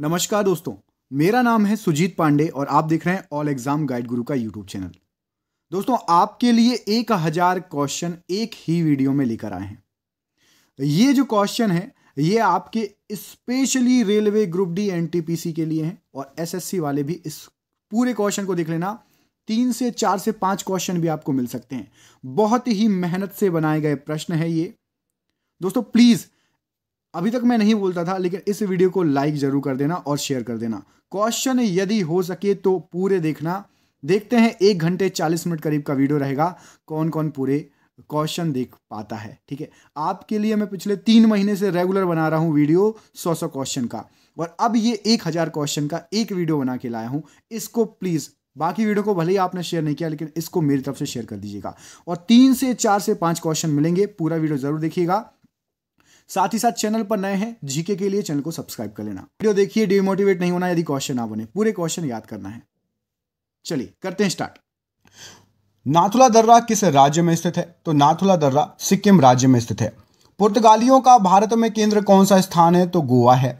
नमस्कार दोस्तों मेरा नाम है सुजीत पांडे और आप देख रहे हैं ऑल एग्जाम गाइड गुरु का यूट्यूब चैनल दोस्तों आपके लिए एक हजार क्वेश्चन एक ही वीडियो में लेकर आए हैं ये जो क्वेश्चन है ये आपके specially railway group D NTPC के लिए हैं और एसएससी वाले भी इस पूरे क्वेश्चन को देख लेना तीन से चार से पांच क्वेश्चन भी आपको मिल सकते हैं बहुत ही मेहनत से बनाए गए प्रश्न है ये दोस्तों प्लीज़ अभी तक मैं नहीं बोलता था लेकिन इस वीडियो को लाइक जरूर कर देना और शेयर कर देना क्वेश्चन यदि हो सके तो पूरे देखना देखते हैं एक घंटे चालीस मिनट करीब का वीडियो रहेगा कौन कौन पूरे क्वेश्चन देख पाता है ठीक है आपके लिए मैं पिछले तीन महीने से रेगुलर बना रहा हूँ वीडियो सौ सौ क्वेश्चन का और अब ये एक हज़ार क्वेश्चन का एक वीडियो बना के लाया हूँ इसको प्लीज़ बाकी वीडियो को भले ही आपने शेयर नहीं किया लेकिन इसको मेरी तरफ से शेयर कर दीजिएगा और तीन से चार से पाँच क्वेश्चन मिलेंगे पूरा वीडियो ज़रूर देखिएगा साथ ही साथ चैनल पर नए हैं जीके के लिए चैनल को सब्सक्राइब कर लेना वीडियो देखिए डिमोटिवेट नहीं होना यदि क्वेश्चन ना बने पूरे क्वेश्चन याद करना है चलिए करते हैं स्टार्ट नाथुला दर्रा किस राज्य में स्थित है तो नाथुला दर्रा सिक्किम राज्य में स्थित है पुर्तगालियों का भारत में केंद्र कौन सा स्थान है तो गोवा है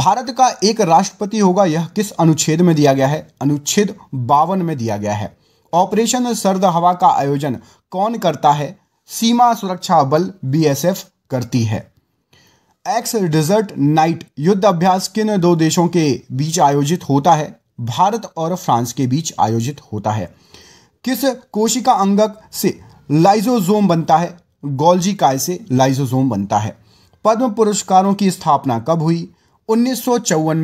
भारत का एक राष्ट्रपति होगा यह किस अनुच्छेद में दिया गया है अनुच्छेद बावन में दिया गया है ऑपरेशन सर्द हवा का आयोजन कौन करता है सीमा सुरक्षा बल बीएसएफ करती है एक्स डिजर्ट नाइट युद्ध अभ्यास किन दो देशों के बीच आयोजित होता है भारत और फ्रांस के बीच आयोजित होता है किस कोशिका अंगक से लाइजोजोम बनता है गोल्जी काय से लाइजोजोम बनता है पद्म पुरस्कारों की स्थापना कब हुई उन्नीस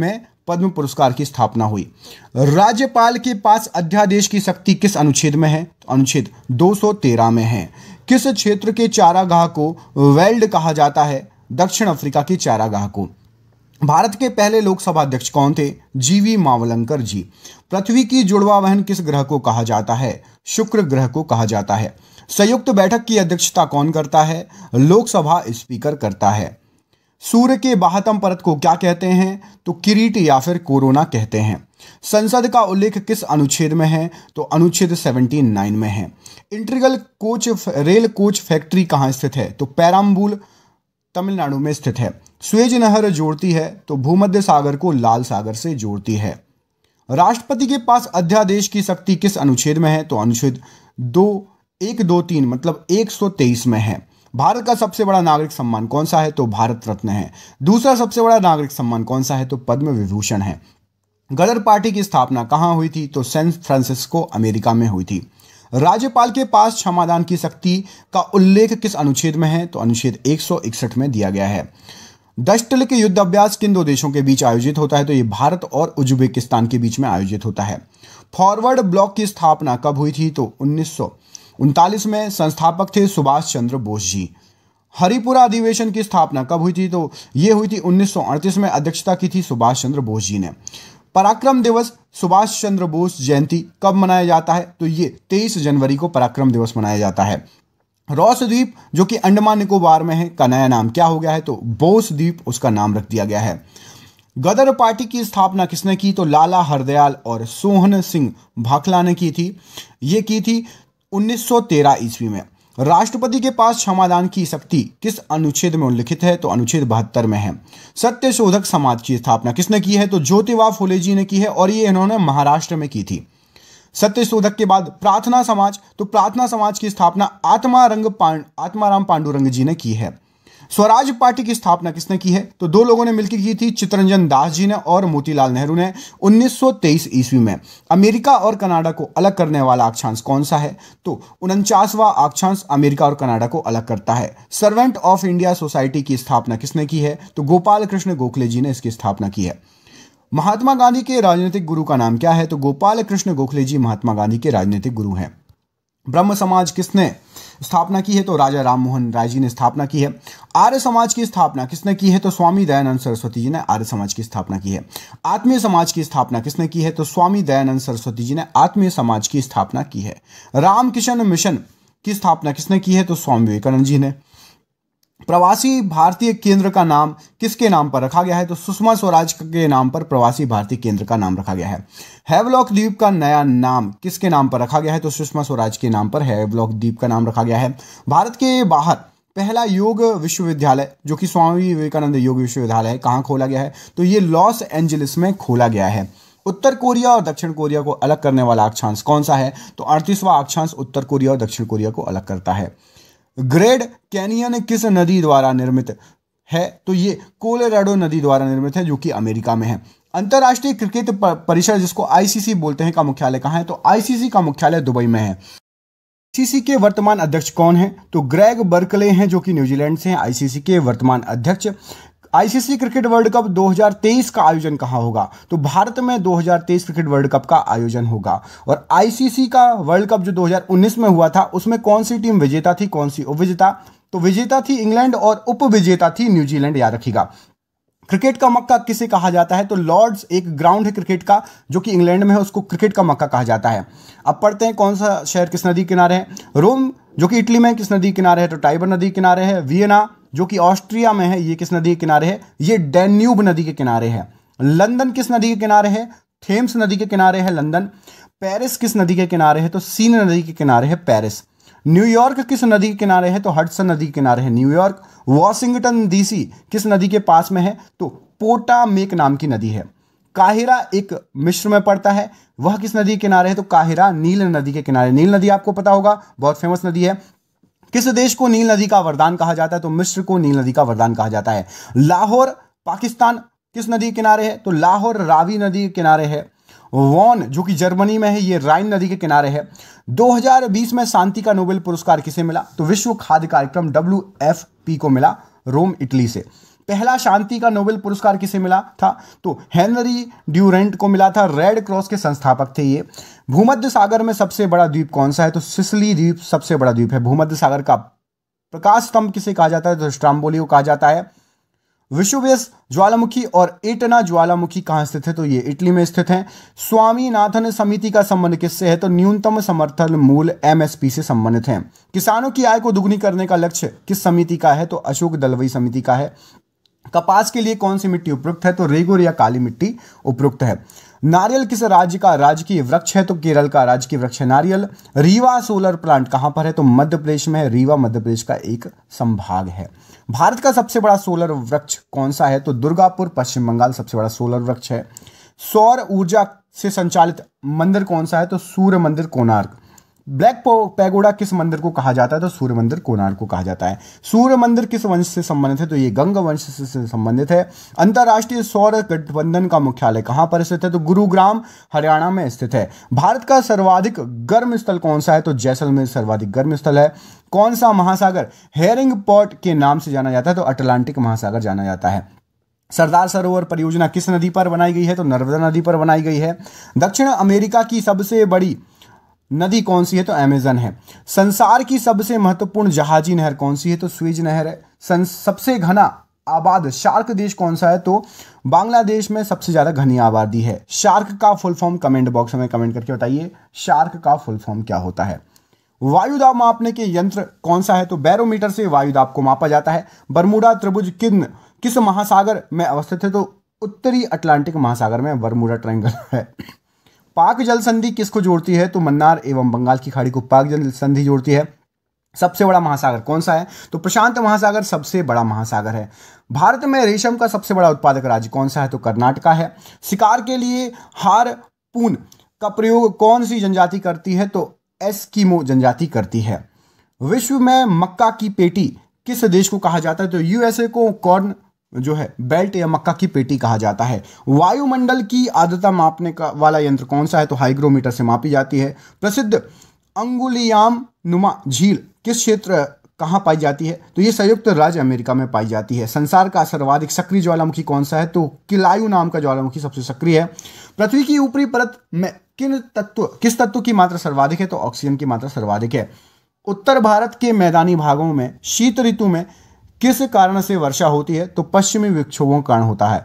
में पद्म पुरस्कार की स्थापना हुई राज्यपाल के पास अध्यादेश की शक्ति किस अनुच्छेद में है अनुच्छेद 213 में है किस क्षेत्र के चारागाह को वेल्ड कहा जाता है दक्षिण अफ्रीका की चारागाह को भारत के पहले लोकसभा अध्यक्ष कौन थे जीवी मावलंकर जी पृथ्वी की जुड़वा वहन किस ग्रह को कहा जाता है शुक्र ग्रह को कहा जाता है संयुक्त बैठक की अध्यक्षता कौन करता है लोकसभा स्पीकर करता है सूर्य के बाहतम परत को क्या कहते हैं तो किरीट या फिर कोरोना कहते हैं संसद का उल्लेख किस अनुच्छेद में है तो अनुच्छेद 79 में है integral coach rail coach factory कहाँ स्थित है तो पैराम्बुल तमिलनाडु में स्थित है स्वेज नहर जोड़ती है तो भूमध्य सागर को लाल सागर से जोड़ती है राष्ट्रपति के पास अध्यादेश की शक्ति किस अनुच्छेद में है तो अनुच्छेद दो एक दो तीन मतलब एक सौ तेईस में है भारत का सबसे बड़ा नागरिक सम्मान कौन सा है तो भारत रत्न है दूसरा सबसे बड़ा नागरिक सम्मान कौन सा है तो पद्म विभूषण है गदर पार्टी की स्थापना कहाँ हुई थी तो सैन फ्रांसिस्को अमेरिका में हुई थी राज्यपाल के पास क्षमादान की शक्ति का उल्लेख किस अनुच्छेद में है तो अनुच्छेद इकसठ में दिया गया है दस्टल के युद्ध अभ्यास किन दो देशों के बीच आयोजित होता है तो ये भारत और उज्बेकिस्तान के बीच में आयोजित होता है फॉरवर्ड ब्लॉक की स्थापना कब हुई थी तो उन्नीस में संस्थापक थे सुभाष चंद्र बोस जी हरिपुरा अधिवेशन की स्थापना कब हुई थी तो ये हुई थी उन्नीस में अध्यक्षता की थी सुभाष चंद्र बोस जी ने पराक्रम दिवस सुभाष चंद्र बोस जयंती कब मनाया जाता है तो ये 23 जनवरी को पराक्रम दिवस मनाया जाता है रॉस द्वीप जो कि अंडमान निकोबार में है का नया नाम क्या हो गया है तो बोस द्वीप उसका नाम रख दिया गया है गदर पार्टी की स्थापना किसने की तो लाला हरदयाल और सोहन सिंह भाखला ने की थी ये की थी 1913 ईस्वी में राष्ट्रपति के पास क्षमादान की शक्ति किस अनुच्छेद में उल्लिखित है तो अनुच्छेद बहत्तर में है सत्य शोधक समाज की स्थापना किसने की है तो ज्योतिबा फुले जी ने की है और ये इन्होंने महाराष्ट्र में की थी सत्य शोधक के बाद प्रार्थना समाज तो प्रार्थना समाज की स्थापना आत्मा रंग पांड आत्माराम पांडुरंग जी ने की है स्वराज पार्टी की स्थापना किसने की है तो दो लोगों ने मिलकर की थी चितरंजन दास जी ने और मोतीलाल नेहरू ने 1923 ईस्वी में अमेरिका और कनाडा को अलग करने वाला अक्षांश कौन सा है तो उनचासवा अक्षांश अमेरिका और कनाडा को अलग करता है सर्वेंट ऑफ इंडिया सोसाइटी की स्थापना किसने की है तो गोपाल कृष्ण गोखले जी ने इसकी स्थापना की है महात्मा गांधी के राजनीतिक गुरु का नाम क्या है तो गोपाल कृष्ण गोखले जी महात्मा गांधी के राजनीतिक गुरु हैं ब्रह्म समाज किसने स्थापना की है तो राजा राम मोहन राय जी ने स्थापना की है आर्य समाज की स्थापना किसने की है तो स्वामी दयानंद सरस्वती जी ने आर्य समाज की स्थापना की है आत्मीय समाज की स्थापना किसने की है तो स्वामी दयानंद सरस्वती जी ने आत्मीय समाज की स्थापना की है रामकिशन मिशन की स्थापना किसने की है तो स्वामी विवेकानंद जी ने प्रवासी भारतीय केंद्र का नाम किसके नाम पर रखा गया है तो सुषमा स्वराज के नाम पर प्रवासी भारतीय केंद्र का नाम रखा गया है हैवलॉक द्वीप का नया नाम किसके नाम पर रखा गया है तो सुषमा स्वराज के नाम पर हैवलॉक द्वीप का नाम रखा गया है भारत के बाहर पहला योग विश्वविद्यालय जो कि स्वामी विवेकानंद योग विश्वविद्यालय है कहाँ खोला गया है तो ये लॉस एंजलिस में खोला गया है उत्तर कोरिया और दक्षिण कोरिया को अलग करने वाला अक्षांश कौन सा है तो अड़तीसवां अक्षांश उत्तर कोरिया और दक्षिण कोरिया को अलग करता है ग्रेड कैनियन किस नदी द्वारा निर्मित है तो ये कोलोराडो नदी द्वारा निर्मित है जो कि अमेरिका में है अंतर्राष्ट्रीय क्रिकेट परिषद जिसको आईसीसी बोलते हैं का मुख्यालय कहाँ है तो आईसीसी का मुख्यालय दुबई में है आईसीसी के वर्तमान अध्यक्ष कौन हैं तो ग्रेग बर्कले हैं जो कि न्यूजीलैंड से हैं आईसीसी के वर्तमान अध्यक्ष आईसीसी क्रिकेट वर्ल्ड कप 2023 का आयोजन कहाँ होगा तो भारत में 2023 क्रिकेट वर्ल्ड कप का आयोजन होगा और आईसीसी का वर्ल्ड कप जो 2019 में हुआ था उसमें कौन सी टीम विजेता थी कौन सी उपविजेता तो विजेता थी इंग्लैंड और उपविजेता थी न्यूजीलैंड याद रखिएगा क्रिकेट का मक्का किसे कहा जाता है तो लॉर्ड्स एक ग्राउंड है क्रिकेट का जो कि इंग्लैंड में है उसको क्रिकेट का मक्का कहा जाता है अब पढ़ते हैं कौन सा शहर किस नदी किनारे है रोम जो कि इटली में किस नदी किनारे है तो टाइबर नदी किनारे है वियना जो कि ऑस्ट्रिया में है ये किस नदी के किनारे है ये डेन्यूब नदी के किनारे है लंदन किस नदी के किनारे है थेम्स नदी के किनारे है लंदन पेरिस किस नदी के किनारे है तो सीन नदी के किनारे है पेरिस न्यूयॉर्क किस नदी के किनारे है तो हडसन नदी के किनारे है न्यूयॉर्क वॉशिंगटन डीसी किस नदी के पास में है तो पोटामेक नाम की नदी है काहिरा एक मिश्र में पड़ता है वह किस नदी के किनारे है तो काहिरा नील नदी के किनारे नील नदी आपको पता होगा बहुत फेमस नदी है किस देश को नील नदी का वरदान कहा जाता है तो मिश्र को नील नदी का वरदान कहा जाता है लाहौर पाकिस्तान किस नदी किनारे है तो लाहौर रावी नदी किनारे है वॉन जो कि जर्मनी में है ये राइन नदी के किनारे है 2020 में शांति का नोबेल पुरस्कार किसे मिला तो विश्व खाद्य कार्यक्रम डब्ल्यू को मिला रोम इटली से पहला शांति का नोबेल पुरस्कार किसे मिला था तो हेनरी ड्यूरेंट को मिला था रेड क्रॉस के संस्थापक थे ये भूमध्य सागर में सबसे बड़ा द्वीप कौन सा है तो सिसली द्वीप सबसे बड़ा द्वीप है भूमध्य सागर का प्रकाश स्तंभ किसे कहा जाता है तो स्ट्राम्बोली को कहा जाता है विश्वव्यस ज्वालामुखी और एटना ज्वालामुखी कहां स्थित है तो ये इटली में स्थित हैं स्वामीनाथन समिति का संबंध किससे है तो न्यूनतम समर्थन मूल एमएसपी से संबंधित है किसानों की आय को दुगुनी करने का लक्ष्य किस समिति का है तो अशोक दलवई समिति का है कपास के लिए कौन सी मिट्टी उपयुक्त है तो रेगुर या काली मिट्टी उपयुक्त है नारियल किस राज्य का राजकीय वृक्ष है तो केरल का राजकीय वृक्ष है नारियल रीवा सोलर प्लांट कहां पर है तो मध्य प्रदेश में है रीवा मध्य प्रदेश का एक संभाग है भारत का सबसे बड़ा सोलर वृक्ष कौन सा है तो दुर्गापुर पश्चिम बंगाल सबसे बड़ा सोलर वृक्ष है सौर ऊर्जा से संचालित मंदिर कौन सा है तो सूर्य मंदिर कोणार्क ब्लैक पैगोडा किस मंदिर को कहा जाता है तो सूर्य मंदिर कोनार को कहा जाता है सूर्य मंदिर किस वंश से संबंधित है तो ये गंग वंश से संबंधित है अंतर्राष्ट्रीय सौर गठबंधन का मुख्यालय कहां पर स्थित है तो गुरुग्राम हरियाणा में स्थित है भारत का सर्वाधिक गर्म स्थल कौन सा है तो जैसलमेर सर्वाधिक गर्म स्थल है कौन सा महासागर हेरिंग पॉट के नाम से जाना जाता है तो अटलांटिक महासागर जाना जाता है सरदार सरोवर परियोजना किस नदी पर बनाई गई है तो नर्मदा नदी पर बनाई गई है दक्षिण अमेरिका की सबसे बड़ी नदी कौन सी है तो अमेजन है संसार की सबसे महत्वपूर्ण जहाजी नहर कौन सी है तो स्विज नहर है सबसे घना आबाद शार्क देश कौन सा है तो बांग्लादेश में सबसे ज़्यादा घनी आबादी है शार्क का फुल फॉर्म कमेंट बॉक्स में कमेंट करके बताइए शार्क का फुल फॉर्म क्या होता है वायुदाब मापने के यंत्र कौन सा है तो बैरोमीटर से वायुदाब को मापा जाता है बरमूडा त्रिभुज किन किस महासागर में अवस्थित है तो उत्तरी अटलांटिक महासागर में बरमूडा ट्रायंगल है पाक जल संधि किसको जोड़ती है तो मन्नार एवं बंगाल की खाड़ी को पाक जल संधि जोड़ती है सबसे बड़ा महासागर कौन सा है तो प्रशांत महासागर सबसे बड़ा महासागर है भारत में रेशम का सबसे बड़ा उत्पादक राज्य कौन सा है तो कर्नाटका है शिकार के लिए हार पून का प्रयोग कौन सी जनजाति करती है तो एस्किमो जनजाति करती है विश्व में मक्का की पेटी किस देश को कहा जाता है तो यूएसए को कॉर्न जो है बेल्ट या मक्का की पेटी कहा जाता है वायुमंडल की आद्रता मापने का वाला यंत्र कौन सा है तो हाइग्रोमीटर से मापी जाती है प्रसिद्ध अंगुलियाम नुमा झील किस क्षेत्र कहाँ पाई जाती है तो ये संयुक्त राज्य अमेरिका में पाई जाती है संसार का सर्वाधिक सक्रिय ज्वालामुखी कौन सा है तो किलायु नाम का ज्वालामुखी सबसे सक्रिय है पृथ्वी की ऊपरी परत में किन तत्व किस तत्व की मात्रा सर्वाधिक है तो ऑक्सीजन की मात्रा सर्वाधिक है उत्तर भारत के मैदानी भागों में शीत ऋतु में किस कारण से वर्षा होती है तो पश्चिमी विक्षोभों का कारण होता है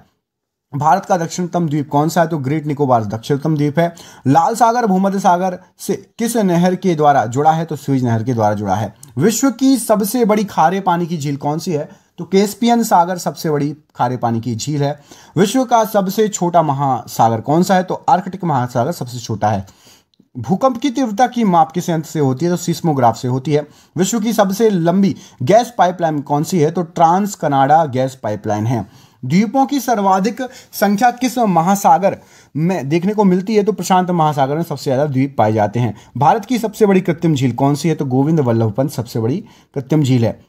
भारत का दक्षिणतम द्वीप कौन सा है तो ग्रेट निकोबार दक्षिणतम द्वीप है लाल सागर भूमध्य सागर से किस नहर के द्वारा जुड़ा है तो स्वीज नहर के द्वारा जुड़ा है विश्व की सबसे बड़ी खारे पानी की झील कौन सी है तो केस्पियन सागर सबसे बड़ी खारे पानी की झील है विश्व का सबसे छोटा महासागर कौन सा है तो आर्कटिक महासागर सबसे छोटा है भूकंप की तीव्रता की माप किस यंत्र से होती है तो सिस्मोग्राफ से होती है विश्व की सबसे लंबी गैस पाइपलाइन कौन सी है तो ट्रांस कनाडा गैस पाइपलाइन है द्वीपों की सर्वाधिक संख्या किस महासागर में देखने को मिलती है तो प्रशांत महासागर में सबसे ज़्यादा द्वीप पाए जाते हैं भारत की सबसे बड़ी कृत्रिम झील कौन सी है तो गोविंद वल्लभ पंत सबसे बड़ी कृत्रिम झील है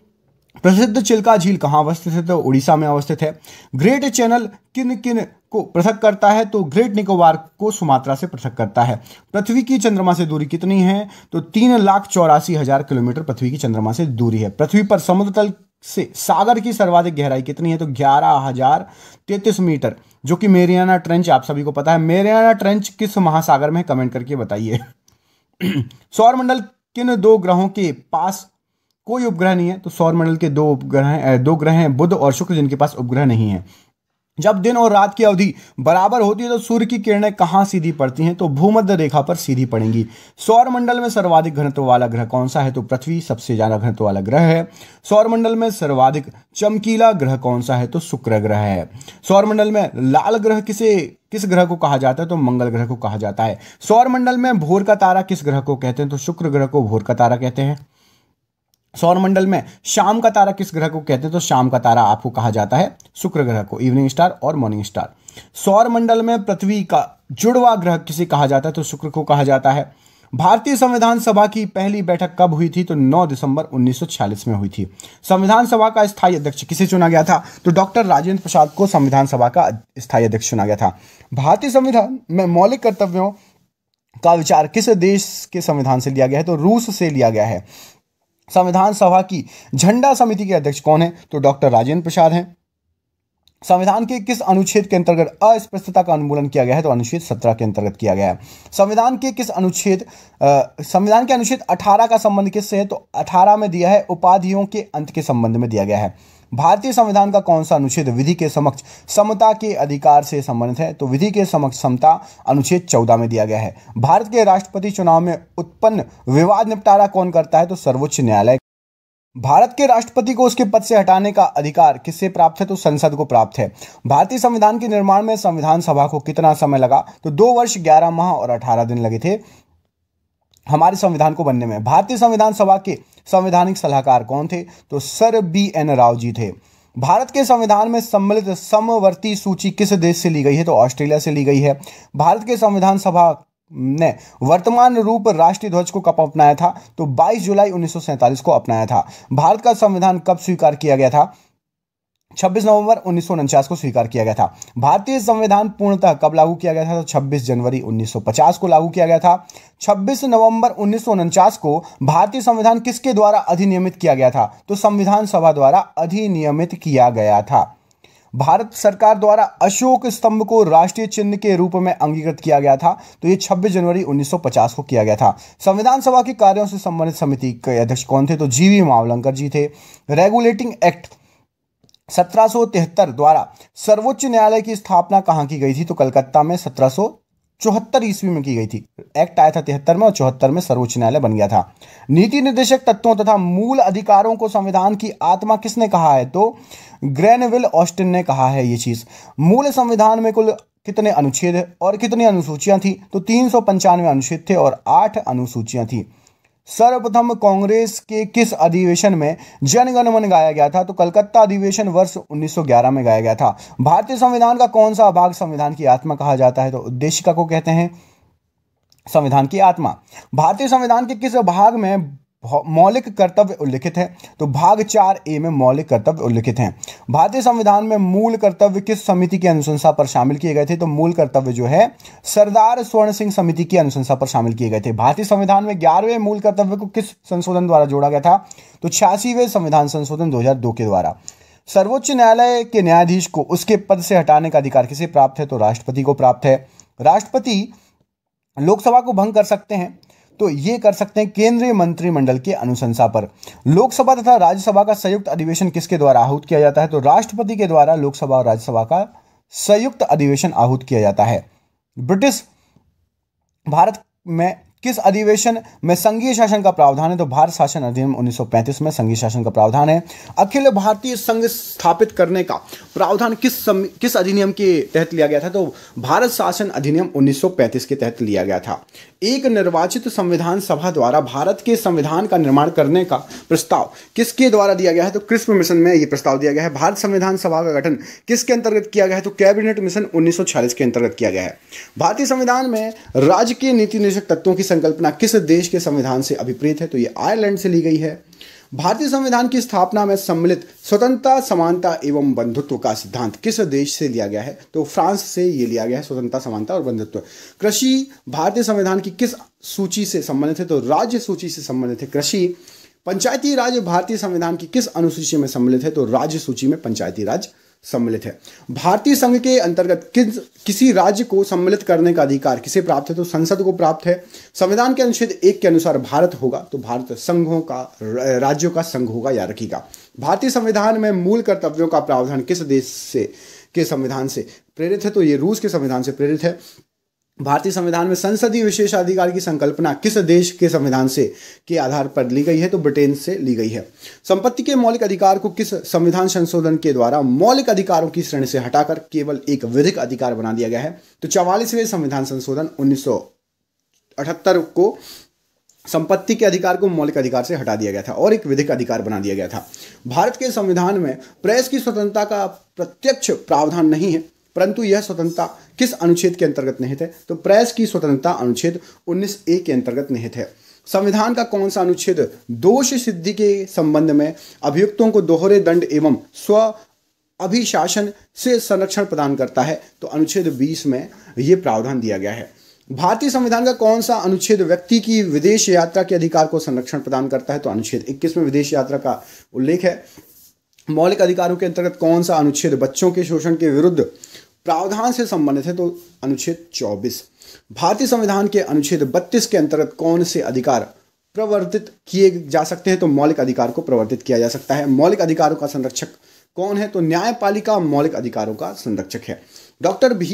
प्रसिद्ध चिल्का झील कहाँ अवस्थित है तो उड़ीसा में अवस्थित है ग्रेट चैनल किन किन को पृथक करता है तो ग्रेट निकोबार को सुमात्रा से पृथक करता है पृथ्वी की चंद्रमा से दूरी कितनी है तो तीन लाख चौरासी हजार किलोमीटर पृथ्वी की चंद्रमा से दूरी है पृथ्वी पर समुद्र तल से सागर की सर्वाधिक गहराई कितनी है तो ग्यारह हजार तैतीस मीटर जो कि मेरियाना ट्रेंच आप सभी को पता है मेरियाना ट्रेंच किस महासागर में कमेंट करके बताइए सौरमंडल किन दो ग्रहों के पास कोई उपग्रह नहीं है तो सौर मंडल के दो उपग्रह दो ग्रह हैं बुध और शुक्र जिनके पास उपग्रह नहीं है जब दिन और रात की अवधि बराबर होती है तो सूर्य की किरणें कहाँ सीधी पड़ती हैं तो भूमध्य रेखा पर सीधी पड़ेंगी सौरमंडल में सर्वाधिक घनत्व वाला ग्रह कौन सा है तो पृथ्वी सबसे ज़्यादा घनत्व वाला ग्रह है सौरमंडल में सर्वाधिक चमकीला ग्रह कौन सा है तो शुक्र ग्रह है सौरमंडल में लाल ग्रह किसे किस ग्रह को कहा जाता है तो मंगल ग्रह को कहा जाता है सौरमंडल में भोर का तारा किस ग्रह को कहते हैं तो शुक्र ग्रह को भोर का तारा कहते हैं सौरमंडल में शाम का तारा किस ग्रह को कहते हैं तो शाम का तारा आपको कहा जाता है शुक्र ग्रह को इवनिंग स्टार और मॉर्निंग स्टार सौरमंडल में पृथ्वी का जुड़वा ग्रह किसे कहा जाता है तो शुक्र को कहा जाता है भारतीय संविधान सभा की पहली बैठक कब हुई थी तो 9 दिसंबर 1946 में हुई थी संविधान सभा का स्थायी अध्यक्ष किसे चुना गया था तो डॉक्टर राजेंद्र प्रसाद को संविधान सभा का स्थायी अध्यक्ष चुना गया था भारतीय संविधान में मौलिक कर्तव्यों का विचार किस देश के संविधान से लिया गया है तो रूस से लिया गया है संविधान सभा की झंडा समिति के अध्यक्ष कौन है तो डॉक्टर राजेंद्र प्रसाद हैं संविधान के किस अनुच्छेद के अंतर्गत अस्पृश्यता का अनुमूलन किया गया है तो अनुच्छेद सत्रह के अंतर्गत किया गया है संविधान के किस अनुच्छेद संविधान के अनुच्छेद अठारह का संबंध किससे है तो अठारह में दिया है उपाधियों के अंत के संबंध में दिया गया है भारतीय संविधान का कौन सा अनुच्छेद विधि के समक्ष समता के अधिकार से संबंधित है तो विधि के समक्ष समता अनुच्छेद चौदह में दिया गया है भारत के राष्ट्रपति चुनाव में उत्पन्न विवाद निपटारा कौन करता है तो सर्वोच्च न्यायालय भारत के राष्ट्रपति को उसके पद से हटाने का अधिकार किससे प्राप्त है तो संसद को प्राप्त है भारतीय संविधान के निर्माण में संविधान सभा को कितना समय लगा तो दो वर्ष ग्यारह माह और अठारह दिन लगे थे हमारे संविधान को बनने में भारतीय संविधान सभा के संवैधानिक सलाहकार कौन थे तो sir B N Rau ji थे भारत के संविधान में सम्मिलित समवर्ती सूची किस देश से ली गई है तो ऑस्ट्रेलिया से ली गई है भारत के संविधान सभा ने वर्तमान रूप राष्ट्रीय ध्वज को कब अपनाया था तो 22 जुलाई उन्नीस को अपनाया था भारत का संविधान कब स्वीकार किया गया था 26 नवंबर उन्नीस को स्वीकार किया गया था भारतीय संविधान पूर्णतः कब लागू किया गया था तो 26 जनवरी 1950 को लागू किया गया था 26 नवंबर उन्नीस को भारतीय संविधान किसके द्वारा अधिनियमित किया गया था तो संविधान सभा द्वारा अधिनियमित किया गया था भारत सरकार द्वारा अशोक स्तंभ को राष्ट्रीय चिन्ह के रूप में अंगीकृत किया गया था तो ये 26 जनवरी 1950 को किया गया था संविधान सभा के कार्यों से संबंधित समिति के अध्यक्ष कौन थे तो जीवी मावलंकर जी थे रेगुलेटिंग एक्ट 1773 द्वारा सर्वोच्च न्यायालय की स्थापना कहाँ की गई थी तो कलकत्ता में सत्रह चौहत्तर ईस्वी में की गई थी एक्ट आया था तिहत्तर में और चौहत्तर में सर्वोच्च न्यायालय बन गया था नीति निर्देशक तत्वों तथा मूल अधिकारों को संविधान की आत्मा किसने कहा है तो ग्रेनविल ऑस्टिन ने कहा है ये चीज मूल संविधान में कुल कितने अनुच्छेद और कितनी अनुसूचियां थी तो तीन अनुच्छेद थे और आठ अनुसूचियां थी सर्वप्रथम कांग्रेस के किस अधिवेशन में जनगणमन गाया गया था तो कलकत्ता अधिवेशन वर्ष 1911 में गाया गया था भारतीय संविधान का कौन सा भाग संविधान की आत्मा कहा जाता है तो उद्देशिका को कहते हैं संविधान की आत्मा भारतीय संविधान के किस भाग में मौलिक कर्तव्य उल्लिखित है तो भाग चार ए में मौलिक कर्तव्य उल्लिखित हैं भारतीय संविधान में मूल कर्तव्य किस समिति की अनुशंसा पर शामिल किए गए थे तो मूल कर्तव्य जो है सरदार स्वर्ण सिंह समिति की अनुशंसा पर शामिल किए गए थे भारतीय संविधान में ग्यारहवें मूल कर्तव्य को किस संशोधन द्वारा जोड़ा गया था तो छियासीवें संविधान संशोधन दो के द्वारा सर्वोच्च न्यायालय के न्यायाधीश को उसके पद से हटाने का अधिकार किसे प्राप्त है तो राष्ट्रपति को प्राप्त है राष्ट्रपति लोकसभा को भंग कर सकते हैं तो ये कर सकते हैं केंद्रीय मंत्रिमंडल की अनुशंसा पर लोकसभा तथा राज्यसभा का संयुक्त अधिवेशन किसके द्वारा आहूत किया जाता है तो राष्ट्रपति के द्वारा लोकसभा और राज्यसभा का संयुक्त अधिवेशन आहूत किया जाता है ब्रिटिश भारत में किस अधिवेशन में संघीय शासन का प्रावधान है तो भारत शासन अधिनियम 1935 में संघीय शासन का प्रावधान है अखिल भारतीय संघ स्थापित करने का प्रावधान किस सम, किस अधिनियम के तहत लिया गया था तो भारत शासन अधिनियम 1935 के तहत लिया गया था एक निर्वाचित संविधान सभा द्वारा भारत के संविधान का निर्माण करने का प्रस्ताव किसके द्वारा दिया गया है तो क्रिस्प मिशन में ये प्रस्ताव दिया गया है भारत संविधान सभा का गठन किसके अंतर्गत किया गया है तो कैबिनेट मिशन उन्नीस के अंतर्गत किया गया है भारतीय संविधान में राज्य के नीति निर्देशक तत्वों की संकल्पना किस देश के संविधान से अभिप्रेत है तो ये आयरलैंड से ली गई है भारतीय संविधान की स्थापना में सम्मिलित स्वतंत्रता समानता एवं बंधुत्व का सिद्धांत किस देश से लिया गया है तो फ्रांस से ये लिया गया है स्वतंत्रता समानता और बंधुत्व कृषि भारतीय संविधान की किस सूची से संबंधित है तो राज्य सूची से संबंधित है कृषि पंचायती राज भारतीय संविधान की किस अनुसूची में सम्मिलित है तो राज्य सूची में पंचायती राज सम्मिलित है भारतीय संघ के अंतर्गत किस किसी राज्य को सम्मिलित करने का अधिकार किसे प्राप्त है तो संसद को प्राप्त है संविधान के अनुच्छेद एक के अनुसार भारत होगा तो भारत संघों का राज्यों का संघ होगा या रखेगा भारतीय संविधान में मूल कर्तव्यों का प्रावधान किस देश से के संविधान से प्रेरित है तो ये रूस के संविधान से प्रेरित है भारतीय संविधान में संसदीय विशेषाधिकार की संकल्पना किस देश के संविधान से के आधार पर ली गई है तो ब्रिटेन से ली गई है संपत्ति के मौलिक अधिकार को किस संविधान संशोधन के द्वारा मौलिक अधिकारों की श्रेणी से हटाकर केवल एक विधिक अधिकार बना दिया गया है तो चवालीसवें संविधान संशोधन उन्नीस को संपत्ति के अधिकार को मौलिक अधिकार से हटा दिया गया था और एक विधिक अधिकार बना दिया गया था भारत के संविधान में प्रेस की स्वतंत्रता का प्रत्यक्ष प्रावधान नहीं है परंतु यह स्वतंत्रता किस अनुच्छेद के अंतर्गत निहित है तो प्रेस की स्वतंत्रता अनुच्छेद उन्नीस ए के अंतर्गत निहित है संविधान का कौन सा अनुच्छेद दोष सिद्धि के संबंध में अभियुक्तों को दोहरे दंड एवं स्व अभिशासन से संरक्षण प्रदान करता है तो अनुच्छेद 20 में यह प्रावधान दिया गया है भारतीय संविधान का कौन सा अनुच्छेद व्यक्ति की विदेश यात्रा के अधिकार को संरक्षण प्रदान करता है तो अनुच्छेद 21 में विदेश यात्रा का उल्लेख है मौलिक अधिकारों के अंतर्गत कौन सा अनुच्छेद बच्चों के शोषण के विरुद्ध प्रावधान से संबंधित है तो अनुच्छेद 24 भारतीय संविधान के अनुच्छेद 32 के अंतर्गत कौन से अधिकार प्रवर्तित किए जा सकते हैं तो मौलिक अधिकार को प्रवर्तित किया जा सकता है मौलिक अधिकारों का संरक्षक कौन है तो न्यायपालिका मौलिक अधिकारों का संरक्षक है डॉक्टर भी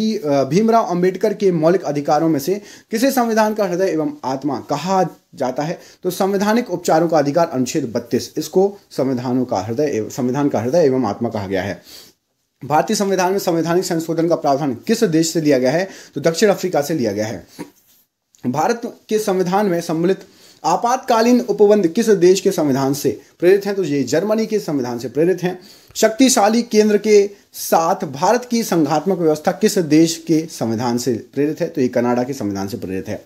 भीमराव अंबेडकर के मौलिक अधिकारों में से किसे संविधान का हृदय एवं आत्मा कहा जाता है तो संवैधानिक उपचारों का अधिकार अनुच्छेद 32 इसको संविधानों का हृदय संविधान का हृदय एवं आत्मा कहा गया है भारतीय संविधान में संवैधानिक संशोधन का प्रावधान किस देश से लिया गया है तो दक्षिण अफ्रीका से लिया गया है भारत के संविधान में सम्मिलित आपातकालीन उपबंध किस देश के संविधान से प्रेरित हैं तो ये जर्मनी के संविधान से प्रेरित हैं शक्तिशाली केंद्र के साथ भारत की संघात्मक व्यवस्था किस देश के संविधान से प्रेरित है तो ये कनाडा के संविधान से प्रेरित है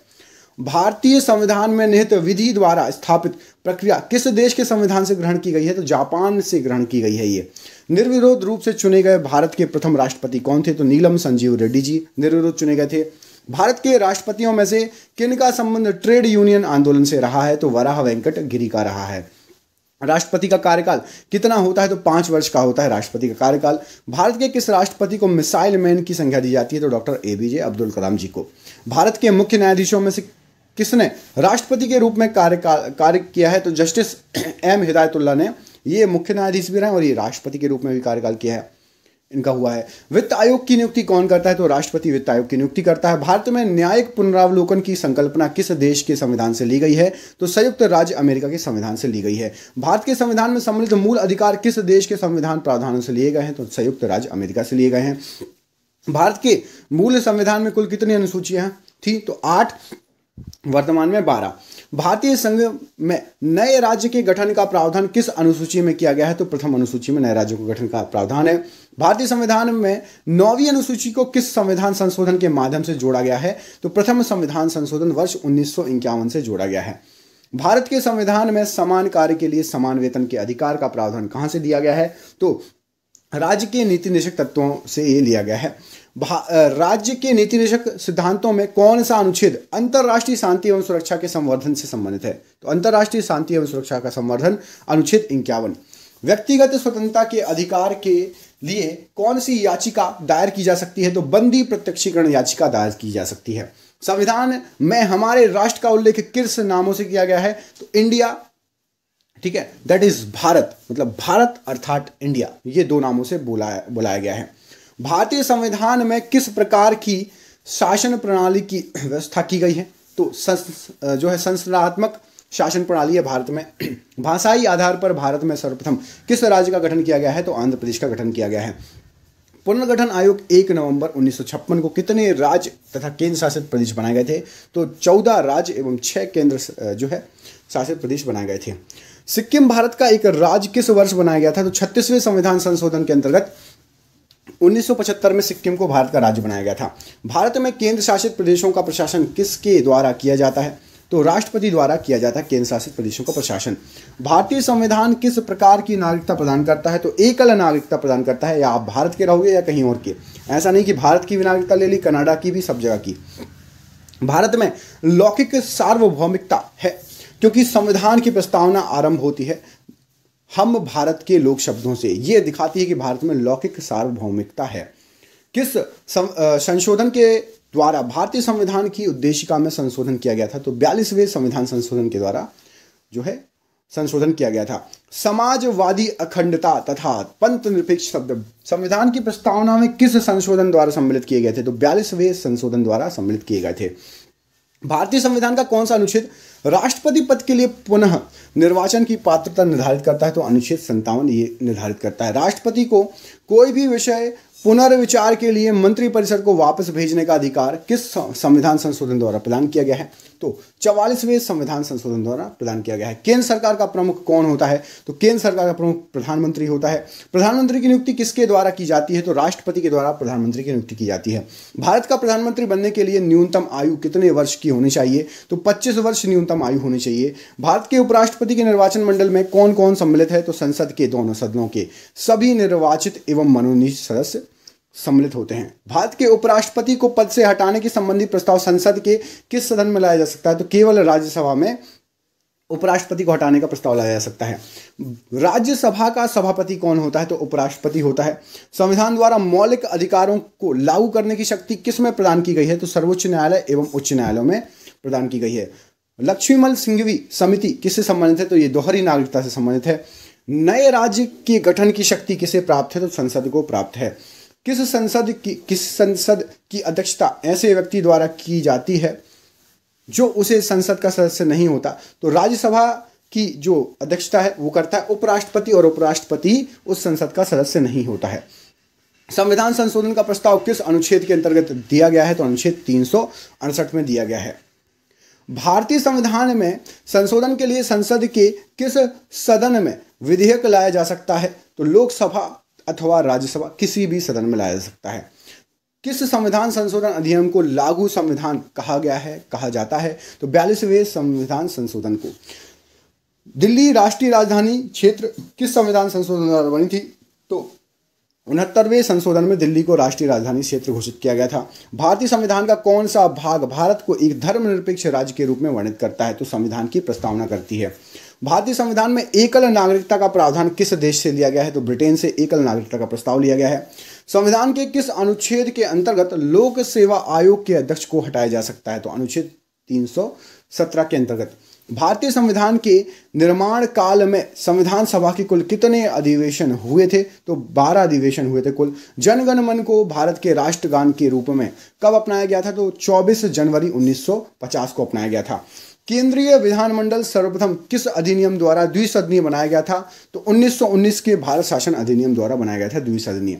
भारतीय संविधान में निहित विधि द्वारा स्थापित प्रक्रिया किस देश के संविधान से ग्रहण की गई है तो जापान से ग्रहण की गई है ये निर्विरोध रूप से चुने गए भारत के प्रथम राष्ट्रपति कौन थे तो नीलम संजीव रेड्डी जी निर्विरोध चुने गए थे भारत के राष्ट्रपतियों में से किन का संबंध ट्रेड यूनियन आंदोलन से रहा है तो वराह वेंकट गिरी का रहा है राष्ट्रपति का कार्यकाल कितना होता है तो पांच वर्ष का होता है राष्ट्रपति का कार्यकाल भारत के किस राष्ट्रपति को मिसाइल मैन की संख्या दी जाती है तो doctor A B J Abdul Kalam ji को भारत के मुख्य न्यायाधीशों में से किसने राष्ट्रपति के रूप में कार्य कार्य किया है तो जस्टिस एम हिदायतुल्ला ने ये मुख्य न्यायाधीश भी रहे और ये राष्ट्रपति के रूप में भी कार्यकाल किया है इनका हुआ है वित्त आयोग की नियुक्ति कौन करता है तो राष्ट्रपति वित्त आयोग की नियुक्ति करता है भारत में न्यायिक पुनरावलोकन की संकल्पना किस देश के संविधान से ली गई है तो संयुक्त राज्य अमेरिका के संविधान से ली गई है भारत के संविधान में सम्मिलित मूल अधिकार किस देश के संविधान प्रावधानों से लिए गए हैं तो संयुक्त राज्य अमेरिका से लिए गए हैं भारत के मूल संविधान में कुल कितनी अनुसूचियां थी तो आठ वर्तमान में बारह भारतीय संघ में नए राज्य के गठन का प्रावधान किस अनुसूची में किया गया है तो प्रथम अनुसूची में नए राज्य के गठन का प्रावधान है भारतीय संविधान में नौवीं अनुसूची को किस संविधान संशोधन के माध्यम से जोड़ा गया है तो प्रथम संविधान संशोधन वर्ष उन्नीस से जोड़ा गया है भारत के संविधान में समान कार्य के लिए समान वेतन के अधिकार का प्रावधान कहाँ से दिया गया है तो राज्य के नीति निशक तत्वों से ये लिया गया है राज्य के नीति निशक सिद्धांतों में कौन सा अनुच्छेद अंतर्राष्ट्रीय शांति एवं सुरक्षा के संवर्धन से संबंधित है तो अंतर्राष्ट्रीय शांति एवं सुरक्षा का संवर्धन अनुच्छेद इक्यावन व्यक्तिगत स्वतंत्रता के अधिकार के लिए कौन सी याचिका दायर की जा सकती है तो बंदी प्रत्यक्षीकरण याचिका दायर की जा सकती है संविधान में हमारे राष्ट्र का उल्लेख किस नामों से किया गया है तो इंडिया ठीक है दैट इज भारत मतलब भारत अर्थात इंडिया ये दो नामों से बुलाया बुलाया गया है भारतीय संविधान में किस प्रकार की शासन प्रणाली की व्यवस्था की गई है तो जो है संसदात्मक शासन प्रणाली है भारत में भाषाई आधार पर भारत में सर्वप्रथम किस राज्य का गठन किया गया है तो आंध्र प्रदेश का गठन किया गया है पुनर्गठन आयोग एक नवंबर 1956 को कितने राज्य तथा केंद्र शासित प्रदेश बनाए गए थे तो चौदह राज्य एवं 6 केंद्र जो है शासित प्रदेश बनाए गए थे सिक्किम भारत का एक राज्य किस वर्ष बनाया गया था तो छत्तीसवें संविधान संशोधन के अंतर्गत 1975 में सिक्किम को भारत का राज्य बनाया गया था भारत में केंद्र शासित प्रदेशों का प्रशासन किसके द्वारा किया जाता है तो राष्ट्रपति द्वारा किया जाता है केंद्र शासित प्रदेशों का प्रशासन भारतीय संविधान किस प्रकार की नागरिकता प्रदान करता है तो एकल नागरिकता प्रदान करता है या आप भारत के रहोगे या कहीं और के ऐसा नहीं कि भारत की भी नागरिकता ले ली कनाडा की भी सब जगह की भारत में लौकिक सार्वभौमिकता है क्योंकि संविधान की प्रस्तावना आरंभ होती है हम भारत के लोग शब्दों से ये दिखाती है कि भारत में लौकिक सार्वभौमिकता है किस संशोधन के द्वारा भारतीय संविधान की उद्देशिका में संशोधन किया गया था तो बयालीसवें संविधान संशोधन के द्वारा जो है संशोधन किया गया था समाजवादी अखंडता तथा पंथ निरपेक्ष शब्द संविधान की प्रस्तावना में किस संशोधन द्वारा सम्मिलित किए गए थे तो बयालीसवें संशोधन द्वारा सम्मिलित किए गए थे भारतीय संविधान का कौन सा अनुच्छेद राष्ट्रपति पद के लिए पुनः निर्वाचन की पात्रता निर्धारित करता है तो अनुच्छेद संतावन ये निर्धारित करता है राष्ट्रपति को कोई भी विषय पुनर्विचार के लिए मंत्रिपरिषद को वापस भेजने का अधिकार किस संविधान संशोधन द्वारा प्रदान किया गया है तो चवालीसवें संविधान संशोधन द्वारा प्रदान किया गया है केंद्र सरकार का प्रमुख कौन होता है तो केंद्र सरकार का प्रमुख प्रधानमंत्री होता है प्रधानमंत्री की नियुक्ति किसके द्वारा की जाती है तो राष्ट्रपति के द्वारा प्रधानमंत्री की नियुक्ति की जाती है भारत का प्रधानमंत्री बनने के लिए न्यूनतम आयु कितने वर्ष की होनी चाहिए तो पच्चीस वर्ष न्यूनतम आयु होनी चाहिए भारत के उपराष्ट्रपति के निर्वाचन मंडल में कौन कौन सम्मिलित है तो संसद के दोनों सदनों के सभी निर्वाचित एवं मनोनीत सदस्य सम्मिलित होते हैं भारत के उपराष्ट्रपति को पद से हटाने के संबंधी प्रस्ताव संसद के किस सदन में लाया जा सकता है तो केवल राज्यसभा में उपराष्ट्रपति को हटाने का प्रस्ताव लाया जा सकता है राज्यसभा का सभापति कौन होता है तो उपराष्ट्रपति होता है संविधान द्वारा मौलिक अधिकारों को लागू करने की शक्ति किस में प्रदान की गई है तो सर्वोच्च न्यायालय एवं उच्च न्यायालयों में प्रदान की गई है लक्ष्मीमल सिंघवी समिति किससे संबंधित है तो ये दोहरी नागरिकता से संबंधित है नए राज्य के गठन की शक्ति किसे प्राप्त है तो संसद को प्राप्त है किस संसद की किस संसद की अध्यक्षता ऐसे व्यक्ति द्वारा की जाती है जो उसे संसद का सदस्य नहीं होता तो राज्यसभा की जो अध्यक्षता है वो करता है उपराष्ट्रपति और उपराष्ट्रपति उस संसद का सदस्य नहीं होता है संविधान संशोधन का प्रस्ताव किस अनुच्छेद के अंतर्गत दिया गया है तो अनुच्छेद तीन में दिया गया है भारतीय संविधान में संशोधन के लिए संसद के किस सदन में विधेयक लाया जा सकता है तो लोकसभा अथवा राज्यसभा किसी भी सदन में लाया जा सकता है किस संविधान संशोधन अधिनियम को लागू संविधान कहा गया है कहा जाता है तो बयालीसवें संविधान संशोधन को दिल्ली राष्ट्रीय राजधानी क्षेत्र किस संविधान संशोधन द्वारा बनी थी तो उनहत्तरवें संशोधन में दिल्ली को राष्ट्रीय राजधानी क्षेत्र घोषित किया गया था भारतीय संविधान का कौन सा भाग भारत को एक धर्मनिरपेक्ष राज्य के रूप में वर्णित करता है तो संविधान की प्रस्तावना करती है भारतीय संविधान में एकल नागरिकता का प्रावधान किस देश से लिया गया है तो ब्रिटेन से एकल नागरिकता का प्रस्ताव लिया गया है संविधान के किस अनुच्छेद के अंतर्गत लोक सेवा आयोग के अध्यक्ष को हटाया जा सकता है तो अनुच्छेद 317 के अंतर्गत भारतीय संविधान के निर्माण काल में संविधान सभा के कुल कितने अधिवेशन हुए थे तो 12 अधिवेशन हुए थे कुल जनगण मन को भारत के राष्ट्रगान के रूप में कब अपनाया गया था तो 24 जनवरी 1950 को अपनाया गया था केंद्रीय विधानमंडल सर्वप्रथम किस अधिनियम द्वारा द्विसदनीय बनाया गया था तो 1919 के भारत शासन अधिनियम द्वारा बनाया गया था द्विसदनीय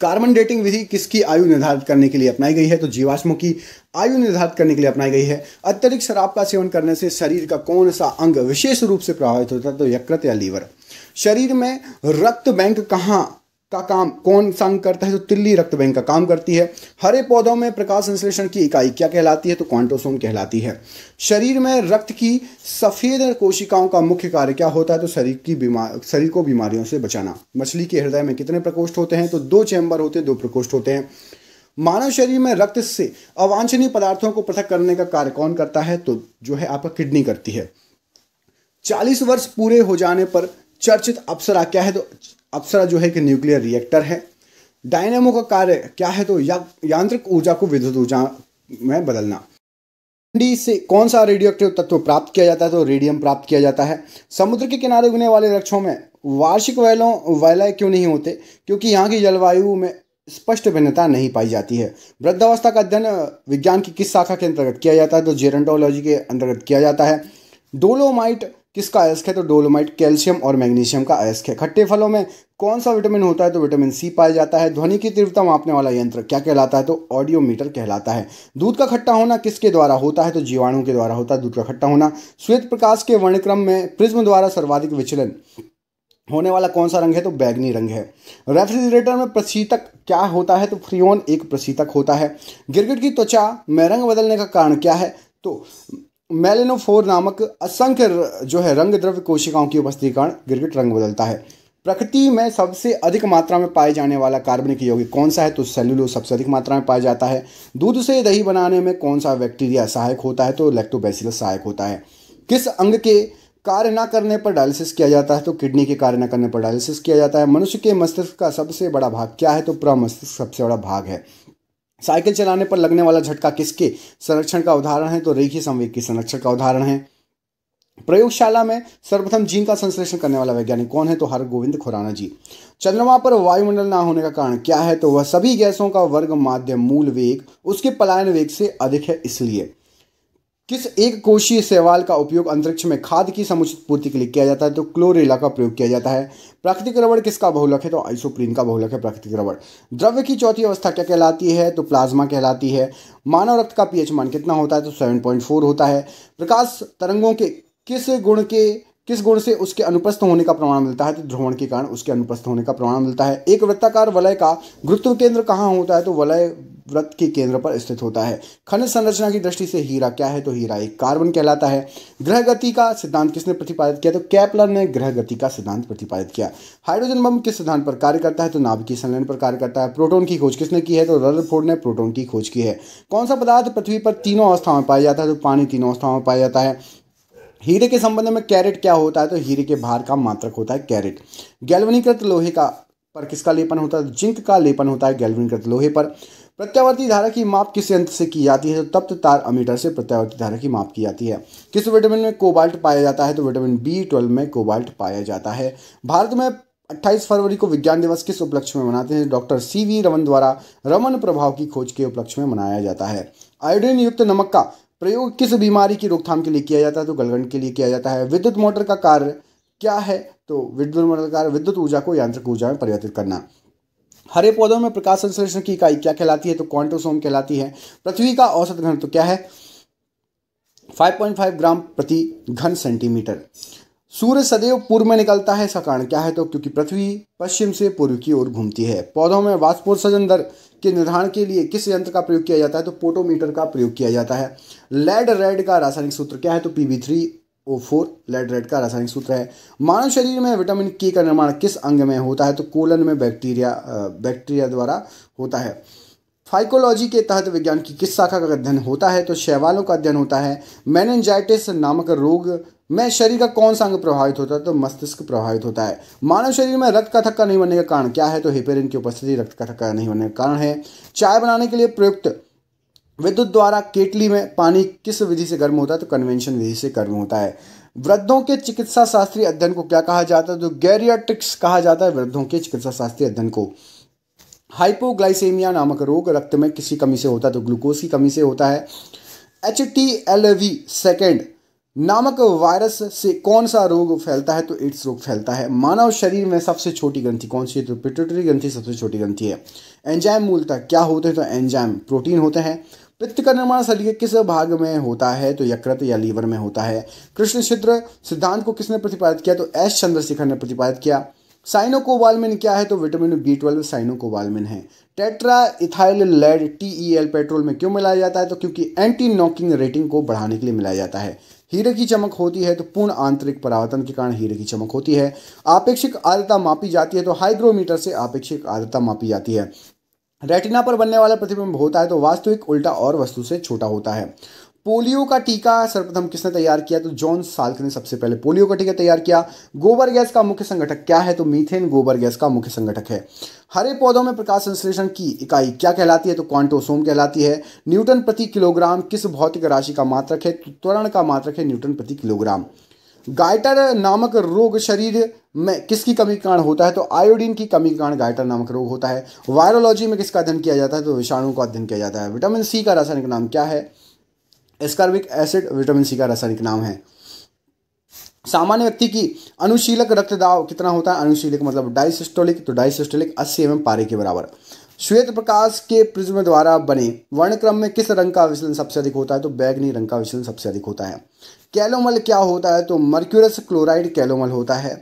कार्बन डेटिंग विधि किसकी आयु निर्धारित करने के लिए अपनाई गई है तो जीवाश्मों की आयु निर्धारित करने के लिए अपनाई गई है अत्यधिक शराब का सेवन करने से शरीर का कौन सा अंग विशेष रूप से प्रभावित होता है तो यकृत या लीवर शरीर में रक्त बैंक कहाँ का काम कौन संग करता है तो तिल्ली रक्त बैंक का काम करती है हरे पौधों में प्रकाश संश्लेषण की इकाई क्या कहलाती है तो क्वांटोसोम कहलाती है शरीर में रक्त की सफ़ेद कोशिकाओं का मुख्य कार्य क्या होता है तो शरीर की बीमार शरीर को बीमारियों से बचाना मछली के हृदय में कितने प्रकोष्ठ होते हैं तो दो चैम्बर होते हैं दो प्रकोष्ठ होते हैं मानव शरीर में रक्त से अवांछनीय पदार्थों को पृथक करने का कार्य कौन करता है तो जो है आपका किडनी करती है चालीस वर्ष पूरे हो जाने पर चर्चित अप्सरा क्या है तो अप्सरा जो है कि न्यूक्लियर रिएक्टर है डायनेमो का कार्य क्या है तो या, यांत्रिक ऊर्जा को विद्युत ऊर्जा में बदलना डी से कौन सा रेडियो एक्टिव तत्व प्राप्त किया जाता है तो रेडियम प्राप्त किया जाता है समुद्र के किनारे उगने वाले वृक्षों में वार्षिक वैलों वैलय क्यों नहीं होते क्योंकि यहाँ की जलवायु में स्पष्ट भिन्नता नहीं पाई जाती है वृद्धावस्था का अध्ययन विज्ञान की किस शाखा के अंतर्गत किया जाता है तो जेरेंटोलॉजी के अंतर्गत किया जाता है डोलोमाइट किसका अयस्क है तो डोलोमाइट कैल्शियम और मैग्नीशियम का अयस्क है खट्टे फलों में कौन सा विटामिन होता है तो विटामिन सी पाया जाता है ध्वनि की तीव्रता मापने वाला यंत्र क्या कहलाता है तो ऑडियोमीटर कहलाता है दूध का खट्टा होना किसके द्वारा होता है तो जीवाणु के द्वारा होता है दूध का खट्टा होना श्वेत प्रकाश के वर्णक्रम में प्रिज्म द्वारा सर्वाधिक विचलन होने वाला कौन सा रंग है तो बैगनी रंग है रेफ्रिजरेटर में प्रशीतक क्या होता है तो फ्रियोन एक प्रशीतक होता है गिरगिट की त्वचा में रंग बदलने का कारण क्या है तो मेलेनोफोर नामक असंख्य जो है रंग द्रव्य कोशिकाओं की उपस्थिति कारण गिरगिट रंग बदलता है प्रकृति में सबसे अधिक मात्रा में पाए जाने वाला कार्बनिक यौगिक कौन सा है तो सेल्यूलोज सबसे अधिक मात्रा में पाया जाता है दूध से दही बनाने में कौन सा बैक्टीरिया सहायक होता है तो लैक्टोबैसिलस सहायक होता है किस अंग के कार्य न करने पर डायलिसिस किया जाता है तो किडनी के कार्य न करने पर डायलिसिस किया जाता है मनुष्य के मस्तिष्क का सबसे बड़ा भाग क्या है तो प्रमस्तिष्क सबसे बड़ा भाग है साइकिल चलाने पर लगने वाला झटका किसके संरक्षण का उदाहरण है तो रेखी संवेग के संरक्षण का उदाहरण है प्रयोगशाला में सर्वप्रथम जीन का संश्लेषण करने वाला वैज्ञानिक कौन है तो हर गोविंद खुराना जी चंद्रमा पर वायुमंडल ना होने का कारण क्या है तो वह सभी गैसों का वर्ग माध्य मूल वेग उसके पलायन वेग से अधिक है इसलिए किस एक कोशीय सेवाल का उपयोग अंतरिक्ष में खाद की समुचित पूर्ति के लिए किया जाता है तो क्लोरेला का प्रयोग किया जाता है प्राकृतिक रबड़ किसका बहुलक है तो आइसोप्रीन का बहुलक है प्राकृतिक रबड़ द्रव्य की चौथी अवस्था क्या कहलाती है तो प्लाज्मा कहलाती है मानव रक्त का पीएच मान कितना होता है तो सेवन होता है प्रकाश तरंगों के किस गुण के किस गुण से उसके अनुपस्थ होने का प्रमाण मिलता है तो ध्रुवण के कारण उसके अनुपस्थ होने का प्रमाण मिलता है एक वृत्ताकार वलय का गुरुत्व केंद्र कहाँ होता है तो वलय व्रत के केंद्र पर स्थित होता है खनिज संरचना की दृष्टि से हीरा क्या है तो हीरा एक कार्बन कहलाता है ग्रह गति का सिद्धांत किसने प्रतिपादित किया तो कैपलर ने ग्रह गति का सिद्धांत प्रतिपादित किया हाइड्रोजन बम किस सिद्धांत पर कार्य करता है तो नाभिकीय संलयन पर कार्य करता है प्रोटोन की खोज किसने की है तो रदरफोर्ड ने प्रोटोन की खोज की है कौन सा पदार्थ पृथ्वी पर तीनों अवस्थाओं में पाया जाता है तो पानी तीनों अवस्थाओं में पाया जाता है हीरे के संबंध में कैरेट क्या होता है तो हीरे के भार का मात्रक होता है कैरेट गैल्वनीकृत लोहे का पर किसका लेपन होता है जिंक का लेपन होता है गैल्वनीकृत लोहे पर प्रत्यावर्ती धारा की माप किस यंत्र से की जाती है तो तप्त तार अमीटर से प्रत्यावर्ती धारा की माप की जाती है किस विटामिन में कोबाल्ट पाया जाता है तो विटामिन बी ट्वेल्व में कोबाल्ट पाया जाता है भारत में 28 फरवरी को विज्ञान दिवस किस उपलक्ष्य में मनाते हैं डॉक्टर सी वी रमन द्वारा रमन प्रभाव की खोज के उपलक्ष्य में मनाया जाता है आयोडीन युक्त नमक का प्रयोग किस बीमारी की रोकथाम के लिए किया जाता है तो गलगंड के लिए किया जाता है विद्युत मोटर का कार्य क्या है तो विद्युत मोटर का विद्युत ऊर्जा को यांत्रिक ऊर्जा में परिवर्तित करना हरे पौधों में प्रकाश संश्लेषण की इकाई क्या कहलाती है तो क्वांटोसोम कहलाती है पृथ्वी का औसत घन तो क्या है 5.5 ग्राम प्रति घन सेंटीमीटर सूर्य सदैव पूर्व में निकलता है इसका कारण क्या है तो क्योंकि पृथ्वी पश्चिम से पूर्व की ओर घूमती है पौधों में वाष्पोत्सर्जन दर के निर्धारण के लिए किस यंत्र का प्रयोग किया जाता है तो पोटोमीटर का प्रयोग किया जाता है लेड रेड का रासायनिक सूत्र क्या है तो P three O four lead red का रासायनिक सूत्र है मानव शरीर में विटामिन के का निर्माण किस अंग में होता है तो कोलन में बैक्टीरिया बैक्टीरिया द्वारा होता है फाइकोलॉजी के तहत विज्ञान की किस शाखा का अध्ययन होता है तो शैवालों का अध्ययन होता है मैनजाइटिस नामक रोग में शरीर का कौन सा अंग प्रभावित होता है तो मस्तिष्क प्रभावित होता है मानव शरीर में रक्त का थक्का नहीं बनने का कारण क्या है तो हिपेरिन की उपस्थिति रक्त का थक्का नहीं बनने का कारण है चाय बनाने के लिए प्रयुक्त विद्युत द्वारा केटली में पानी किस विधि से गर्म होता है तो कन्वेंशन विधि से गर्म होता है वृद्धों के चिकित्सा शास्त्रीय अध्ययन को क्या कहा जाता है तो गैरियाट्रिक्स कहा जाता है वृद्धों के चिकित्सा शास्त्रीय अध्ययन को हाइपोग्लाइसेमिया नामक रोग रक्त में किसी कमी से होता है तो ग्लूकोज की कमी से होता है H T L V second नामक वायरस से कौन सा रोग फैलता है तो एड्स रोग फैलता है मानव शरीर में सबसे छोटी ग्रंथि कौन सी है तो पिट्यूटरी ग्रंथि सबसे छोटी ग्रंथि है एंजाइम मूलतः क्या होते हैं तो एंजाइम प्रोटीन होते हैं पित्त का निर्माण शरीर के किस भाग में होता है तो यकृत या लीवर में होता है कृष्ण क्षेत्र सिद्धांत को किसने प्रतिपादित किया तो एस चंद्रशेखर ने प्रतिपादित किया साइनोकोवालमिन क्या है तो विटामिन बी ट्वेल्व साइनोकोवालमिन है tetra ethyl lead T E L petrol में क्यों मिलाया जाता है तो क्योंकि एंटी नॉकिंग रेटिंग को बढ़ाने के लिए मिलाया जाता है हीरे की चमक होती है तो पूर्ण आंतरिक परावर्तन के कारण हीरे की चमक होती है आपेक्षिक आर्द्रता मापी जाती है तो हाइग्रोमीटर से आपेक्षिक आर्द्रता मापी जाती है रेटिना पर बनने वाला प्रतिबिंब होता है तो वास्तविक उल्टा और वस्तु से छोटा होता है पोलियो का टीका सर्वप्रथम किसने तैयार किया तो जॉन साल्क ने सबसे पहले पोलियो का टीका तैयार किया गोबर गैस का मुख्य संगठक क्या है तो मीथेन गोबर गैस का मुख्य संगठक है हरे पौधों में प्रकाश संश्लेषण की इकाई क्या कहलाती है तो क्वांटोसोम कहलाती है न्यूटन प्रति किलोग्राम किस भौतिक राशि का मात्रक है तो त्वरण का मात्रक है न्यूटन प्रति किलोग्राम गाइटर नामक रोग शरीर में किसकी कमी के कारण होता है तो आयोडीन की कमी के कारण गाइटर नामक रोग होता है वायरोलॉजी में किसका अध्ययन किया जाता है तो विषाणु का अध्ययन किया जाता है विटामिन सी का रासायनिक नाम क्या है एस्कार्बिक एसिड विटामिन सी का रासायनिक नाम है सामान्य व्यक्ति की अनुशीलक रक्तदाब कितना होता है अनुशीलक मतलब डाइसिस्टोलिक तो डाइसिस्टोलिक अस्सी एम पारे के बराबर श्वेत प्रकाश के प्रिज्म द्वारा बने वर्णक्रम में किस रंग का विचलन सबसे अधिक होता है तो बैगनी रंग का विचलन सबसे अधिक होता है कैलोमल क्या होता है तो मर्क्यूरस क्लोराइड कैलोमल होता है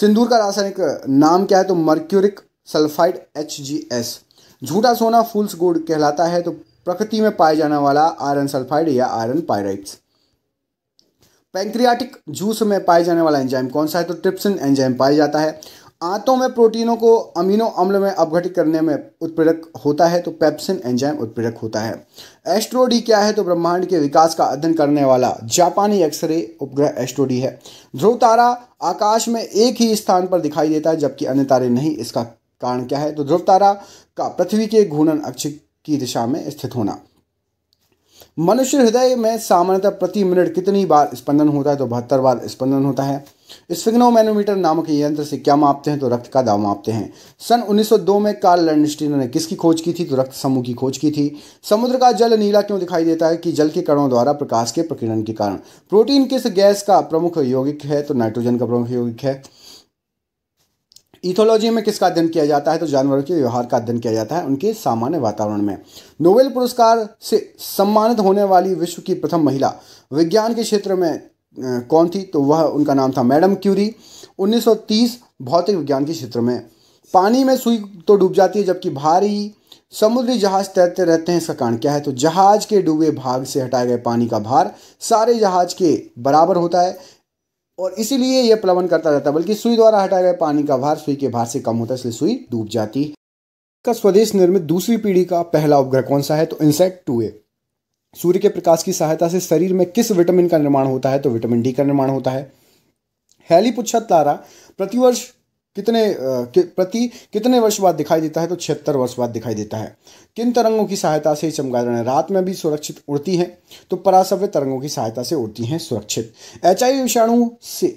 सिंदूर का रासायनिक नाम क्या है तो मर्क्यूरिक सल्फाइड एच झूठा सोना फूल्स गोड कहलाता है तो प्रकृति में पाया जाने वाला आयरन सल्फाइड या आयरन पायराइट्स पैंक्रियाटिक जूस में पाए जाने वाला एंजाइम कौन सा है तो ट्रिप्सिन एंजाइम पाया जाता है आंतों में प्रोटीनों को अमीनो अम्ल में अपघटित करने में उत्प्रेरक होता है तो पेप्सिन एंजाइम उत्प्रेरक होता है एस्ट्रोडी क्या है तो ब्रह्मांड के विकास का अध्ययन करने वाला जापानी एक्सरे उपग्रह एस्ट्रोडी है ध्रुव तारा आकाश में एक ही स्थान पर दिखाई देता है जबकि अन्य तारे नहीं इसका कारण क्या है तो ध्रुव तारा का पृथ्वी के घूर्णन अक्ष की दिशा में स्थित होना मनुष्य हृदय में सामान्यतः प्रति मिनट कितनी बार स्पंदन होता है तो बहत्तर बार स्पंदन होता है स्फिग्नोमैनोमीटर नामक यंत्र से क्या मापते हैं तो रक्त का दाव मापते हैं सन 1902 में कार्ल लर्नस्टीन ने किसकी खोज की थी तो रक्त समूह की खोज की थी समुद्र का जल नीला क्यों दिखाई देता है कि जल के कणों द्वारा प्रकाश के प्रकीर्णन के कारण प्रोटीन किस गैस का प्रमुख यौगिक है तो नाइट्रोजन का प्रमुख यौगिक है इथोलॉजी में किसका अध्ययन किया जाता है तो जानवरों के व्यवहार का अध्ययन किया जाता है उनके सामान्य वातावरण में नोबेल पुरस्कार से सम्मानित होने वाली विश्व की प्रथम महिला विज्ञान के क्षेत्र में कौन थी तो वह उनका नाम था मैडम क्यूरी 1930 भौतिक विज्ञान के क्षेत्र में पानी में सुई तो डूब जाती है जबकि भारी समुद्री जहाज तैरते रहते हैं इसका कारण क्या है तो जहाज के डूबे भाग से हटाए गए पानी का भार सारे जहाज के बराबर होता है और इसीलिए यह प्लवन करता रहता है बल्कि सुई द्वारा हटाए गए पानी का भार सुई के भार से कम होता है इसलिए सुई डूब जाती है का स्वदेश निर्मित दूसरी पीढ़ी का पहला उपग्रह कौन सा है तो इंसेक्ट टू ए सूर्य के प्रकाश की सहायता से शरीर में किस विटामिन का निर्माण होता है तो विटामिन डी का निर्माण होता है हेलीपुच्छत तारा प्रतिवर्ष कितने प्रति कितने वर्ष बाद दिखाई देता है तो छिहत्तर वर्ष बाद दिखाई देता है किन तरंगों की सहायता से चमगादड़ें रात में भी सुरक्षित उड़ती हैं तो परासव्य तरंगों की सहायता से उड़ती हैं सुरक्षित एच आई विषाणु से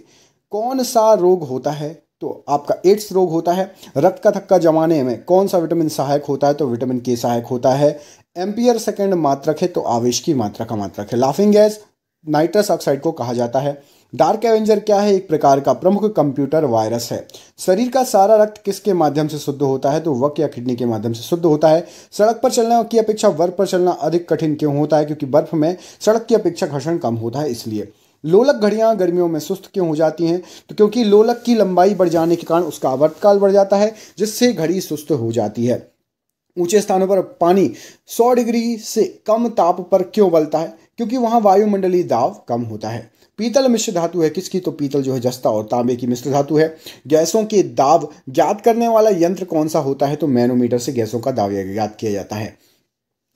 कौन सा रोग होता है तो आपका एड्स रोग होता है रक्त का थक्का जमाने में कौन सा विटामिन सहायक होता है तो विटामिन के सहायक होता है एम्पियर सेकेंड मात्रक है तो आवेश की मात्रा का मात्रक है लाफिंग गैस नाइट्रस ऑक्साइड को कहा जाता है डार्क एवेंजर क्या है एक प्रकार का प्रमुख कंप्यूटर वायरस है शरीर का सारा रक्त किसके माध्यम से शुद्ध होता है तो वक या किडनी के माध्यम से शुद्ध होता है सड़क पर चलने की अपेक्षा बर्फ पर चलना अधिक कठिन क्यों होता है क्योंकि बर्फ में सड़क की अपेक्षा घर्षण कम होता है इसलिए लोलक घड़ियां गर्मियों में सुस्त क्यों हो जाती हैं तो क्योंकि लोलक की लंबाई बढ़ जाने के कारण उसका आवर्तकाल बढ़ जाता है जिससे घड़ी सुस्त हो जाती है ऊंचे स्थानों पर पानी 100 डिग्री से कम ताप पर क्यों बलता है क्योंकि वहां वायुमंडलीय दाव कम होता है पीतल मिश्र धातु है किसकी तो पीतल जो है जस्ता और तांबे की मिश्र धातु है गैसों के दाब ज्ञात करने वाला यंत्र कौन सा होता है तो मैनोमीटर से गैसों का दाव ज्ञात किया जाता है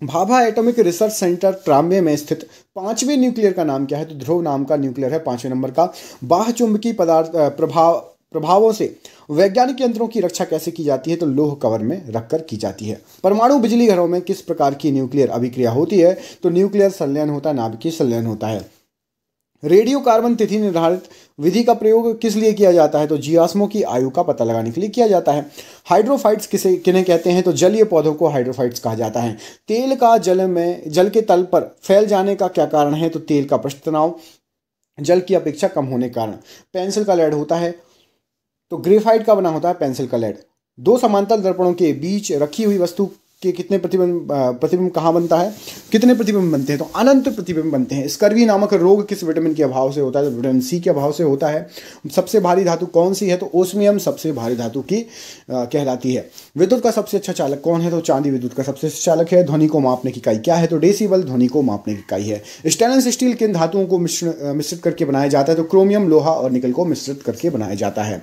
Bhabha atomic research centre Trombay में स्थित पांचवें न्यूक्लियर का नाम क्या है तो ध्रुव नाम का न्यूक्लियर है पांचवें नंबर का बाह चुंबकीय पदार्थ प्रभाव प्रभावों से वैज्ञानिक यंत्रों की रक्षा कैसे की जाती है तो लोह कवर में रखकर की जाती है परमाणु बिजली घरों में किस प्रकार की न्यूक्लियर अभिक्रिया होती है तो न्यूक्लियर संलयन होता है नाभिकीय संलयन होता है रेडियो कार्बन तिथि निर्धारित विधि का प्रयोग किस लिए किया जाता है तो जीआसमों की आयु का पता लगाने के लिए किया जाता है हाइड्रोफाइट्स किसे किन्हें कहते हैं तो जलीय पौधों को हाइड्रोफाइट्स कहा जाता है तेल का जल में जल के तल पर फैल जाने का क्या कारण है तो तेल का पृष्ठ तनाव जल की अपेक्षा कम होने के कारण पेंसिल का लेड होता है तो ग्रेफाइट का बना होता है पेंसिल का लेड दो समांतर दर्पणों के बीच रखी हुई वस्तु कि कितने प्रतिबिंब प्रतिबिंब कहाँ बनता है कितने प्रतिबिंब बनते हैं तो अनंत प्रतिबिंब बनते हैं स्कर्वी नामक रोग किस विटामिन के अभाव से होता है तो विटामिन सी के अभाव से होता है सबसे भारी धातु कौन सी है तो ओस्मियम सबसे भारी धातु की कहलाती है विद्युत का सबसे अच्छा चालक कौन है तो चांदी विद्युत का सबसे अच्छा चालक है ध्वनि को मापने की इकाई क्या है तो डेसीबल ध्वनि को मापने की इकाई है स्टेनलेस स्टील किन धातुओं को मिश्रित करके बनाया जाता है तो क्रोमियम लोहा और निकल को मिश्रित करके बनाया जाता है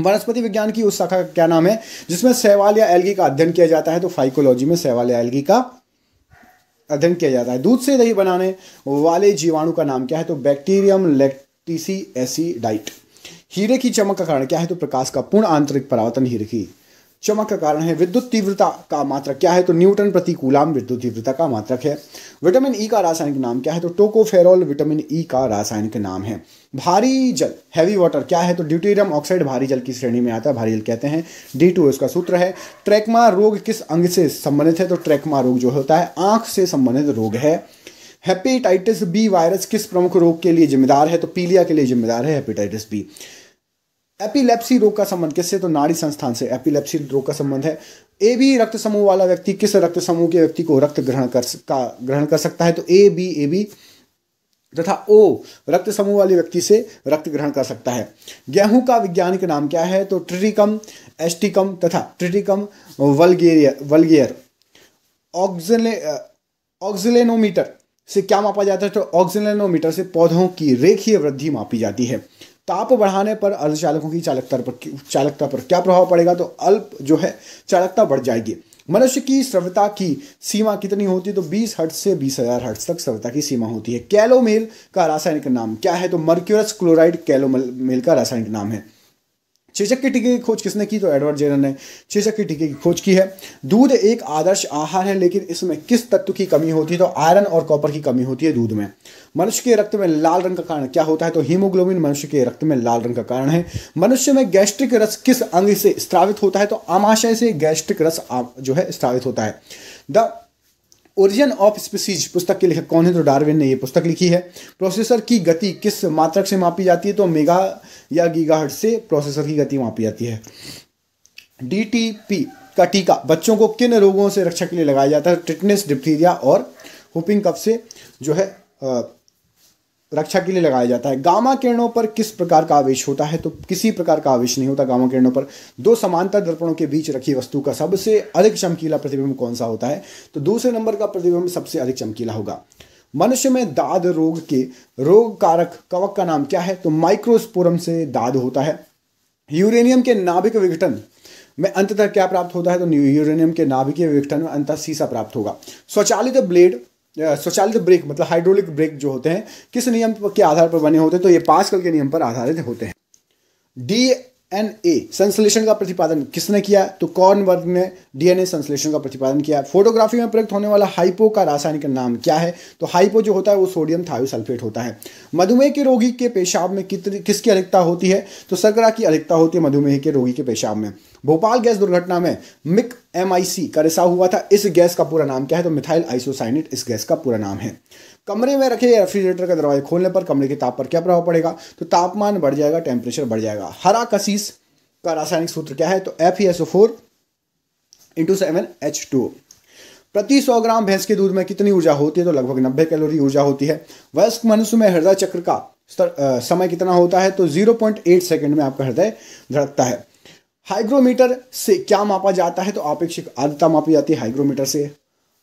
वनस्पति विज्ञान की उस शाखा का क्या नाम है जिसमें सहवाल या एलगी का अध्ययन किया जाता है तो फाइकोलॉजी में सहवाल या एलगी का अध्ययन किया जाता है दूध से दही बनाने वाले जीवाणु का नाम क्या है तो बैक्टीरियम लेक्टिसी डाइट हीरे की चमक का कारण क्या है तो प्रकाश का पूर्ण आंतरिक परावर्तन हीरे की चमक का कारण है विद्युत तीव्रता का मात्रक क्या है तो न्यूटन प्रति कूलाम विद्युत तीव्रता का मात्रक है विटामिन ई e का रासायनिक नाम क्या है तो टोकोफेरॉल विटामिन ई e का रासायनिक नाम है भारी जल हैवी वाटर क्या है तो ड्यूटेरियम ऑक्साइड भारी जल की श्रेणी में आता है भारी जल कहते हैं डी टू इसका सूत्र है ट्रैकमा रोग किस अंग से संबंधित है तो ट्रैकमा रोग जो होता है आंख से संबंधित रोग है हेपेटाइटिस बी वायरस किस प्रमुख रोग के लिए जिम्मेदार है तो पीलिया के लिए जिम्मेदार है हेपेटाइटिस बी एपिलेप्सी रोग का संबंध किससे तो नाड़ी संस्थान से एपिलेप्सी रोग का संबंध है ए बी रक्त समूह वाला व्यक्ति किस रक्त समूह के व्यक्ति को रक्त ग्रहण कर का ग्रहण कर सकता है तो ए बी ए बी तथा ओ रक्त समूह वाले व्यक्ति से रक्त ग्रहण कर सकता है गेहूं का वैज्ञानिक नाम क्या है तो ट्रिटिकम एस्टिकम तथा ट्रिटिकम वलगेरियर वलगेयर ऑक्जिले ऑक्जिलेनोमीटर से क्या मापा जाता है तो ऑक्जिलेनोमीटर से पौधों की रेखीय वृद्धि मापी जाती है ताप बढ़ाने पर अर्धचालकों की चालकता पर चालकता पर क्या प्रभाव पड़ेगा तो अल्प जो है चालकता बढ़ जाएगी मनुष्य की श्रव्यता की सीमा कितनी होती है तो 20 हर्ट्ज से 20,000 हट तक श्रव्यता की सीमा होती है कैलोमेल का रासायनिक नाम क्या है तो मर्क्यूरस क्लोराइड कैलोमेल का रासायनिक नाम है चेचक के टीके की खोज किसने की तो एडवर्ड जेरन ने चेचक के टीके की खोज की है दूध एक आदर्श आहार है लेकिन इसमें किस तत्व की कमी होती है तो आयरन और कॉपर की कमी होती है दूध में मनुष्य के रक्त में लाल रंग का कारण क्या होता है तो हीमोग्लोबिन मनुष्य के रक्त में लाल रंग का कारण है मनुष्य में गैस्ट्रिक रस किस अंग से स्त्रावित होता है तो आमाशय से गैस्ट्रिक रस जो है स्त्रावित होता है द ओरिजिन ऑफ स्पीसीज पुस्तक के लेखक कौन है तो डार्विन ने ये पुस्तक लिखी है प्रोसेसर की गति किस मात्रक से मापी जाती है तो मेगा या गीगाहर्ट से प्रोसेसर की गति मापी जाती है डी का टीका बच्चों को किन रोगों से रक्षा के लिए लगाया जाता है टिटनेस डिप्थीरिया और हुपिंग कप से जो है रक्षा के लिए लगाया जाता है गामा किरणों पर किस प्रकार का आवेश होता है तो किसी प्रकार का आवेश नहीं होता गामा किरणों पर दो समांतर दर्पणों के बीच रखी वस्तु का सबसे अधिक चमकीला प्रतिबिंब कौन सा होता है तो दूसरे नंबर का प्रतिबिंब सबसे अधिक चमकीला होगा मनुष्य में दाद रोग के रोग कारक कवक का नाम क्या है तो माइक्रोस्पोरम से दाद होता है यूरेनियम के नाभिक विघटन में अंततः क्या प्राप्त होता है तो यूरेनियम के नाभिकीय विघटन में अंततः सीसा प्राप्त होगा स्वचालित ब्लेड स्वचालित ब्रेक मतलब हाइड्रोलिक ब्रेक जो होते हैं किस नियम के आधार पर बने होते हैं तो ये पास्कल के नियम पर आधारित होते हैं डी एन ए संश्लेषण का प्रतिपादन किसने किया तो कॉर्न वर्ग ने डीएनए संश्लेषण का प्रतिपादन किया फोटोग्राफी में प्रयुक्त होने वाला हाइपो का रासायनिक नाम क्या है तो हाइपो जो होता है वो सोडियम थायोसल्फेट होता है मधुमेह के रोगी के पेशाब में कितनी किसकी अधिकता होती है तो सरकरा की अधिकता होती है मधुमेह के रोगी के पेशाब में भोपाल गैस दुर्घटना में मिक एम का रिसाव हुआ था इस गैस का पूरा नाम क्या है तो मिथाइल आइसोसाइनिट इस गैस का पूरा नाम है कमरे में रखे रेफ्रिजरेटर का दरवाजा खोलने पर कमरे के ताप पर क्या प्रभाव पड़ेगा तो तापमान बढ़ जाएगा टेम्परेचर बढ़ जाएगा हरा कसीस का रासायनिक सूत्र क्या है तो F E S O four into seven H two प्रति सौ ग्राम भैंस के दूध में कितनी ऊर्जा होती है तो लगभग नब्बे कैलोरी ऊर्जा होती है वयस्क मनुष्य में हृदय चक्र का स्तर, आ, समय कितना होता है तो जीरो पॉइंट एट सेकेंड में आपका हृदय धड़कता है हाइग्रोमीटर से क्या मापा जाता है तो आपेक्षिक आर्द्रता मापी जाती है हाइग्रोमीटर से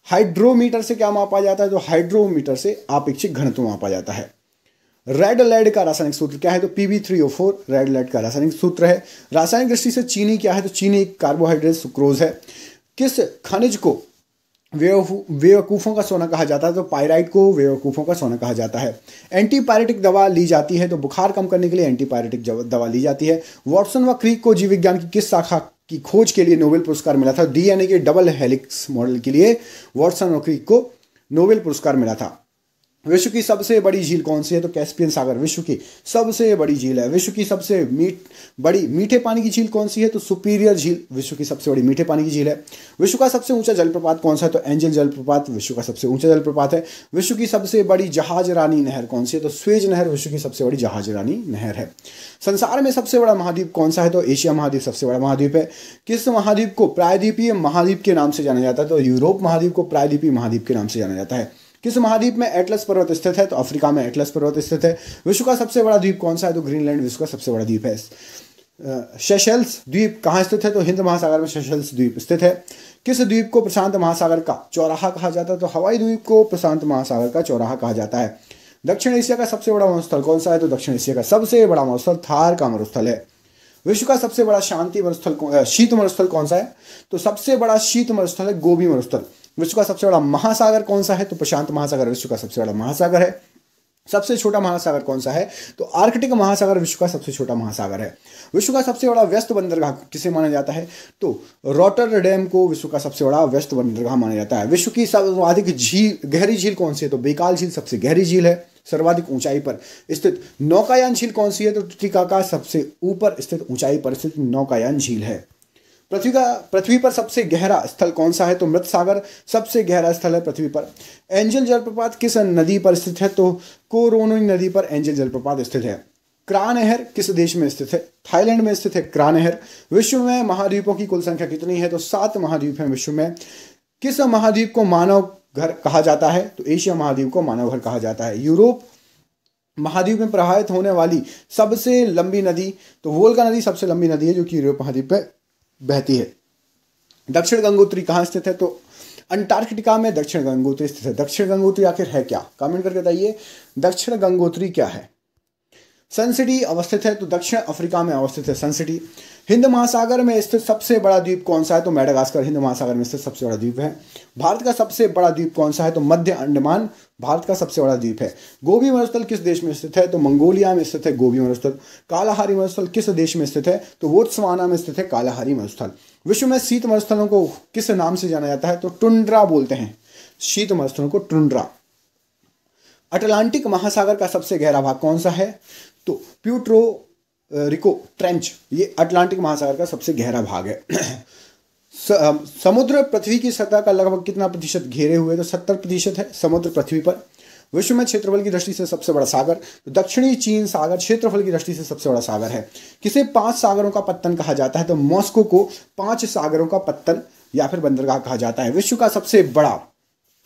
हाइड्रोमीटर से क्या मापा जाता है तो हाइड्रोमीटर से आपेक्षिक घनत्व मापा जाता है रेड लेड का रासायनिक सूत्र क्या है तो P three O four red lead का रासायनिक सूत्र है रासायनिक दृष्टि से चीनी क्या है तो चीनी एक कार्बोहाइड्रेट सुक्रोज है किस खनिज को बेवकूफ़ों का सोना कहा जाता है तो पायराइट को बेवकूफ़ों का सोना कहा जाता है एंटीपायरेटिक दवा ली जाती है तो बुखार कम करने के लिए एंटीपायरेटिक दवा ली जाती है वॉटसन व क्रीक को जीव विज्ञान की किस शाखा की खोज के लिए नोबेल पुरस्कार मिला था डीएनए के डबल हेलिक्स मॉडल के लिए वॉटसन व क्रीक को नोबेल पुरस्कार मिला था विश्व की सबसे बड़ी झील कौन सी है तो कैस्पियन सागर विश्व की सबसे बड़ी झील है विश्व की सबसे मीठ बड़ी मीठे पानी की झील कौन सी है तो सुपीरियर झील विश्व की सबसे बड़ी मीठे पानी की झील है विश्व का सबसे ऊंचा जलप्रपात कौन सा है तो एंजल जलप्रपात विश्व का सबसे ऊंचा जलप्रपात है विश्व की सबसे बड़ी जहाज रानी नहर कौन सी है तो स्वेज नहर विश्व की सबसे बड़ी जहाज रानी नहर है संसार में सबसे बड़ा महाद्वीप कौन सा है तो एशिया महाद्वीप सबसे बड़ा महाद्वीप है किस महाद्वीप को प्रायद्वीपीय महाद्वीप के नाम से जाना जाता है तो यूरोप महाद्वीप को प्रायद्वीपीय महाद्वीप के नाम से जाना जाता है किस महाद्वीप में एटलस पर्वत स्थित है तो अफ्रीका में एटलस पर्वत स्थित है विश्व का सबसे बड़ा द्वीप कौन सा है तो ग्रीनलैंड विश्व का सबसे बड़ा द्वीप है शेशल्स द्वीप कहाँ स्थित है तो हिंद महासागर में शेशल्स द्वीप स्थित है किस द्वीप को प्रशांत महासागर का चौराहा कहा जाता है तो हवाई द्वीप को प्रशांत महासागर का चौराहा कहा जाता है दक्षिण एशिया का सबसे बड़ा मरुस्थल कौन सा है तो दक्षिण एशिया का सबसे बड़ा मरुस्थल थार का मरुस्थल है विश्व का सबसे बड़ा शांति मरुस्थल शीत मरुस्थल कौन सा है तो सबसे बड़ा शीत मरुस्थल है गोभी मरुस्थल विश्व का सबसे बड़ा महासागर कौन सा है तो प्रशांत महासागर विश्व का सबसे बड़ा महासागर है सबसे छोटा महासागर कौन सा है तो आर्कटिक महासागर विश्व का सबसे छोटा महासागर है विश्व का सबसे बड़ा व्यस्त बंदरगाह किसे माना जाता है तो रोटर डैम को विश्व का सबसे बड़ा व्यस्त बंदरगाह माना जाता है विश्व की सर्वाधिक झील गहरी झील कौन सी है तो बेकाल झील सबसे गहरी झील है सर्वाधिक ऊंचाई पर स्थित नौकायान झील कौन सी है तो टिकाका सबसे ऊपर स्थित ऊंचाई पर स्थित नौकायान झील है पृथ्वी का पृथ्वी पर सबसे गहरा स्थल कौन सा है तो मृत सागर सबसे गहरा स्थल है पृथ्वी पर एंजल जलप्रपात किस नदी पर स्थित है तो कोरोनोई नदी पर एंजल जलप्रपात स्थित है क्रा नहर किस देश में स्थित है थाईलैंड में स्थित है क्रा नहर विश्व में महाद्वीपों की कुल संख्या कितनी है तो सात महाद्वीप हैं विश्व में किस महाद्वीप को मानव घर कहा जाता है तो एशिया महाद्वीप को मानव घर कहा जाता है यूरोप महाद्वीप में प्रभावित होने वाली सबसे लंबी नदी तो वोल्का नदी सबसे लंबी नदी है जो कि यूरोप महाद्वीप में बहती है दक्षिण गंगोत्री कहाँ स्थित है तो अंटार्कटिका में दक्षिण गंगोत्री स्थित है दक्षिण गंगोत्री आखिर है क्या कमेंट करके बताइए दक्षिण गंगोत्री क्या है सनसिटी अवस्थित है तो दक्षिण अफ्रीका में अवस्थित है सनसिटी हिंद महासागर में स्थित सबसे बड़ा द्वीप कौन सा है तो मेडागास्कर हिंद महासागर में स्थित सबसे बड़ा द्वीप है भारत का सबसे बड़ा द्वीप कौन सा है तो मध्य अंडमान भारत का सबसे बड़ा द्वीप है गोभी मरुस्थल किस देश में स्थित है तो मंगोलिया में स्थित है गोभी मरुस्थल कालाहारी मरुस्थल किस देश में स्थित है तो वोट्सवाना में स्थित है कालाहारी मरुस्थल विश्व में शीत मरुस्थलों को किस नाम से जाना जाता है तो टुंड्रा बोलते हैं शीत मरुस्थलों को टुंड्रा अटलांटिक महासागर का सबसे गहरा भाग कौन सा है तो प्यूट्रो रिको ट्रेंच ये अटलांटिक महासागर का सबसे गहरा भाग है समुद्र पृथ्वी की सतह का लगभग कितना प्रतिशत घेरे हुए तो सत्तर प्रतिशत है समुद्र पृथ्वी पर विश्व में क्षेत्रफल की दृष्टि से सबसे बड़ा सागर तो दक्षिणी चीन सागर क्षेत्रफल की दृष्टि से सबसे बड़ा सागर है किसे पांच सागरों का पत्तन कहा जाता है तो मॉस्को को पांच सागरों का पत्तन या फिर बंदरगाह कहा जाता है विश्व का सबसे बड़ा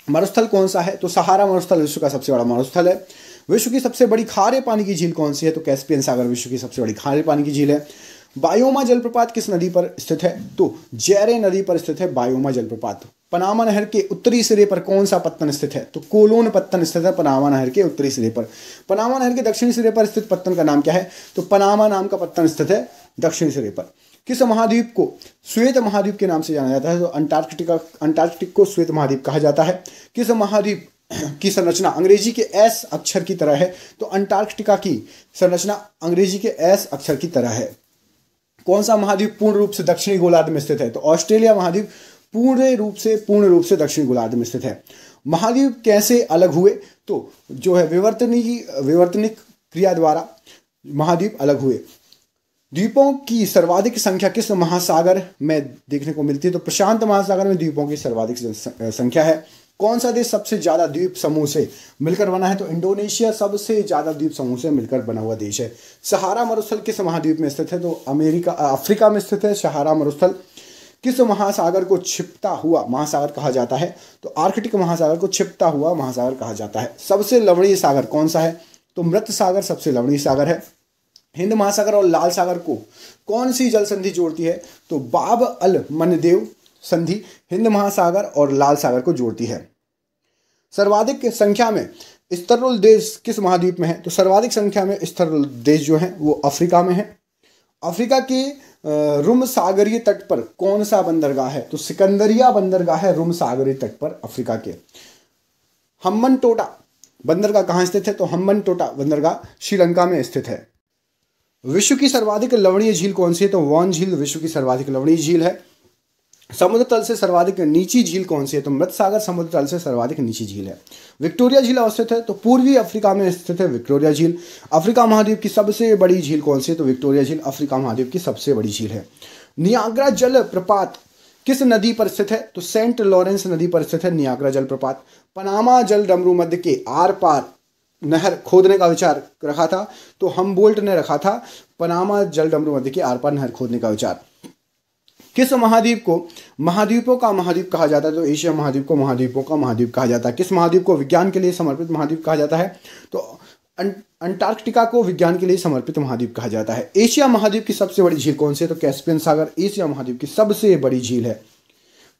मरुस्थल कौन सा है तो सहारा मरुस्थल विश्व का सबसे बड़ा मरुस्थल है विश्व की सबसे बड़ी खारे पानी की झील कौन सी है तो कैस्पियन सागर विश्व की सबसे बड़ी खारे पानी की झील है बायोमा जलप्रपात किस नदी पर स्थित है तो जैरे नदी पर स्थित है बायोमा जलप्रपात पनामा नहर के उत्तरी सिरे पर कौन सा पत्तन स्थित है तो कोलोन पत्तन स्थित है पनामा नहर के उत्तरी सिरे पर पनामा नहर के दक्षिणी सिरे पर स्थित पत्तन का नाम क्या है तो पनामा नाम का पत्तन स्थित है दक्षिणी सिरे पर किस महाद्वीप को श्वेत महाद्वीप के नाम से जाना जाता है तो अंटार्कटिका अंटार्कटिक को श्वेत महाद्वीप कहा जाता है किस महाद्वीप की संरचना अंग्रेजी के एस अक्षर की तरह है तो अंटार्कटिका की संरचना अंग्रेजी के एस अक्षर की तरह है कौन सा महाद्वीप पूर्ण रूप से दक्षिणी गोलार्ध में स्थित है तो ऑस्ट्रेलिया महाद्वीप पूर्ण रूप से पूर्ण रूप से दक्षिणी गोलार्ध में स्थित है महाद्वीप कैसे अलग हुए तो जो है विवर्तनी विवर्तनिक क्रिया द्वारा महाद्वीप अलग हुए द्वीपों की सर्वाधिक संख्या किस महासागर में देखने को मिलती है तो प्रशांत महासागर में द्वीपों की सर्वाधिक संख्या है कौन सा देश सबसे ज़्यादा द्वीप समूह से मिलकर बना है तो इंडोनेशिया सबसे ज़्यादा द्वीप समूह से मिलकर बना हुआ देश है सहारा मरुस्थल किस महाद्वीप में स्थित है तो अमेरिका अफ्रीका में स्थित है सहारा मरुस्थल किस महासागर को छिपता हुआ महासागर कहा जाता है तो आर्कटिक महासागर को छिपता हुआ महासागर कहा जाता है सबसे लवणीय सागर कौन सा है तो मृत सागर सबसे लवणीय सागर है हिंद महासागर और लाल सागर को कौन सी जल संधि जोड़ती है तो बाब अल मनदेव संधि हिंद महासागर और लाल सागर को जोड़ती है सर्वाधिक संख्या में स्तरुल देश किस महाद्वीप में है तो सर्वाधिक संख्या में स्तरुल देश जो है वो अफ्रीका में है अफ्रीका के रुम सागरीय तट पर कौन सा बंदरगाह है तो सिकंदरिया बंदरगाह है रुम सागरीय तट पर अफ्रीका के हम्बन टोटा बंदरगाह कहाँ स्थित है तो हम्बन टोटा बंदरगाह श्रीलंका में स्थित है विश्व की सर्वाधिक लवणीय झील कौन सी है तो वॉन झील विश्व की सर्वाधिक लवणीय झील है समुद्र तल से सर्वाधिक नीची झील कौन सी है तो मृत सागर समुद्र तल से सर्वाधिक नीची झील है विक्टोरिया झील अवस्थित है तो पूर्वी अफ्रीका में स्थित है विक्टोरिया झील अफ्रीका महाद्वीप की सबसे बड़ी झील कौन सी है तो विक्टोरिया झील अफ्रीका महाद्वीप की सबसे बड़ी झील है नियाग्रा जल प्रपात किस नदी पर स्थित है तो सेंट लॉरेंस नदी पर स्थित है नियाग्रा जलप्रपात पनामा जल डमरू मध्य के आर पार नहर खोदने का विचार रखा था तो हम बोल्ट ने रखा था पनामा जल डमरू मध्य के आर पार नहर खोदने का विचार किस महाद्वीप को महाद्वीपों का महाद्वीप कहा जाता है तो एशिया महाद्वीप को महाद्वीपों का महाद्वीप कहा जाता है किस महाद्वीप को विज्ञान के लिए समर्पित महाद्वीप कहा जाता है तो अं-, अंटार्कटिका को विज्ञान के लिए समर्पित महाद्वीप कहा जाता है एशिया महाद्वीप की सबसे बड़ी झील कौन सी है तो कैस्पियन सागर एशिया महाद्वीप की सबसे बड़ी झील है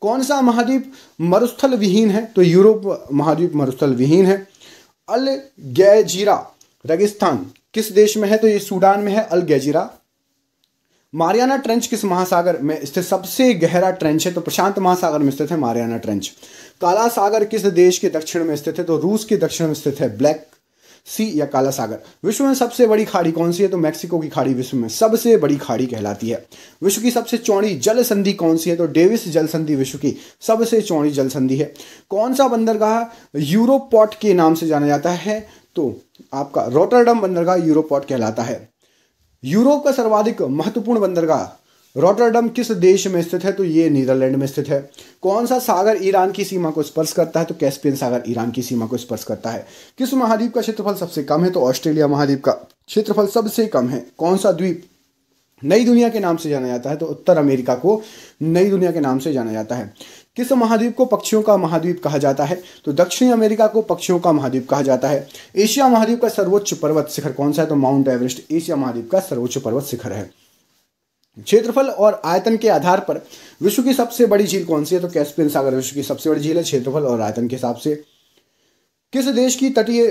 कौन सा महाद्वीप मरुस्थल विहीन है तो यूरोप महाद्वीप मरुस्थल विहीन है अल गैजीरा रेगिस्तान किस देश में है तो ये सूडान में है अल गैजीरा मारियाना ट्रेंच किस महासागर में स्थित सबसे गहरा ट्रेंच है तो प्रशांत महासागर में स्थित है मारियाना ट्रेंच काला सागर किस देश के दक्षिण में स्थित है तो रूस के दक्षिण में स्थित है ब्लैक सी या काला सागर विश्व में सबसे बड़ी खाड़ी कौन सी है तो मैक्सिको की खाड़ी विश्व में सबसे बड़ी खाड़ी कहलाती है विश्व की सबसे चौड़ी जल संधि कौन सी है तो डेविस जल संधि विश्व की सबसे चौड़ी जल संधि है कौन सा बंदरगाह यूरोपोट के नाम से जाना जाता है तो आपका रोटरडम बंदरगाह यूरोपॉट कहलाता है यूरोप का सर्वाधिक महत्वपूर्ण बंदरगाह रोटरडम किस देश में स्थित है तो ये नीदरलैंड में स्थित है कौन सा सागर ईरान की सीमा को स्पर्श करता है तो कैस्पियन सागर ईरान की सीमा को स्पर्श करता है किस महाद्वीप का क्षेत्रफल सबसे कम है तो ऑस्ट्रेलिया महाद्वीप का क्षेत्रफल सबसे कम है कौन सा द्वीप नई दुनिया के नाम से जाना जाता है तो उत्तर अमेरिका को नई दुनिया के नाम से जाना जाता है किस महाद्वीप को पक्षियों का महाद्वीप कहा जाता है तो दक्षिण अमेरिका को पक्षियों का महाद्वीप कहा जाता है एशिया महाद्वीप का सर्वोच्च पर्वत शिखर कौन सा है तो माउंट एवरेस्ट एशिया महाद्वीप का सर्वोच्च पर्वत शिखर है क्षेत्रफल और आयतन के आधार पर विश्व की सबसे बड़ी झील कौन सी है तो कैस्पियन सागर विश्व की सबसे बड़ी झील है क्षेत्रफल और आयतन के हिसाब से किस देश की तटीय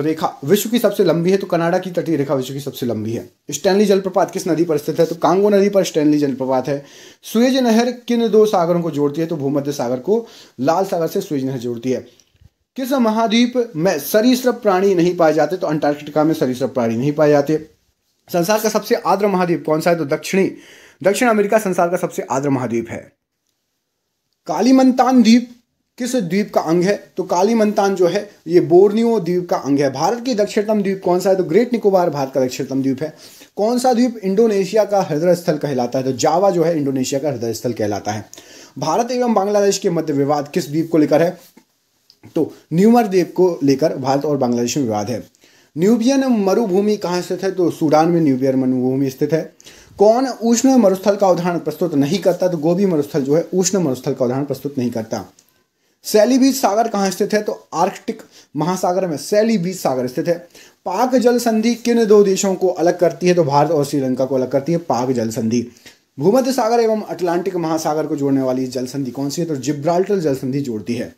रेखा विश्व की सबसे लंबी है तो कनाडा की तटीय रेखा विश्व की सबसे लंबी है स्टैनली जलप्रपात किस नदी पर स्थित है तो कांगो नदी पर स्टैनली जलप्रपात है सुएज नहर किन दो सागरों को जोड़ती है तो भूमध्य सागर को लाल सागर से सुएज नहर जोड़ती है किस महाद्वीप में सरीसृप प्राणी नहीं पाए जाते तो अंटार्कटिका में सरीसृप प्राणी नहीं पाए जाते संसार का सबसे आद्र महाद्वीप कौन सा है तो दक्षिणी दक्षिण अमेरिका संसार का सबसे आद्र महाद्वीप है कालीमंतान द्वीप किस द्वीप का अंग है तो कालीमंतान जो है ये बोर्नियो द्वीप का अंग है भारत की दक्षिणतम द्वीप कौन सा है तो ग्रेट निकोबार भारत का दक्षिणतम द्वीप है कौन सा द्वीप इंडोनेशिया का हृदय स्थल कहलाता है तो जावा जो है इंडोनेशिया का हृदय स्थल कहलाता है भारत एवं बांग्लादेश के मध्य विवाद किस द्वीप को लेकर है तो न्यूमर द्वीप को लेकर भारत और बांग्लादेश में विवाद है न्यूबियन मरुभूमि कहाँ स्थित है तो सूडान में न्यूबियन मरुभूमि स्थित है कौन उष्ण मरुस्थल का उदाहरण प्रस्तुत नहीं करता तो गोभी मरुस्थल जो है उष्ण मरुस्थल का उदाहरण प्रस्तुत नहीं करता सैली बीच सागर कहाँ स्थित है तो आर्कटिक महासागर में सैली बीच सागर स्थित है पाक जल संधि किन दो देशों को अलग करती है तो भारत और श्रीलंका को अलग करती है पाक जल संधि भूमध्य सागर एवं अटलांटिक महासागर को जोड़ने वाली जल संधि कौन सी है तो जिब्राल्टर जल संधि जोड़ती है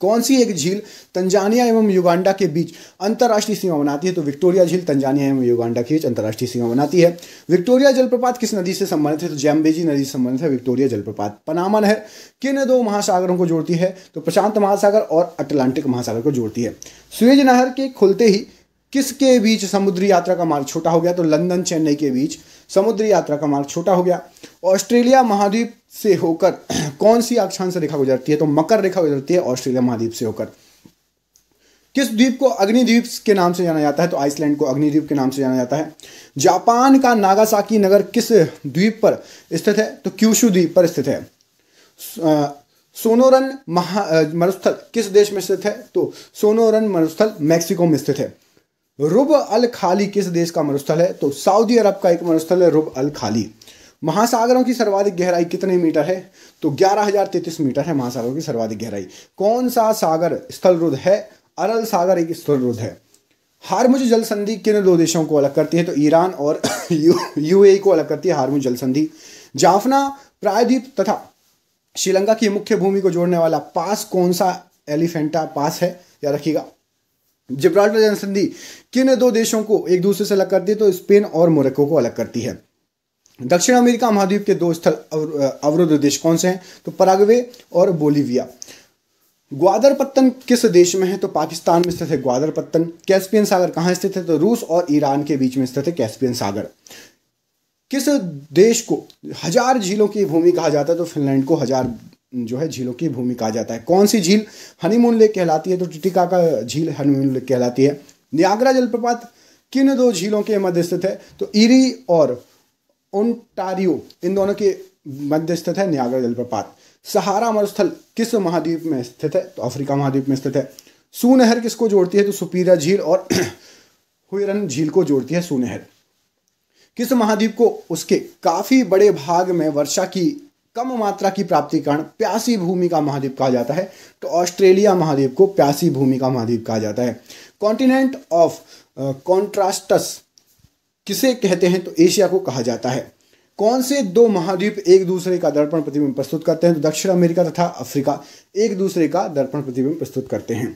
कौन सी एक झील तंजानिया एवं युगांडा के बीच अंतर्राष्ट्रीय सीमा बनाती है तो विक्टोरिया झील तंजानिया एवं युगांडा के बीच अंतर्राष्ट्रीय सीमा बनाती है विक्टोरिया जलप्रपात किस नदी से संबंधित है तो जैम्बेजी नदी से संबंधित है विक्टोरिया जलप्रपात पनामन है किन दो महासागरों को जोड़ती है तो प्रशांत महासागर और अटलांटिक महासागर को जोड़ती है स्वेज नहर के खुलते ही किसके बीच समुद्री यात्रा का मार्ग छोटा हो गया तो लंदन चेन्नई के बीच समुद्री यात्रा का मार्ग छोटा हो गया ऑस्ट्रेलिया महाद्वीप से होकर कौन सी अक्षांश रेखा गुजरती है तो मकर रेखा गुजरती है ऑस्ट्रेलिया महाद्वीप से होकर किस द्वीप को अग्निद्वीप के नाम से जाना जाता है तो आइसलैंड को अग्निद्वीप के नाम से जाना जाता है जापान का नागासाकी नगर किस द्वीप पर स्थित है तो क्यूशु द्वीप पर स्थित है सोनोरन महा मरुस्थल किस देश में स्थित है तो सोनोरन मरुस्थल मैक्सिको में स्थित है रुब अल खाली किस देश का मरुस्थल है तो सऊदी अरब का एक मरुस्थल है रुब अल खाली महासागरों की सर्वाधिक गहराई कितने मीटर है तो ग्यारह हजार तैतीस मीटर है महासागरों की सर्वाधिक गहराई कौन सा सागर स्थल रुद्ध है अरल सागर एक स्थल रुद्ध है हारमुज जल संधि किन दो देशों को अलग करती है तो ईरान और यू को अलग करती है हारमुज जल संधि जाफना प्रायद्वीप तथा श्रीलंका की मुख्य भूमि को जोड़ने वाला पास कौन सा एलिफेंटा पास है याद रखिएगा जिब्राल्टर जन संधि किन दो देशों को एक दूसरे से अलग करती है तो स्पेन और मोरक्को को अलग करती है दक्षिण अमेरिका महाद्वीप के दो स्थल अवरुद्ध देश कौन से हैं तो परागवे और बोलीविया ग्वादर पत्तन किस देश में है तो पाकिस्तान में स्थित है ग्वादर पत्तन कैस्पियन सागर कहाँ स्थित है तो रूस और ईरान के बीच में स्थित है कैस्पियन सागर किस देश को हजार झीलों की भूमि कहा जाता है तो फिनलैंड को हजार जो है झीलों की भूमि कहा जाता है कौन सी झील हनीमून लेक कहलाती है तो टिटिकाका झील हनीमून लेक कहलाती है नियाग्रा जलप्रपात किन दो झीलों के मध्य स्थित है तो इरी और ओंटारियो इन दोनों के मध्य स्थित है नियाग्रा जलप्रपात सहारा मरुस्थल किस महाद्वीप में स्थित है तो अफ्रीका महाद्वीप में स्थित है सुनहर किसको जोड़ती है तो सुपीरा झील और हुरन झील को जोड़ती है सुनहर किस महाद्वीप को उसके काफी बड़े भाग में वर्षा की कम मात्रा की प्राप्ति कारण प्यासी भूमि का महाद्वीप कहा जाता है तो ऑस्ट्रेलिया महाद्वीप को प्यासी भूमि का महाद्वीप कहा जाता है कॉन्टिनेंट ऑफ कॉन्ट्रास्टस किसे कहते हैं तो एशिया को कहा जाता है कौन से दो महाद्वीप एक दूसरे का दर्पण प्रतिबिंब प्रस्तुत करते हैं तो दक्षिण अमेरिका तथा अफ्रीका एक दूसरे का दर्पण प्रतिबिंब प्रस्तुत करते हैं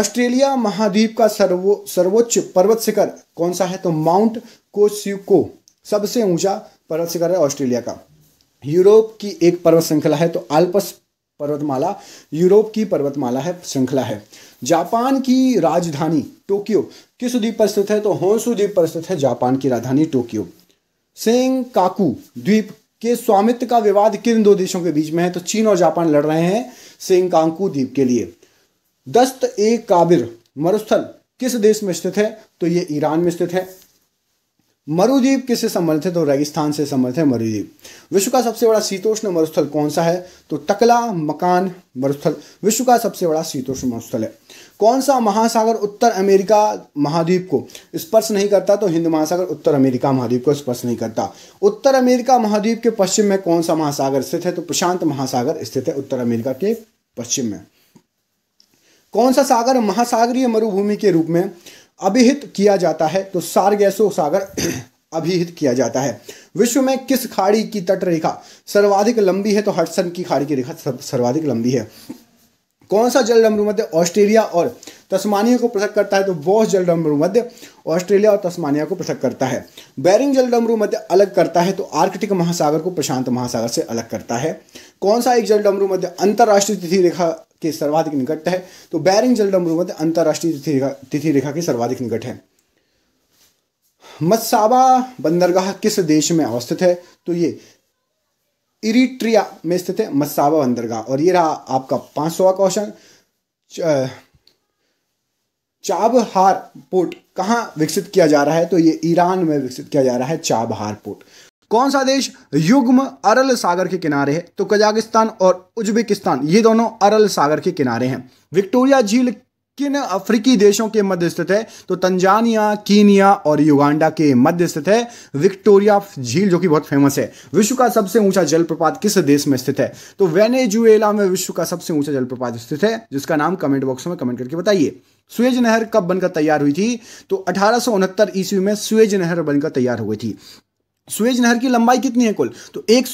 ऑस्ट्रेलिया महाद्वीप का सर्वो सर्वोच्च पर्वत शिखर कौन सा है तो माउंट कोस्यूको सबसे ऊंचा पर्वत शिखर है ऑस्ट्रेलिया का यूरोप की एक पर्वत श्रृंखला है तो आल्पस पर्वतमाला यूरोप की पर्वतमाला है श्रृंखला है जापान की राजधानी टोक्यो किस द्वीप पर स्थित है तो होंसु द्वीप पर स्थित है जापान की राजधानी टोक्यो सेंग काकू द्वीप के स्वामित्व का विवाद किन दो देशों के बीच में है तो चीन और जापान लड़ रहे हैं सेंग कांकू द्वीप के लिए दस्त ए काबिर मरुस्थल किस देश में स्थित है तो ये ईरान में स्थित है मरुद्वीप किससे संबंधित है तो रेगिस्तान से संबंधित है मरुद्वीप विश्व का सबसे बड़ा शीतोष्ण मरुस्थल कौन सा है तो टकला मकान मरुस्थल विश्व का सबसे बड़ा शीतोष्ण मरुस्थल है कौन सा महासागर उत्तर अमेरिका महाद्वीप को स्पर्श नहीं करता तो हिंद महासागर उत्तर अमेरिका महाद्वीप को स्पर्श नहीं करता उत्तर अमेरिका महाद्वीप के पश्चिम में कौन सा महासागर स्थित है तो प्रशांत महासागर स्थित है उत्तर अमेरिका के पश्चिम में कौन सा सागर महासागरीय मरुभूमि के रूप में अभिहित किया जाता है तो सारगैसो सागर अभिहित किया जाता है विश्व में किस खाड़ी की तट रेखा सर्वाधिक लंबी है तो हटसन की खाड़ी की रेखा सर्वाधिक लंबी है कौन सा जल डमरू मध्य ऑस्ट्रेलिया और तस्मानिया को पृथक करता है तो बॉस जल डमरू मध्य ऑस्ट्रेलिया और तस्मानिया को पृथक करता है बैरिंग जल डमरू मध्य अलग करता है तो आर्कटिक महासागर को प्रशांत महासागर से अलग करता है कौन सा एक जल डमरू मध्य अंतर्राष्ट्रीय तिथि रेखा के सर्वाधिक निकट है तो बैरिंग जल डमरूगत अंतर्राष्ट्रीय तिथि रेखा तिथि रेखा के सर्वाधिक निकट है मत्साबा बंदरगाह किस देश में अवस्थित है तो ये इरिट्रिया में स्थित है मत्साबा बंदरगाह और ये रहा आपका पाँच सौवा क्वेश्चन चाबहार पोर्ट कहाँ विकसित किया जा रहा है तो ये ईरान में विकसित किया जा रहा है चाबहार पोर्ट कौन सा देश युग्म अरल सागर के किनारे है तो कजाकिस्तान और उज्बेकिस्तान ये दोनों अरल सागर के किनारे हैं विक्टोरिया झील किन अफ्रीकी देशों के मध्य स्थित है तो तंजानिया कीनिया और युगांडा के मध्य स्थित है विक्टोरिया झील जो कि बहुत फेमस है विश्व का सबसे ऊंचा जलप्रपात किस देश में स्थित है तो वेनेजुएला में विश्व का सबसे ऊंचा जलप्रपात स्थित है जिसका नाम कमेंट बॉक्स में कमेंट करके बताइए सुएज नहर कब बनकर तैयार हुई थी तो अठारह ईस्वी में सुएज नहर बनकर तैयार हुई थी सुएज नहर की लंबाई कितनी है कुल तो एक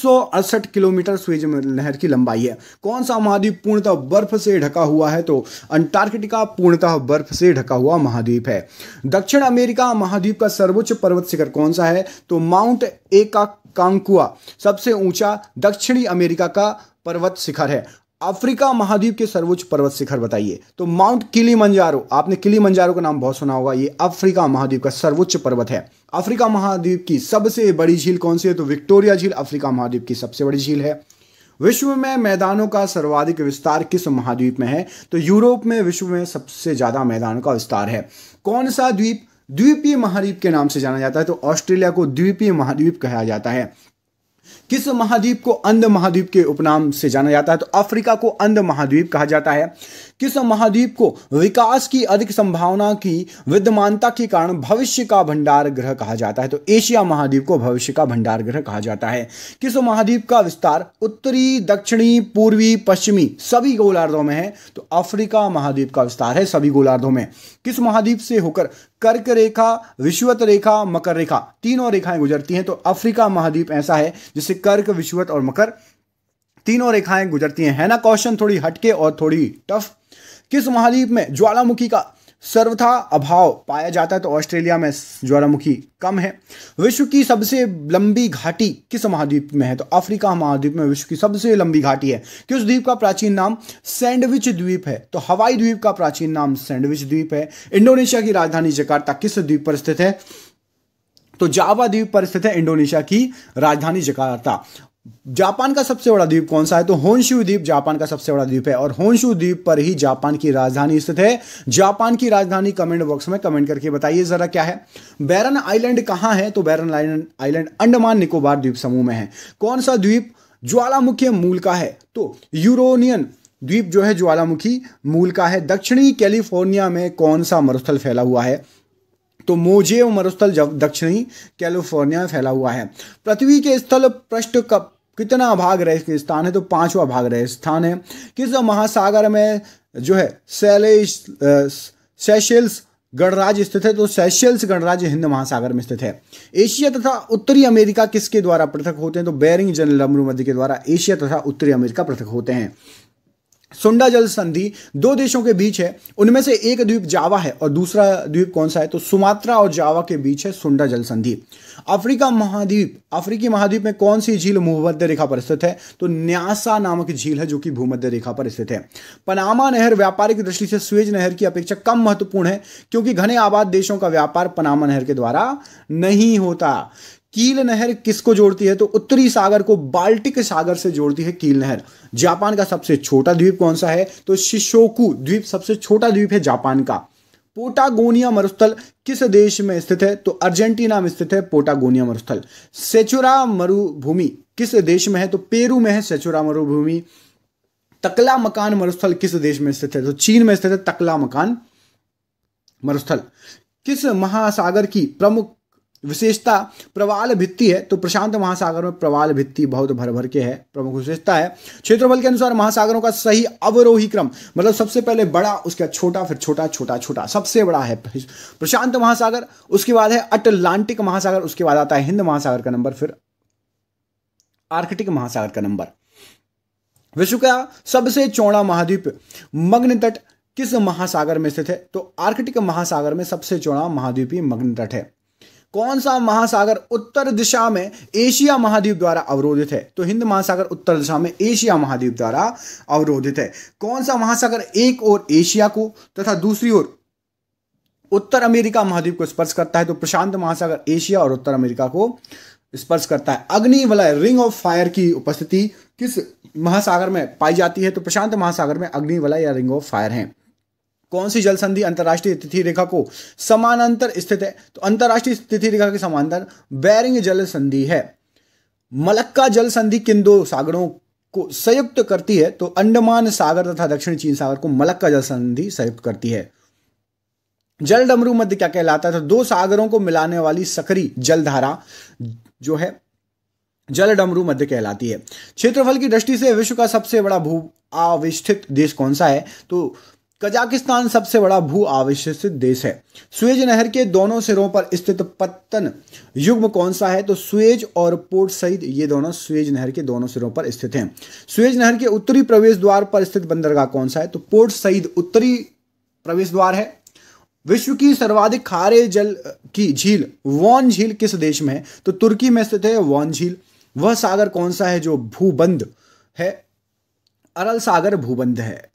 किलोमीटर सुएज नहर की लंबाई है कौन सा महाद्वीप पूर्णतः बर्फ से ढका हुआ है तो अंटार्कटिका पूर्णतः बर्फ से ढका हुआ महाद्वीप है दक्षिण अमेरिका महाद्वीप का सर्वोच्च पर्वत शिखर कौन सा है तो माउंट एका कांकुआ सबसे ऊंचा दक्षिणी अमेरिका का पर्वत शिखर है अफ्रीका महाद्वीप के सर्वोच्च पर्वत शिखर बताइए तो माउंट किली आपने किलीमंजारो का नाम बहुत सुना होगा ये अफ्रीका महाद्वीप का सर्वोच्च पर्वत है अफ्रीका महाद्वीप की सबसे बड़ी झील कौन सी है तो विक्टोरिया झील अफ्रीका महाद्वीप की सबसे बड़ी झील है विश्व में मैदानों का सर्वाधिक विस्तार किस महाद्वीप में है तो यूरोप में विश्व में सबसे ज़्यादा मैदानों का विस्तार है कौन सा द्वीप द्वीपीय महाद्वीप के नाम से जाना जाता है तो ऑस्ट्रेलिया को द्वीपीय महाद्वीप कहा जाता है किस महाद्वीप को अंध महाद्वीप के उपनाम से जाना जाता है तो अफ्रीका को अंध महाद्वीप कहा जाता है किस महाद्वीप को विकास की अधिक संभावना की विद्यमानता के कारण भविष्य का भंडार ग्रह कहा जाता है तो एशिया महाद्वीप को भविष्य का भंडार ग्रह कहा जाता है किस महाद्वीप का विस्तार उत्तरी दक्षिणी पूर्वी पश्चिमी सभी गोलार्धों में है तो अफ्रीका महाद्वीप का विस्तार है सभी गोलार्धों में किस महाद्वीप से होकर कर्क रेखा विश्वत रेखा मकर रेखा तीनों रेखाएं गुजरती हैं तो अफ्रीका महाद्वीप ऐसा है जिसे कर्क विश्वत और मकर तीनों रेखाएं गुजरती हैं है ना क्वेश्चन थोड़ी हटके और थोड़ी टफ किस महाद्वीप में ज्वालामुखी का सर्वथा अभाव पाया जाता है तो ऑस्ट्रेलिया में ज्वालामुखी कम है विश्व की सबसे लंबी घाटी किस महाद्वीप में है तो अफ्रीका महाद्वीप में विश्व की सबसे लंबी घाटी है किस द्वीप का प्राचीन नाम सैंडविच द्वीप है तो हवाई द्वीप का प्राचीन नाम सैंडविच द्वीप है इंडोनेशिया की राजधानी जकार्ता किस द्वीप पर स्थित है तो जावा द्वीप पर स्थित है इंडोनेशिया की राजधानी जकार्ता जापान का सबसे बड़ा द्वीप कौन सा है तो होनशु द्वीप जापान का सबसे बड़ा द्वीप है और होनशु द्वीप पर ही जापान की राजधानी स्थित है जापान की राजधानी कमेंट बॉक्स में कमेंट करके बताइए जरा क्या है बैरन आइलैंड कहां है तो बैरन आइलैंड अंडमान निकोबार द्वीप समूह में है कौन सा द्वीप ज्वालामुखी मूल का है तो यूरोनियन द्वीप जो है ज्वालामुखी मूल का है दक्षिणी कैलिफोर्निया में कौन सा मरुस्थल फैला हुआ है तो मोजे और मरुस्थल दक्षिणी कैलिफोर्निया में फैला हुआ है पृथ्वी के स्थल पृष्ठ का कितना भाग रहे स्थान है तो पांचवा भाग रहे स्थान है किस महासागर में जो है सेलेश सेशेल्स गणराज्य स्थित है तो सेशेल्स गणराज्य हिंद महासागर में स्थित है एशिया तथा उत्तरी अमेरिका किसके द्वारा पृथक होते हैं तो बैरिंग जनरल मध्य के द्वारा एशिया तथा उत्तरी अमेरिका पृथक होते हैं सुंडा जल संधि दो देशों के बीच है उनमें से एक द्वीप जावा है और दूसरा द्वीप कौन सा है तो सुमात्रा और जावा के बीच है सुंडा जल संधि अफ्रीका महाद्वीप अफ्रीकी महाद्वीप में कौन सी झील भूमध्य रेखा पर स्थित है तो न्यासा नामक झील है जो कि भूमध्य रेखा पर स्थित है पनामा नहर व्यापारिक दृष्टि से स्वेज नहर की अपेक्षा कम महत्वपूर्ण है क्योंकि घने आबाद देशों का व्यापार पनामा नहर के द्वारा नहीं होता कील नहर किसको जोड़ती है तो उत्तरी सागर को बाल्टिक सागर से जोड़ती है कील नहर जापान का सबसे छोटा द्वीप कौन सा है तो शिशोकू द्वीप सबसे छोटा द्वीप है जापान का पोटागोनिया मरुस्थल किस देश में स्थित है तो अर्जेंटीना में स्थित है पोटागोनिया मरुस्थल सेचुरा मरुभूमि किस देश में है तो पेरू में है सेचुरा मरुभूमि तकला मकान मरुस्थल किस देश में स्थित है तो चीन में स्थित है तकला मकान मरुस्थल किस महासागर की प्रमुख विशेषता प्रवाल भित्ति है तो प्रशांत महासागर में प्रवाल भित्ति बहुत भर भर के है प्रमुख विशेषता है क्षेत्रफल के अनुसार महासागरों का सही अवरोही क्रम मतलब सबसे पहले बड़ा उसके बाद छोटा फिर छोटा छोटा छोटा सबसे बड़ा है प्रशांत महासागर उसके बाद है अटलांटिक महासागर उसके बाद आता है हिंद महासागर का नंबर फिर आर्कटिक महासागर का नंबर विश्व का सबसे चौड़ा महाद्वीप मग्न तट किस महासागर में स्थित है तो आर्कटिक महासागर में सबसे चौड़ा महाद्वीपीय मग्न तट है कौन सा महासागर उत्तर दिशा में एशिया महाद्वीप द्वारा अवरोधित है तो हिंद महासागर उत्तर दिशा में एशिया महाद्वीप द्वारा अवरोधित है कौन सा महासागर एक और एशिया को तथा दूसरी ओर उत्तर अमेरिका महाद्वीप को स्पर्श करता है तो प्रशांत महासागर एशिया और उत्तर अमेरिका को स्पर्श करता है अग्निवलय रिंग ऑफ फायर की उपस्थिति किस महासागर में पाई जाती है तो प्रशांत महासागर में अग्निवलय या रिंग ऑफ फायर है कौन सी जल संधि अंतर्राष्ट्रीय तिथि रेखा को समानांतर स्थित है तो अंतर्राष्ट्रीय तिथि रेखा के समानांतर बैरिंग जल संधि है मलक्का जल संधि किन दो सागरों को संयुक्त करती है तो अंडमान सागर तथा दक्षिण चीन सागर को मलक्का जल संधि संयुक्त करती है जल डमरू मध्य क्या कहलाता है तो दो सागरों को मिलाने वाली सकरी जलधारा जो है जल डमरू मध्य कहलाती है क्षेत्रफल की दृष्टि से विश्व का सबसे बड़ा भू आविष्ठित देश कौन सा है तो कजाकिस्तान सबसे बड़ा भू आवेशित देश है सुएज नहर के दोनों सिरों पर स्थित पत्तन युग्म कौन सा है तो सुएज और पोर्ट सईद ये दोनों सुएज नहर के दोनों सिरों पर स्थित हैं सुएज नहर के उत्तरी प्रवेश द्वार पर स्थित बंदरगाह कौन सा है तो पोर्ट सईद उत्तरी प्रवेश द्वार है विश्व की सर्वाधिक खारे जल की झील वॉन झील किस देश में है तो तुर्की में स्थित है वॉन झील वह सागर कौन सा है जो भूबंद है अरल सागर भूबंद है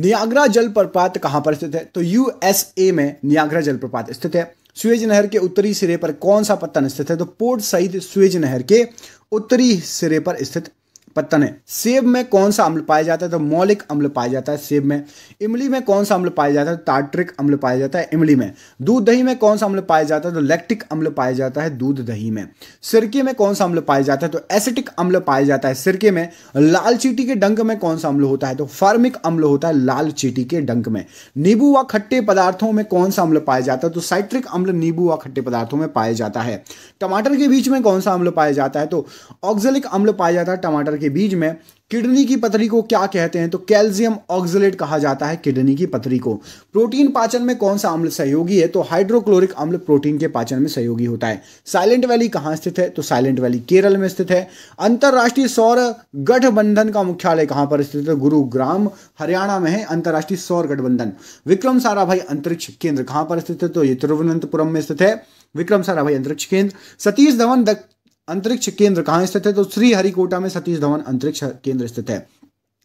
नियाग्रा जलप्रपात कहां पर स्थित है तो यूएसए में नियाग्रा जलप्रपात स्थित है स्वेज नहर के उत्तरी सिरे पर कौन सा पत्तन स्थित है तो पोर्ट सहित स्वेज नहर के उत्तरी सिरे पर स्थित पत्तन है सेब में कौन सा अम्ल पाया जाता है तो मौलिक अम्ल पाया जाता है सेब में इमली में कौन सा अम्ल पाया जाता है तो टार्ट्रिक अम्ल पाया जाता है इमली में दूध दही में कौन सा अम्ल पाया जाता है तो लैक्टिक अम्ल पाया जाता है दूध दही में सिरके में कौन सा अम्ल पाया जाता है तो एसिटिक अम्ल पाया जाता है सिरके में लाल चीटी के डंक में कौन सा अम्ल होता है तो फार्मिक अम्ल होता है लाल चीटी के डंक में नींबू व खट्टे पदार्थों में कौन सा अम्ल पाया जाता है तो साइट्रिक अम्ल नींबू व खट्टे पदार्थों में पाया जाता है टमाटर के बीच में कौन सा अम्ल पाया जाता है तो ऑक्जेलिक अम्ल पाया जाता है टमाटर के बीज में किडनी की पथरी को क्या कहते हैं तो कैल्शियम ऑक्सलेट कहा जाता है किडनी की पथरी को प्रोटीन पाचन में कौन सा अम्ल सहयोगी है तो हाइड्रोक्लोरिक अम्ल प्रोटीन के पाचन में सहयोगी होता है साइलेंट वैली कहाँ स्थित है तो साइलेंट वैली केरल में स्थित है अंतर्राष्ट्रीय सौर गठबंधन का मुख्यालय कहाँ पर स्थित है गुरुग्राम हरियाणा में है अंतर्राष्ट्रीय सौर गठबंधन विक्रम साराभाई अंतरिक्ष केंद्र कहाँ पर स्थित है तो ये तिरुवनंतपुरम में स्थित है विक्रम साराभाई अंतरिक्ष केंद्र सतीश धवन अंतरिक्ष केंद्र कहाँ स्थित है तो श्रीहरिकोटा में सतीश धवन अंतरिक्ष केंद्र स्थित है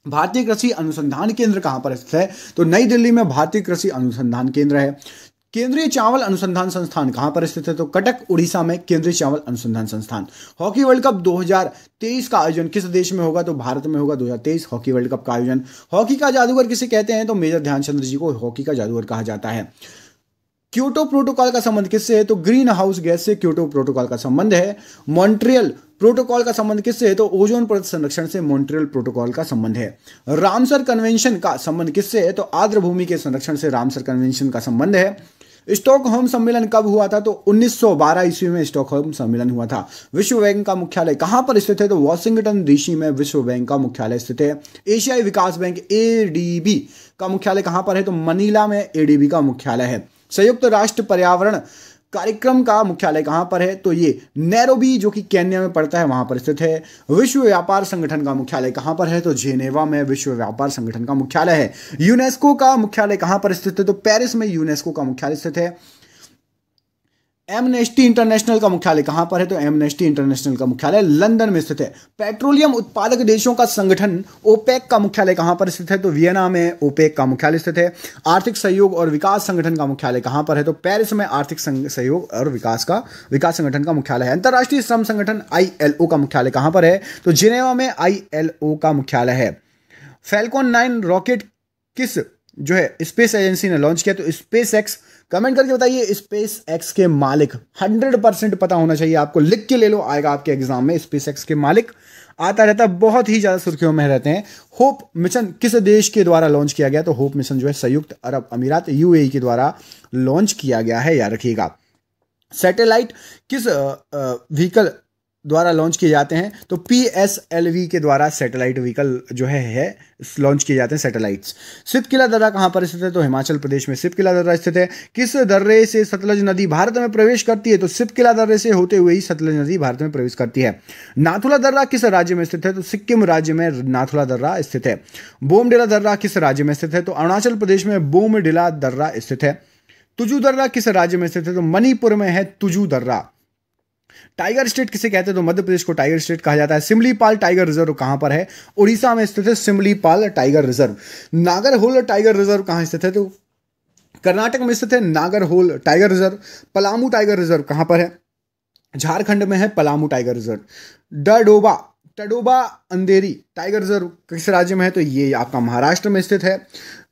भारतीय कृषि अनुसंधान केंद्र कहाँ पर स्थित है तो नई दिल्ली में भारतीय कृषि अनुसंधान केंद्र है केंद्रीय चावल अनुसंधान संस्थान कहां पर स्थित है तो कटक उड़ीसा में केंद्रीय चावल अनुसंधान संस्थान हॉकी वर्ल्ड कप 2023 का आयोजन किस देश में होगा तो भारत में होगा 2023 हॉकी वर्ल्ड कप का आयोजन हॉकी का जादूगर किसे कहते हैं तो मेजर ध्यानचंद्र जी को हॉकी का जादूगर कहा जाता है क्योटो प्रोटोकॉल का संबंध किससे है तो ग्रीन हाउस गैस से क्योटो प्रोटोकॉल का संबंध है मॉन्ट्रियल प्रोटोकॉल का संबंध किससे है तो ओजोन परत संरक्षण से मॉन्ट्रियल प्रोटोकॉल का संबंध है रामसर कन्वेंशन का संबंध किससे है तो आर्द्र भूमि के संरक्षण से रामसर कन्वेंशन का संबंध है स्टॉक होम सम्मेलन कब हुआ था तो 1912 ईस्वी में स्टॉक होम सम्मेलन हुआ था विश्व बैंक का मुख्यालय कहां पर स्थित है तो वॉशिंगटन डीसी में विश्व बैंक का मुख्यालय स्थित है एशियाई विकास बैंक एडीबी का मुख्यालय कहां पर है तो मनीला में एडीबी का मुख्यालय है संयुक्त राष्ट्र पर्यावरण कार्यक्रम का मुख्यालय कहां पर है तो ये नैरोबी जो कि केन्या में पड़ता है वहां पर स्थित है विश्व व्यापार संगठन का मुख्यालय कहां पर है तो जेनेवा में विश्व व्यापार संगठन का मुख्यालय है यूनेस्को का मुख्यालय कहां पर स्थित है तो पेरिस में यूनेस्को का मुख्यालय स्थित है एमनेस्टी इंटरनेशनल का मुख्यालय कहां पर है तो एमनेस्टी इंटरनेशनल का मुख्यालय लंदन में स्थित है पेट्रोलियम उत्पादक देशों का संगठन ओपेक का मुख्यालय कहां पर स्थित है तो वियना में ओपेक का मुख्यालय स्थित है आर्थिक सहयोग और विकास संगठन का मुख्यालय कहां पर है तो पेरिस में आर्थिक सहयोग और विकास का विकास संगठन का मुख्यालय है अंतर्राष्ट्रीय श्रम संगठन आई का मुख्यालय कहां पर है तो जिनेवा में आई का मुख्यालय है फेलकॉन नाइन रॉकेट किस जो है स्पेस एजेंसी ने लॉन्च किया तो स्पेस एक्स कमेंट करके बताइए स्पेस एक्स के मालिक 100 परसेंट पता होना चाहिए आपको लिख के ले लो आएगा आपके एग्जाम में स्पेस एक्स के मालिक आता रहता है बहुत ही ज़्यादा सुर्खियों में रहते हैं होप मिशन किस देश के द्वारा लॉन्च किया गया तो होप मिशन जो है संयुक्त अरब अमीरात यूएई के द्वारा लॉन्च किया गया है याद रखिएगा सैटेलाइट किस व्हीकल द्वारा लॉन्च किए जाते हैं तो पी एस एल वी के द्वारा सैटेलाइट व्हीकल जो है, है लॉन्च किए जाते हैं सैटेलाइट्स सिप किला दर्रा कहाँ पर स्थित है तो हिमाचल प्रदेश में सिप किला दर्रा स्थित है किस दर्रे से सतलज नदी भारत में प्रवेश करती है तो सिप किला दर्रे से होते हुए ही सतलज नदी भारत में प्रवेश करती है नाथुला दर्रा किस राज्य में स्थित है तो सिक्किम राज्य में नाथुला दर्रा स्थित है बोमडिला दर्रा किस राज्य में स्थित है तो अरुणाचल प्रदेश में बोमडिला दर्रा स्थित है तुजू दर्रा किस राज्य में स्थित है तो मणिपुर में है तुजू दर्रा टाइगर स्टेट किसे कहते हैं तो मध्य प्रदेश को टाइगर स्टेट कहा जाता है सिमलीपाल टाइगर रिजर्व कहां पर है उड़ीसा में स्थित है Similipal tiger reserve Nagarhole tiger reserve कहां स्थित है तो कर्नाटक में स्थित है Nagarhole tiger reserve Palamu tiger reserve कहां पर है झारखंड में है पलामू टाइगर रिजर्व डडोबा टडोबा अंधेरी टाइगर रिजर्व किस राज्य में है तो ये आपका महाराष्ट्र में स्थित है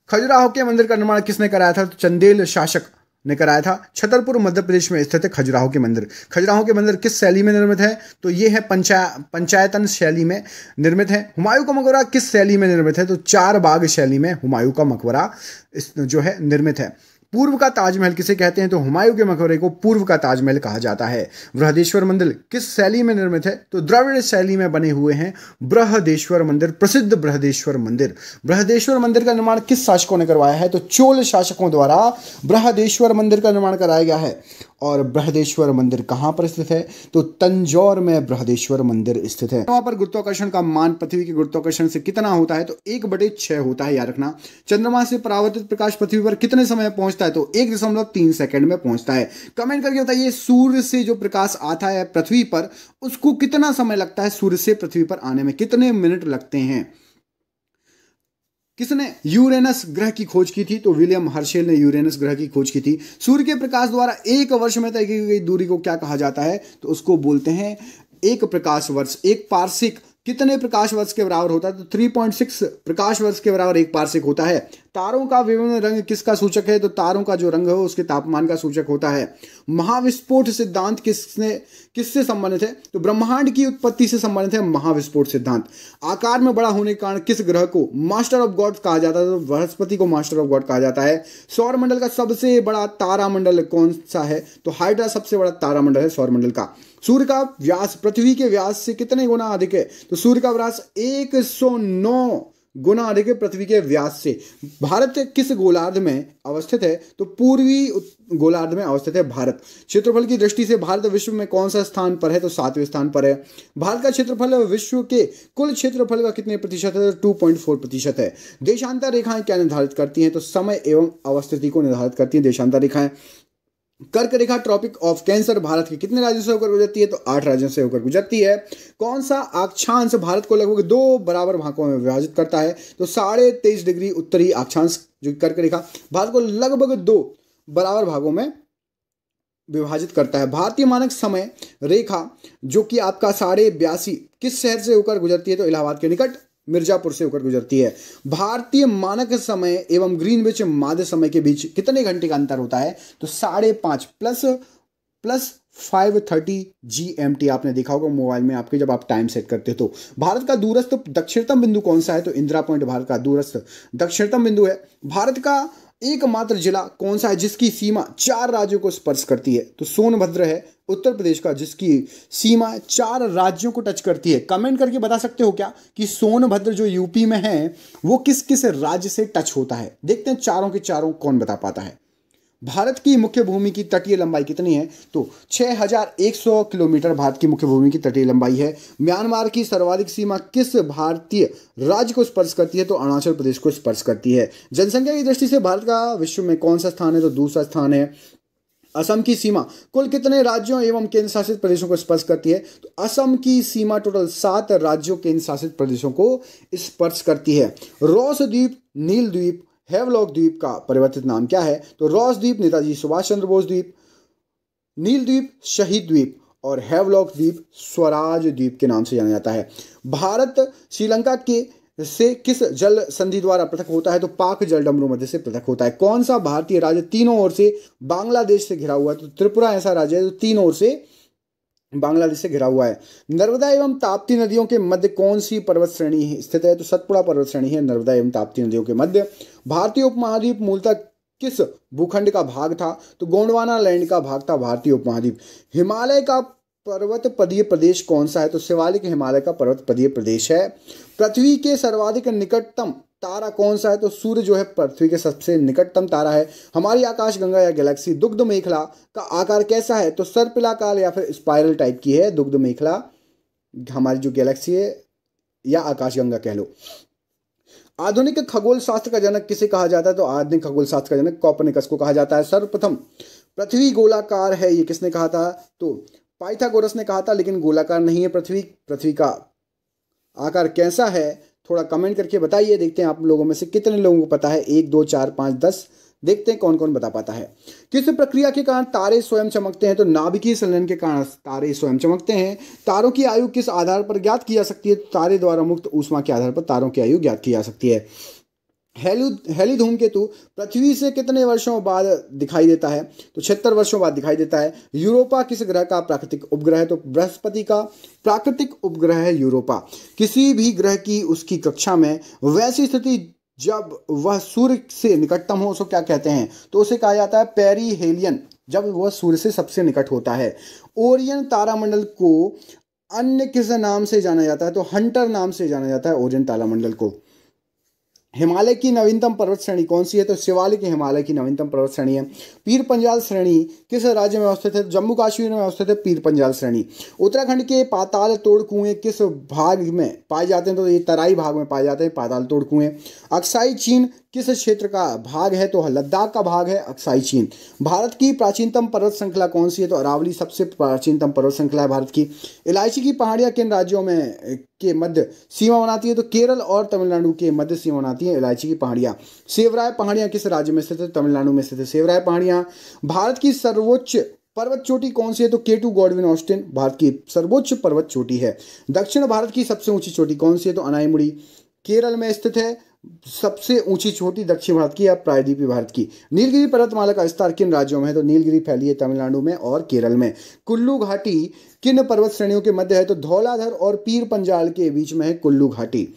खजुराहो के मंदिर का निर्माण किसने कराया था तो चंदेल शासक ने कराया था छतरपुर मध्य प्रदेश में स्थित है खजुराहो के मंदिर खजुराहो के मंदिर किस शैली में निर्मित है तो ये है पंचा पंचायतन शैली में निर्मित है हुमायूं का मकबरा किस शैली में निर्मित है तो चार बाग शैली में हुमायूं का मकबरा जो है निर्मित है पूर्व का ताजमहल किसे कहते हैं तो हुमायूं के मकबरे को पूर्व का ताजमहल कहा जाता है बृहदेश्वर मंदिर किस शैली में निर्मित है तो द्रविड़ शैली में बने हुए हैं बृहदेश्वर मंदिर प्रसिद्ध बृहदेश्वर मंदिर बृहदेश्वर मंदिर का निर्माण किस शासकों ने करवाया है तो चोल शासकों द्वारा बृहदेश्वर मंदिर का निर्माण कराया गया है और बृहदेश्वर मंदिर कहाँ पर स्थित है तो तंजौर में बृहदेश्वर मंदिर स्थित है वहाँ पर गुरुत्वाकर्षण का मान पृथ्वी के गुरुत्वाकर्षण से कितना होता है तो एक बटे छह होता है याद रखना चंद्रमा से परावर्तित प्रकाश पृथ्वी पर कितने समय पहुंचता है तो एक दशमलव तीन सेकेंड में पहुंचता है कमेंट करके बताइए सूर्य से जो प्रकाश आता है पृथ्वी पर उसको कितना समय लगता है सूर्य से पृथ्वी पर आने में कितने मिनट लगते हैं किसने यूरेनस ग्रह की खोज की थी तो विलियम हर्शेल ने यूरेनस ग्रह की खोज की थी सूर्य के प्रकाश द्वारा एक वर्ष में तय की गई दूरी को क्या कहा जाता है तो उसको बोलते हैं एक प्रकाश वर्ष एक पार्षिक कितने प्रकाश वर्ष के बराबर होता है तो 3.6 प्रकाश वर्ष के बराबर एक पार्षिक होता है तारों का विभिन्न रंग किसका सूचक है तो तारों का जो रंग है उसके तापमान का सूचक होता है महाविस्फोट सिद्धांत किसने किससे संबंधित है तो ब्रह्मांड की उत्पत्ति से संबंधित है महाविस्फोट सिद्धांत आकार में बड़ा होने के कारण किस ग्रह को मास्टर ऑफ गॉड कहा जाता है तो बृहस्पति को मास्टर ऑफ गॉड कहा जाता है सौरमंडल का सबसे बड़ा तारामंडल कौन सा है तो हाइड्रा सबसे बड़ा तारामंडल है सौरमंडल का सूर्य का व्यास पृथ्वी के व्यास से कितने गुना अधिक है तो सूर्य का व्यास 109 गुना अधिक पृथ्वी के व्यास से भारत किस गोलार्ध में अवस्थित है तो पूर्वी गोलार्ध में अवस्थित है भारत क्षेत्रफल की दृष्टि से भारत विश्व में कौन सा स्थान पर है तो सातवें स्थान पर है भारत का क्षेत्रफल विश्व के कुल क्षेत्रफल का कितने प्रतिशत है तो फोर प्रतिशत है देशांतर रेखाएं क्या निर्धारित करती हैं तो समय एवं अवस्थिति को निर्धारित करती हैं देशांतर रेखाएं कर्क रेखा ट्रॉपिक ऑफ कैंसर भारत के कितने राज्यों से होकर गुजरती है तो आठ राज्यों से होकर गुजरती है कौन सा अक्षांश भारत को लगभग दो बराबर भागों में विभाजित करता है तो साढ़े तेईस डिग्री उत्तरी अक्षांश जो कर्क रेखा भारत को लगभग दो बराबर भागों में विभाजित करता है भारतीय मानक समय रेखा जो कि आपका साढ़े बयासी किस शहर से होकर गुजरती है तो इलाहाबाद के निकट मिर्जापुर से होकर गुजरती है भारतीय मानक समय एवं ग्रीनविच माध्य समय के बीच कितने घंटे का अंतर होता है तो साढ़े पांच plus plus five thirty G M T आपने देखा होगा मोबाइल में आपके जब आप टाइम सेट करते हो तो भारत का दूरस्थ दक्षिणतम बिंदु कौन सा है तो इंदिरा पॉइंट भारत का दूरस्थ दक्षिणतम बिंदु है भारत का एकमात्र जिला कौन सा है जिसकी सीमा चार राज्यों को स्पर्श करती है तो सोनभद्र है उत्तर प्रदेश का जिसकी सीमा चार राज्यों को टच करती है कमेंट करके बता सकते हो क्या कि सोनभद्र जो यूपी में है वो किस किस राज्य से टच होता है देखते हैं चारों के चारों कौन बता पाता है भारत की मुख्य भूमि की तटीय लंबाई कितनी है तो 6,100 किलोमीटर भारत की मुख्य भूमि की तटीय लंबाई है म्यांमार की सर्वाधिक सीमा किस भारतीय राज्य को स्पर्श करती है तो अरुणाचल प्रदेश को स्पर्श करती है जनसंख्या की दृष्टि से भारत का विश्व में कौन सा स्थान है तो दूसरा स्थान है असम की सीमा कुल कितने राज्यों एवं केंद्र शासित प्रदेशों को स्पर्श करती है तो असम की सीमा टोटल सात राज्यों केंद्र शासित प्रदेशों को स्पर्श करती है रोस द्वीप नील द्वीप हेवलॉक द्वीप का परिवर्तित नाम क्या है तो रॉस द्वीप नेताजी सुभाष चंद्र बोस द्वीप नील द्वीप शहीद द्वीप और हेवलॉक द्वीप स्वराज द्वीप के नाम से जाना जाता है भारत श्रीलंका के से किस जल संधि द्वारा पृथक होता है तो पाक जल डमरू मध्य से पृथक होता है कौन सा भारतीय राज्य तीनों ओर से बांग्लादेश से घिरा हुआ है तो त्रिपुरा ऐसा राज्य है जो तो तीन ओर से बांग्लादेश से घिरा हुआ है नर्मदा एवं ताप्ती नदियों के मध्य कौन सी पर्वत श्रेणी स्थित है तो सतपुड़ा पर्वत श्रेणी है नर्मदा एवं ताप्ती नदियों के मध्य भारतीय उपमहाद्वीप मूलतः किस भूखंड का भाग था तो गोंडवाना लैंड का भाग था भारतीय उपमहाद्वीप हिमालय का पर्वत पदीय प्रदेश कौन सा है तो शिवालिक हिमालय का पर्वत पदीय प्रदेश है पृथ्वी के सर्वाधिक निकटतम तारा कौन सा है तो सूर्य जो है पृथ्वी के सबसे निकटतम तारा है हमारी आकाश गंगा या गैलेक्सी दुग्ध मेखला का आकार कैसा है तो सर्पिलाकार या फिर स्पाइरल टाइप की है दुग्ध मेखला हमारी जो गैलेक्सी है या आकाश गंगा कह लो आधुनिक खगोल शास्त्र का जनक किसे कहा जाता है तो आधुनिक खगोल शास्त्र का जनक कॉपनिकस को कहा जाता है सर्वप्रथम पृथ्वी गोलाकार है ये किसने कहा था तो पाइथागोरस ने कहा था लेकिन गोलाकार नहीं है पृथ्वी पृथ्वी का आकार कैसा है थोड़ा कमेंट करके बताइए देखते हैं आप लोगों में से कितने लोगों को पता है एक दो चार पाँच दस देखते हैं कौन कौन बता पाता है किस प्रक्रिया के कारण तारे स्वयं चमकते हैं तो नाभिकीय संलयन के कारण तारे स्वयं चमकते हैं तारों की आयु किस आधार पर ज्ञात की जा सकती है तारे द्वारा मुक्त ऊष्मा के आधार पर तारों की आयु ज्ञात की जा सकती है हेलु हेली धूमकेतु पृथ्वी से कितने वर्षों बाद दिखाई देता है तो छिहत्तर वर्षों बाद दिखाई देता है यूरोपा किस ग्रह का प्राकृतिक उपग्रह है तो बृहस्पति का प्राकृतिक उपग्रह है यूरोपा किसी भी ग्रह की उसकी कक्षा में वैसी स्थिति जब वह सूर्य से निकटतम हो उसको क्या कहते हैं तो उसे कहा जाता है पेरीहेलियन जब वह सूर्य से सबसे निकट होता है ओरियन तारामंडल को अन्य किस नाम से जाना जाता है तो हंटर नाम से जाना जाता है ओरियन तारामंडल को हिमालय की नवीनतम पर्वत श्रेणी कौन सी है तो शिवालिक हिमालय की नवीनतम पर्वत श्रेणी है पीर पंजाल श्रेणी किस राज्य में अवस्थित है जम्मू कश्मीर में अवस्थित है पीर पंजाल श्रेणी उत्तराखंड के पाताल तोड़ कुएं किस भाग में पाए जाते हैं तो ये तराई भाग में पाए जाते हैं पाताल तोड़ कुएं अक्साई चीन किस क्षेत्र का भाग है तो लद्दाख का भाग है अक्साई चीन भारत की प्राचीनतम पर्वत श्रृंखला कौन सी है तो अरावली सबसे प्राचीनतम पर्वत श्रृंखला है भारत की इलायची की पहाड़ियाँ किन राज्यों में के मध्य सीमा बनाती है तो केरल और तमिलनाडु के मध्य सीमा बनाती है इलायची की पहाड़ियाँ सेवराय पहाड़ियाँ किस राज्य में स्थित है तमिलनाडु में स्थित है सेवराय पहाड़ियाँ भारत की सर्वोच्च पर्वत चोटी कौन सी है तो केटू गॉडविन ऑस्टिन भारत की सर्वोच्च पर्वत चोटी है दक्षिण भारत की सबसे ऊंची चोटी कौन सी है तो अनाईमुड़ी केरल में स्थित है सबसे ऊंची चोटी दक्षिण भारत की या प्रायद्वीपी भारत की नीलगिरी पर्वतमाला का विस्तार किन राज्यों में है तो नीलगिरी फैली है तमिलनाडु में और केरल में कुल्लू घाटी किन पर्वत श्रेणियों के मध्य है तो धौलाधर और पीर पंजाल के बीच में है कुल्लू घाटी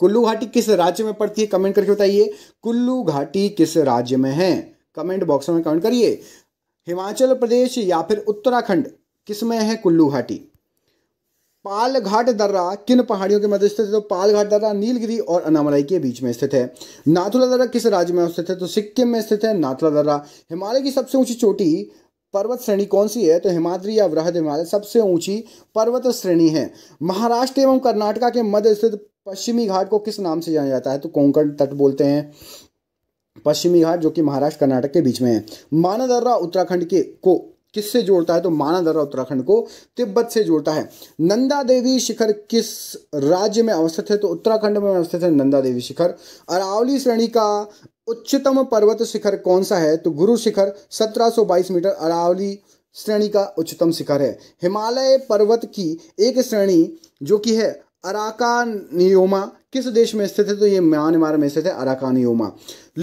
कुल्लू घाटी किस राज्य में पड़ती है कमेंट करके बताइए कुल्लू घाटी किस राज्य में है कमेंट बॉक्स में कमेंट करिए हिमाचल प्रदेश या फिर उत्तराखंड किस में है कुल्लू घाटी पालघाट दर्रा किन पहाड़ियों के मध्य स्थित है तो पालघाट दर्रा नीलगिरी और अनामलाई के बीच में स्थित है नाथुला दर्रा किस राज्य में स्थित है तो सिक्किम में स्थित है नाथुला दर्रा हिमालय की सबसे ऊंची चोटी पर्वत श्रेणी कौन सी है तो हिमाद्री या वृहद हिमालय सबसे ऊंची पर्वत श्रेणी है महाराष्ट्र एवं कर्नाटका के मध्य स्थित पश्चिमी घाट को किस नाम से जाना जाता है तो कोंकण तट बोलते हैं पश्चिमी घाट जो कि महाराष्ट्र कर्नाटक के बीच में है मानदर्रा उत्तराखंड के को किससे जोड़ता है तो मानादरा उत्तराखंड को तिब्बत से जोड़ता है नंदा देवी शिखर किस राज्य में अवस्थित है तो उत्तराखंड में अवस्थित है नंदा देवी शिखर अरावली श्रेणी का उच्चतम पर्वत शिखर कौन सा है तो गुरु शिखर 1722 मीटर अरावली श्रेणी का उच्चतम शिखर है हिमालय पर्वत की एक श्रेणी जो कि है अराकानियोमा किस देश में स्थित है तो ये म्यांमार में स्थित है अराकानियोमा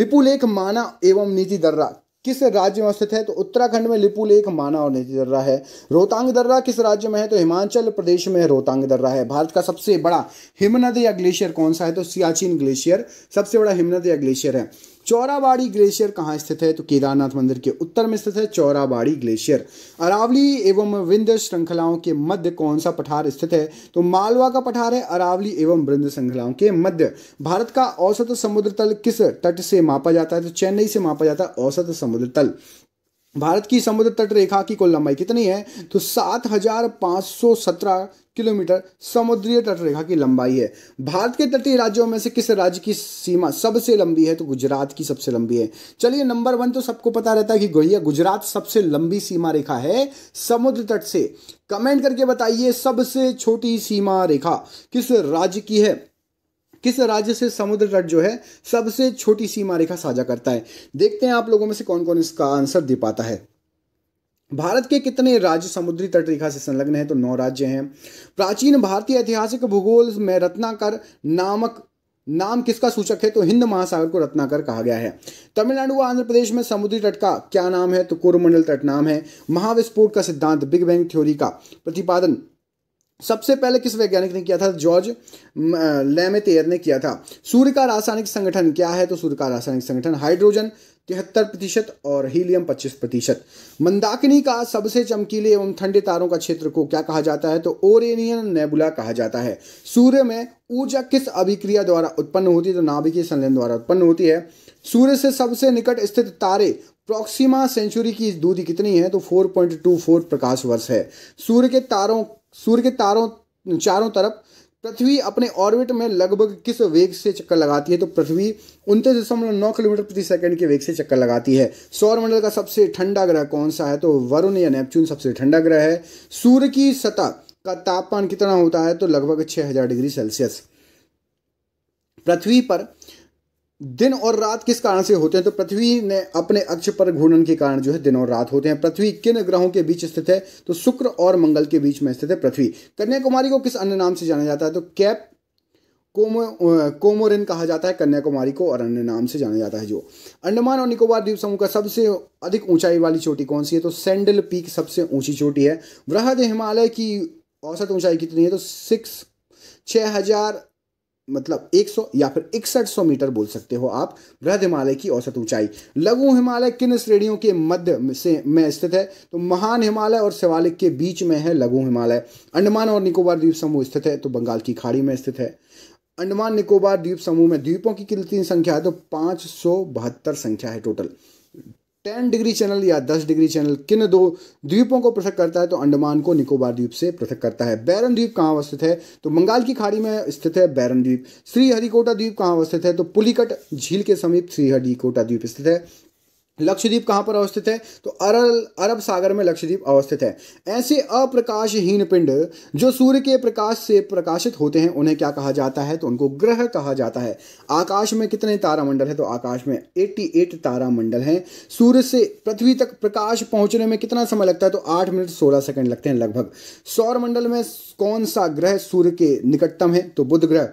लिपुलेख माना एवं नीति दर्रा किस राज्य में स्थित है तो उत्तराखंड में लिपुल एक और नदी दर्रा है रोहतांग दर्रा किस राज्य में है तो हिमाचल प्रदेश में रोहतांग दर्रा है भारत का सबसे बड़ा हिमनद या ग्लेशियर कौन सा है तो सियाचिन ग्लेशियर सबसे बड़ा हिमनद या ग्लेशियर है चौराबाड़ी ग्लेशियर कहाँ स्थित है तो केदारनाथ मंदिर के उत्तर में स्थित है चौराबाड़ी ग्लेशियर अरावली एवं विंध्य श्रृंखलाओं के मध्य कौन सा पठार स्थित है तो मालवा का पठार है अरावली एवं वृंद श्रृंखलाओं के मध्य भारत का औसत समुद्र तल किस तट से मापा जाता है तो चेन्नई से मापा जाता है औसत समुद्र तल भारत की समुद्र तट रेखा की कुल लंबाई कितनी है तो 7,517 किलोमीटर समुद्रीय तट रेखा की लंबाई है भारत के तटीय राज्यों में से किस राज्य की सीमा सबसे लंबी है तो गुजरात की सबसे लंबी है चलिए नंबर वन तो सबको पता रहता है कि गोहिया गुजरात सबसे लंबी सीमा रेखा है समुद्र तट से कमेंट करके बताइए सबसे छोटी सीमा रेखा किस राज्य की है किस राज्य से समुद्र तट जो है सबसे छोटी सीमा रेखा साझा करता है देखते हैं आप लोगों में से कौन कौन इसका आंसर दे पाता है भारत के कितने राज्य समुद्री तट रेखा से संलग्न है तो नौ राज्य हैं प्राचीन भारतीय ऐतिहासिक भूगोल में रत्नाकर नामक नाम किसका सूचक है तो हिंद महासागर को रत्नाकर कहा गया है तमिलनाडु व आंध्र प्रदेश में समुद्री तट का क्या नाम है तो कोरमंडल तट नाम है महाविस्फोट का सिद्धांत बिग बैंग थ्योरी का प्रतिपादन सबसे पहले किस वैज्ञानिक ने किया था जॉर्ज लेमेतेयर ने किया था सूर्य का रासायनिक संगठन क्या है तो सूर्य का रासायनिक संगठन हाइड्रोजन तिहत्तर प्रतिशत और हीलियम पच्चीस प्रतिशत मंदाकिनी का सबसे चमकीले एवं ठंडे तारों का क्षेत्र को क्या कहा जाता है तो ओरेनियन नेबुला कहा जाता है सूर्य में ऊर्जा किस अभिक्रिया द्वारा उत्पन्न होती है तो नाभिकीय संलयन द्वारा उत्पन्न होती है सूर्य से सबसे निकट स्थित तारे प्रोक्सीमा सेंचुरी की दूरी कितनी है तो 4.24 प्रकाश वर्ष है सूर्य के तारों सूर्य के तारों चारों तरफ पृथ्वी अपने ऑर्बिट में लगभग किस वेग से चक्कर लगाती है तो पृथ्वी उनतीस दशमलव नौ किलोमीटर प्रति सेकंड के वेग से चक्कर लगाती है सौरमंडल का सबसे ठंडा ग्रह कौन सा है तो वरुण या नेपच्यून सबसे ठंडा ग्रह है सूर्य की सतह का तापमान कितना होता है तो लगभग हजार डिग्री सेल्सियस पृथ्वी पर दिन और रात किस कारण से होते हैं तो पृथ्वी ने अपने अक्ष पर घूर्णन के कारण जो है दिन और रात होते हैं पृथ्वी किन ग्रहों के बीच स्थित है तो शुक्र और मंगल के बीच में स्थित है पृथ्वी कन्याकुमारी को किस अन्य नाम से जाना जाता है तो कैप कोमो कोमोरिन कहा जाता है कन्याकुमारी को और अन्य नाम से जाना जाता है जो अंडमान और निकोबार द्वीप समूह का सबसे अधिक ऊंचाई वाली चोटी कौन सी है तो सैंडल पीक सबसे ऊंची चोटी है वृहद हिमालय की औसत ऊंचाई कितनी है तो सिक्स छः हजार मतलब 100 या फिर इकसठ सौ मीटर बोल सकते हो आप बृहद हिमालय की औसत ऊंचाई लघु हिमालय किन श्रेणियों के मध्य से में स्थित है तो महान हिमालय और शिवालिक के बीच में है लघु हिमालय अंडमान और निकोबार द्वीप समूह स्थित है तो बंगाल की खाड़ी में स्थित है अंडमान निकोबार द्वीप समूह में द्वीपों की कितनी संख्या है तो पाँच संख्या है टोटल टेन डिग्री चैनल या दस डिग्री चैनल किन दो द्वीपों को पृथक करता है तो अंडमान को निकोबार द्वीप से पृथक करता है बैरन द्वीप कहाँ अवस्थित है तो बंगाल की खाड़ी में स्थित है बैरन द्वीप श्रीहरिकोटा द्वीप कहाँ अवस्थित है तो पुलिकट झील के समीप श्रीहरिकोटा द्वीप स्थित है लक्षद्वीप कहाँ पर अवस्थित है तो अरल अरब सागर में लक्षद्वीप अवस्थित है ऐसे अप्रकाशहीन पिंड जो सूर्य के प्रकाश से प्रकाशित होते हैं उन्हें क्या कहा जाता है तो उनको ग्रह कहा जाता है आकाश में कितने तारामंडल है तो आकाश में 88 तारामंडल हैं सूर्य से पृथ्वी तक प्रकाश पहुंचने में कितना समय लगता है तो आठ मिनट सोलह सेकेंड लगते हैं लगभग सौरमंडल में कौन सा ग्रह सूर्य के निकटतम है तो बुध ग्रह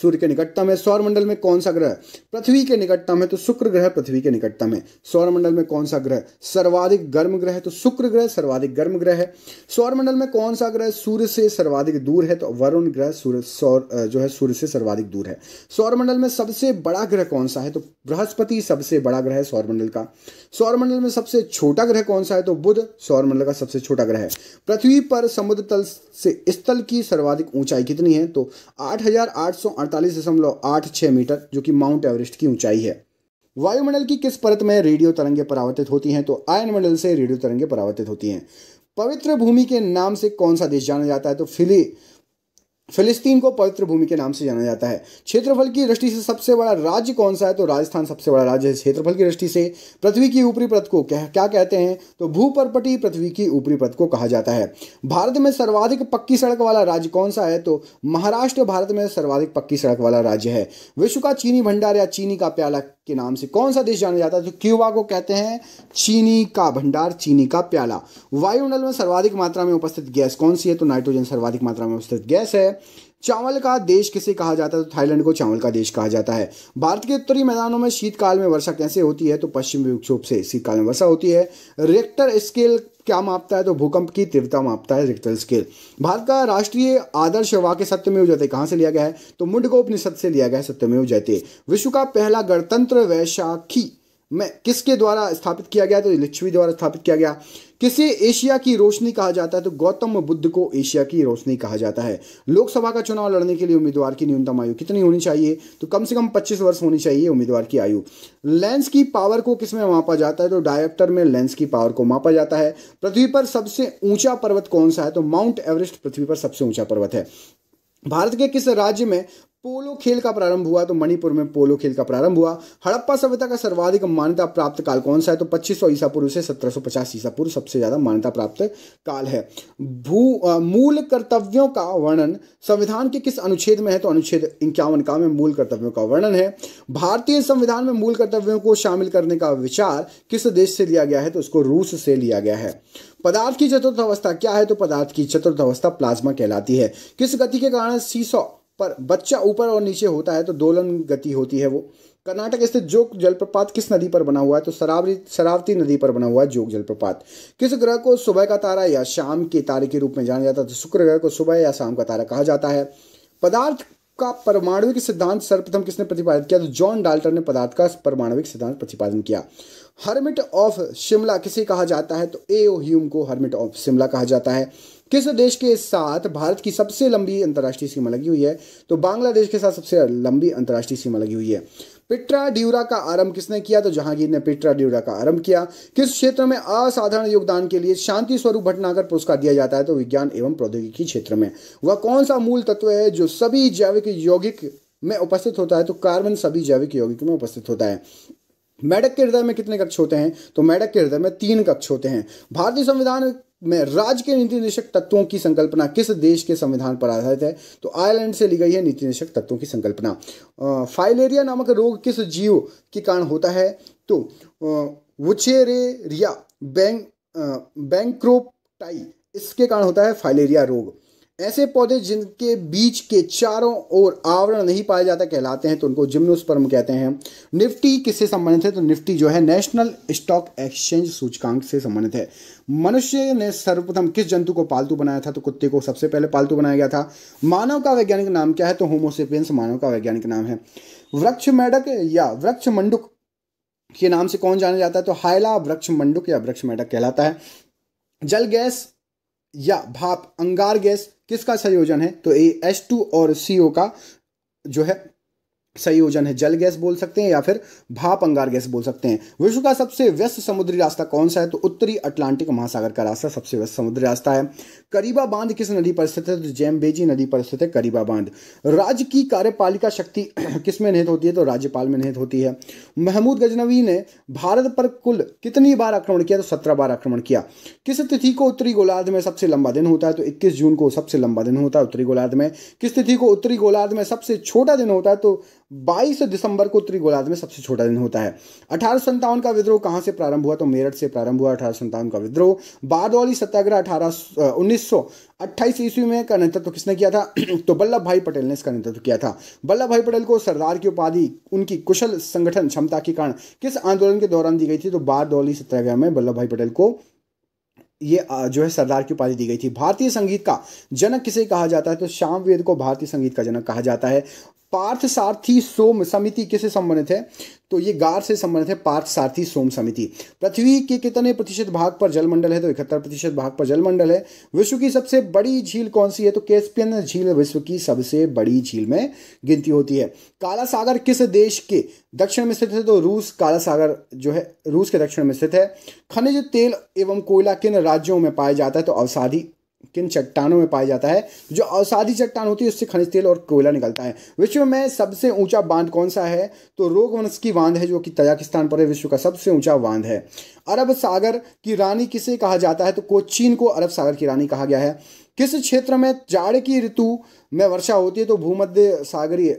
सूर्य के निकटतम है सौरमंडल में कौन सा ग्रह पृथ्वी के निकटतम है तो शुक्र ग्रह पृथ्वी के निकटतम है सौरमंडल में कौन सा ग्रह सर्वाधिक गर्म ग्रह तो शुक्र ग्रह सर्वाधिक गर्म ग्रह है सौरमंडल में कौन सा ग्रह सूर्य से सर्वाधिक दूर है तो वरुण ग्रह सूर्य सौर जो है सूर्य से सर्वाधिक दूर है सौरमंडल में सबसे बड़ा ग्रह कौन सा है तो बृहस्पति सबसे बड़ा ग्रह है सौरमंडल का सौरमंडल में सबसे छोटा ग्रह कौन सा है तो बुध सौरमंडल का सबसे छोटा ग्रह है पृथ्वी पर समुद्र तल से स्थल की सर्वाधिक ऊंचाई कितनी है तो आठ अड़तालीस दशमलव आठ मीटर जो कि माउंट एवरेस्ट की ऊंचाई है वायुमंडल की किस परत में रेडियो तरंगे परावर्तित होती हैं तो आयन मंडल से रेडियो तरंगे परावर्तित होती हैं पवित्र भूमि के नाम से कौन सा देश जाना जाता है तो फिली फिलिस्तीन को पवित्र भूमि के नाम से जाना जाता है क्षेत्रफल की दृष्टि से सबसे बड़ा राज्य कौन सा है तो राजस्थान सबसे बड़ा राज्य है क्षेत्रफल की दृष्टि से पृथ्वी की ऊपरी पृथ को क्या, क्या कहते हैं तो भूपरपटी पृथ्वी की ऊपरी पृथ को कहा जाता है भारत में सर्वाधिक पक्की सड़क वाला राज्य कौन सा है तो महाराष्ट्र भारत में सर्वाधिक पक्की सड़क वाला राज्य है विश्व का चीनी भंडार या चीनी का प्याला के नाम से कौन सा देश जाना जाता है तो क्यूबा को कहते हैं चीनी का भंडार चीनी का प्याला वायुमंडल में सर्वाधिक मात्रा में उपस्थित गैस कौन सी है तो नाइट्रोजन सर्वाधिक मात्रा में उपस्थित गैस है चावल का देश किसे कहा जाता है तो थाईलैंड को चावल का देश कहा जाता है भारत के उत्तरी मैदानों में शीतकाल में वर्षा कैसे होती है तो पश्चिमी विक्षोभ से शीतकाल में वर्षा होती है रेक्टर स्केल क्या मापता है तो भूकंप की तीव्रता मापता है रिक्टर स्केल भारत का राष्ट्रीय आदर्श वाक्य सत्यमेव जयते कहाँ से लिया गया है तो मुंडको उपनिषद से लिया गया है सत्यमेव जयते विश्व का पहला गणतंत्र वैशाखी में किसके द्वारा स्थापित किया गया तो लिच्छवी द्वारा स्थापित किया गया किसे एशिया की रोशनी कहा जाता है तो गौतम बुद्ध को एशिया की रोशनी कहा जाता है लोकसभा का चुनाव लड़ने के लिए उम्मीदवार की न्यूनतम आयु कितनी होनी चाहिए तो कम से कम पच्चीस वर्ष होनी चाहिए उम्मीदवार की आयु लेंस की पावर को किसमें मापा जाता है तो डायरेक्टर में लेंस की पावर को मापा जाता है पृथ्वी पर सबसे ऊंचा पर्वत कौन सा है तो माउंट एवरेस्ट पृथ्वी पर सबसे ऊंचा पर्वत है भारत के किस राज्य में पोलो खेल का प्रारंभ हुआ तो मणिपुर में पोलो खेल का प्रारंभ हुआ हड़प्पा सभ्यता का सर्वाधिक मान्यता प्राप्त काल कौन सा है तो 2500 ईसा पूर्व से 1750 ईसा पूर्व सबसे ज्यादा मान्यता प्राप्त काल है भू आ, मूल कर्तव्यों का वर्णन संविधान के किस अनुच्छेद में है तो अनुच्छेद इक्यावन का में मूल कर्तव्यों का वर्णन है भारतीय संविधान में मूल कर्तव्यों को शामिल करने का विचार किस देश से लिया गया है तो उसको रूस से लिया गया है पदार्थ की चतुर्थ अवस्था क्या है तो पदार्थ की चतुर्थ अवस्था प्लाज्मा कहलाती है किस गति के कारण सीसॉ पर बच्चा ऊपर और नीचे होता है तो दोलन गति होती है वो कर्नाटक स्थित जोग जलप्रपात किस नदी पर बना हुआ है तो शरावरी शरावती नदी पर बना हुआ है जोग जलप्रपात किस ग्रह को सुबह का तारा या शाम के तारे के रूप में जाना जाता है तो शुक्र ग्रह को सुबह या शाम का तारा कहा जाता है पदार्थ का परमाणुविक सिद्धांत सर्वप्रथम किसने प्रतिपादित किया तो जॉन डाल्टर ने पदार्थ का परमाणविक सिद्धांत प्रतिपादन किया हर्मिट ऑफ शिमला किसे कहा जाता है तो ए ओ ह्यूम को हर्मिट ऑफ शिमला कहा जाता है किस देश के साथ भारत की सबसे लंबी अंतर्राष्ट्रीय सीमा लगी हुई है तो बांग्लादेश के साथ सबसे लंबी अंतर्राष्ट्रीय सीमा लगी हुई है पिट्रा ड्यूरा का आरंभ किसने किया तो जहांगीर ने पिट्रा ड्यूरा का आरंभ किया किस क्षेत्र में असाधारण योगदान के लिए शांति स्वरूप भटनागर पुरस्कार दिया जाता है तो विज्ञान एवं प्रौद्योगिकी क्षेत्र में वह कौन सा मूल तत्व है जो सभी जैविक यौगिक में उपस्थित होता है तो कार्बन सभी जैविक यौगिक में उपस्थित होता है मैडक के हृदय में कितने कक्ष होते हैं तो मैडक के हृदय में तीन कक्ष होते हैं भारतीय संविधान में राज्य के नीति निदेशक तत्वों की संकल्पना किस देश के संविधान पर आधारित है तो आयरलैंड से ली गई है नीति निदेशक तत्वों की संकल्पना फाइलेरिया नामक रोग किस जीव के कारण होता है तो वुचेरेरिया बैंक बैंक्रोपटाई इसके कारण होता है फाइलेरिया रोग ऐसे पौधे जिनके बीच के चारों ओर आवरण नहीं पाया जाता कहलाते हैं तो उनको जिम्नोस्पर्म कहते हैं निफ्टी किससे संबंधित है तो निफ्टी जो है नेशनल स्टॉक एक्सचेंज सूचकांक से संबंधित है मनुष्य ने सर्वप्रथम किस जंतु को पालतू बनाया था तो कुत्ते को सबसे पहले पालतू बनाया गया था मानव का वैज्ञानिक नाम क्या है तो होमोसेपियंस मानव का वैज्ञानिक नाम है वृक्ष मेडक या वृक्ष मंडुक के नाम से कौन जाना जाता है तो हाइला वृक्ष मंडुक या वृक्ष मेडक कहलाता है जल गैस या भाप अंगार गैस किसका संयोजन है तो ए एच टू और सी ओ का जो है संयोजन है जल गैस बोल सकते हैं या फिर भाप अंगार गैस बोल सकते हैं विश्व का सबसे व्यस्त समुद्री रास्ता कौन सा है तो उत्तरी अटलांटिक महासागर का रास्ता सबसे व्यस्त समुद्री रास्ता है करीबा बांध किस नदी पर स्थित है तो जैमबेजी नदी पर स्थित है करीबा बांध राज्य की कार्यपालिका शक्ति किस में निहित होती है तो राज्यपाल में निहित होती है महमूद गजनवी ने भारत पर कुल कितनी बार आक्रमण किया तो सत्रह बार आक्रमण किया किस तिथि को उत्तरी गोलार्ध में सबसे लंबा दिन होता है तो इक्कीस जून को सबसे लंबा दिन होता है उत्तरी गोलार्ध में किस तिथि को उत्तरी गोलार्ध में सबसे छोटा दिन होता है तो बाईस दिसंबर को त्रिगोलाद में सबसे छोटा दिन होता है अठारह का विद्रोह कहाँ से प्रारंभ हुआ तो मेरठ से प्रारंभ हुआ अठारह का विद्रोह बारदौली सत्याग्रह अठारह उन्नीस अट्ठाईस ईस्वी में का नेतृत्व तो किसने किया था तो वल्लभ भाई पटेल ने इसका नेतृत्व तो किया था वल्लभ भाई पटेल को सरदार की उपाधि उनकी कुशल संगठन क्षमता के कारण किस आंदोलन के दौरान दी गई थी तो बारदौली सत्याग्रह में वल्लभ भाई पटेल को ये जो है सरदार की उपाधि दी गई थी भारतीय संगीत का जनक किसे कहा जाता है तो श्याम वेद को भारतीय संगीत का जनक कहा जाता है पार्थ सारथी सोम समिति किससे संबंधित है तो ये गार से संबंधित है पार्थ सारथी सोम समिति पृथ्वी के कितने प्रतिशत भाग पर जलमंडल है तो इकहत्तर प्रतिशत भाग पर जलमंडल है विश्व की सबसे बड़ी झील कौन सी है तो कैस्पियन झील विश्व की सबसे बड़ी झील में गिनती होती है काला सागर किस देश के दक्षिण में स्थित है तो रूस काला सागर जो है रूस के दक्षिण में स्थित है खनिज तेल एवं कोयला किन राज्यों में पाया जाता है तो अवसाधी किन चट्टानों में पाया जाता है जो औसाधी चट्टान होती है उससे खनिज तेल और कोयला निकलता है विश्व में सबसे ऊंचा बांध कौन सा है तो की बांध है जो कि तजाकिस्तान पर है विश्व का सबसे ऊंचा बांध है अरब सागर की रानी किसे कहा जाता है तो कोचीन को अरब सागर की रानी कहा गया है किस क्षेत्र में जाड़ की ऋतु में वर्षा होती है तो भूमध्य सागरीय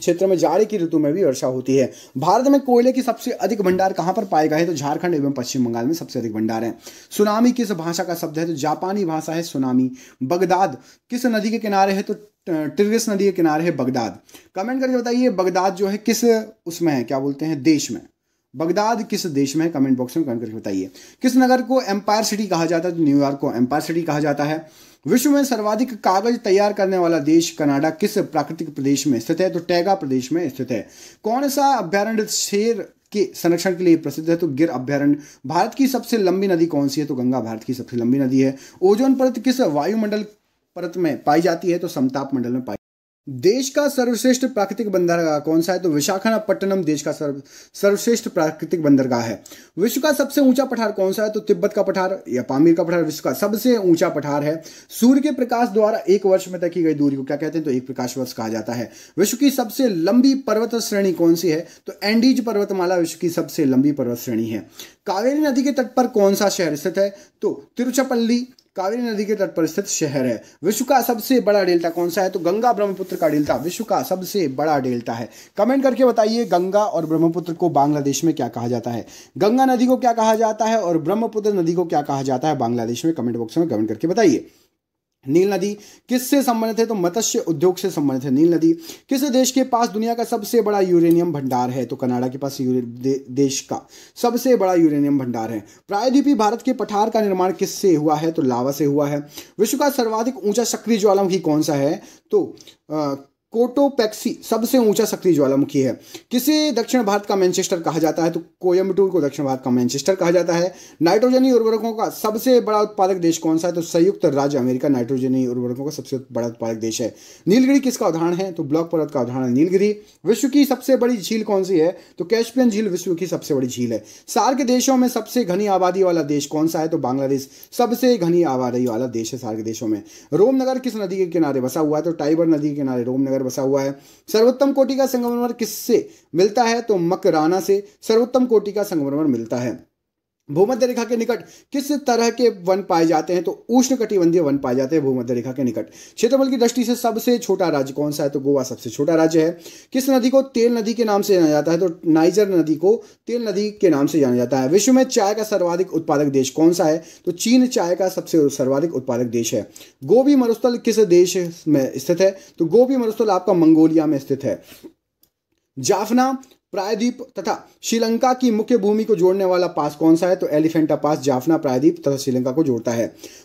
क्षेत्र में जाड़े की ऋतु में भी वर्षा होती है भारत में कोयले की सबसे अधिक भंडार कहां पर पाए गए तो झारखंड एवं पश्चिम बंगाल में सबसे अधिक भंडार है सुनामी किस भाषा का शब्द है तो जापानी भाषा है सुनामी बगदाद किस नदी के किनारे है तो टिर्गिस नदी के किनारे है बगदाद कमेंट करके बताइए बगदाद जो है किस उसमें है क्या बोलते हैं देश में बगदाद किस देश में है कमेंट बॉक्स में कमेंट करके बताइए किस नगर को एम्पायर सिटी कहा जाता है न्यूयॉर्क तो को एम्पायर सिटी कहा जाता है विश्व में सर्वाधिक कागज तैयार करने वाला देश कनाडा किस प्राकृतिक प्रदेश में स्थित है तो टैगा प्रदेश में स्थित है कौन सा अभ्यारण्य शेर के संरक्षण के लिए प्रसिद्ध है तो गिर अभ्यारण्य भारत की सबसे लंबी नदी कौन सी है तो गंगा भारत की सबसे लंबी नदी है ओजोन परत किस वायुमंडल परत में पाई जाती है तो समताप मंडल में पाई देश का सर्वश्रेष्ठ प्राकृतिक बंदरगाह कौन सा है तो विशाखापट्टनम देश का सर्व सर्वश्रेष्ठ प्राकृतिक बंदरगाह है विश्व का सबसे ऊंचा पठार कौन सा है तो तिब्बत का पठार या पामीर का पठार विश्व का सबसे ऊंचा पठार है सूर्य के प्रकाश द्वारा एक वर्ष में तय की गई दूरी को क्या कहते हैं तो एक प्रकाश वर्ष कहा जाता है विश्व की सबसे लंबी पर्वत श्रेणी कौन सी है तो एंडीज पर्वतमाला विश्व की सबसे लंबी पर्वत श्रेणी है कावेरी नदी के तट पर कौन सा शहर स्थित है तो तिरुचपल्ली कावेरी नदी के तट पर स्थित शहर है विश्व का सबसे बड़ा डेल्टा कौन सा है तो गंगा ब्रह्मपुत्र का डेल्टा विश्व का सबसे बड़ा डेल्टा है कमेंट करके बताइए गंगा और ब्रह्मपुत्र को बांग्लादेश में क्या कहा जाता है गंगा नदी को क्या कहा जाता है और ब्रह्मपुत्र नदी को क्या कहा जाता है बांग्लादेश में कमेंट बॉक्स में कमेंट करके बताइए नील नदी किससे संबंधित है तो मत्स्य उद्योग से संबंधित है नील नदी किस देश के पास दुनिया का सबसे बड़ा यूरेनियम भंडार है तो कनाडा के पास दे, देश का सबसे बड़ा यूरेनियम भंडार है प्रायद्वीपी भारत के पठार का निर्माण किससे हुआ है तो लावा से हुआ है विश्व का सर्वाधिक ऊंचा सक्रिय ज्वालामुखी कौन सा है तो आ, कोटोपैक्सी सबसे ऊंचा सक्रिय ज्वालामुखी है किसे दक्षिण भारत का मैनचेस्टर कहा जाता है तो कोयम्बटूर को दक्षिण भारत का मैनचेस्टर कहा जाता है नाइट्रोजनी उर्वरकों का सबसे बड़ा उत्पादक देश कौन सा है तो संयुक्त राज्य अमेरिका नाइट्रोजनी उर्वरकों का सबसे बड़ा उत्पादक देश है नीलगिरी किसका उदाहरण है तो ब्लॉक पर्वत का उदाहरण है नीलगिरी विश्व की सबसे बड़ी झील कौन सी है तो कैशपियन झील विश्व की सबसे बड़ी झील है सार्क देशों में सबसे घनी आबादी वाला देश कौन सा है तो बांग्लादेश सबसे घनी आबादी वाला देश है सार्क देशों में रोमनगर किस नदी के किनारे बसा हुआ है तो टाइबर नदी के किनारे रोमनगर होकर बसा हुआ है सर्वोत्तम कोटि का संगमरमर किससे मिलता है तो मकराना से सर्वोत्तम कोटि का संगमरमर मिलता है भूमध्य रेखा के निकट किस तरह के वन पाए जाते हैं तो उष्ण कटिबंधीय वन पाए जाते हैं भूमध्य रेखा के निकट क्षेत्रफल की दृष्टि से सबसे छोटा राज्य कौन सा है तो गोवा सबसे छोटा राज्य है किस नदी को तेल नदी के नाम से जाना जाता है तो नाइजर नदी को तेल नदी के नाम से जाना जाता है विश्व में चाय का सर्वाधिक उत्पादक देश कौन सा है तो चीन चाय का सबसे सर्वाधिक उत्पादक देश है गोभी मरुस्थल किस देश में स्थित है तो गोभी मरुस्थल आपका मंगोलिया में स्थित है जाफना प्रायद्वीप तथा श्रीलंका की मुख्य भूमि को जोड़ने वाला पास कौन सा है तो एलिफेंटा पास जाफना प्रायद्वीप तथा श्रीलंका को जोड़ता है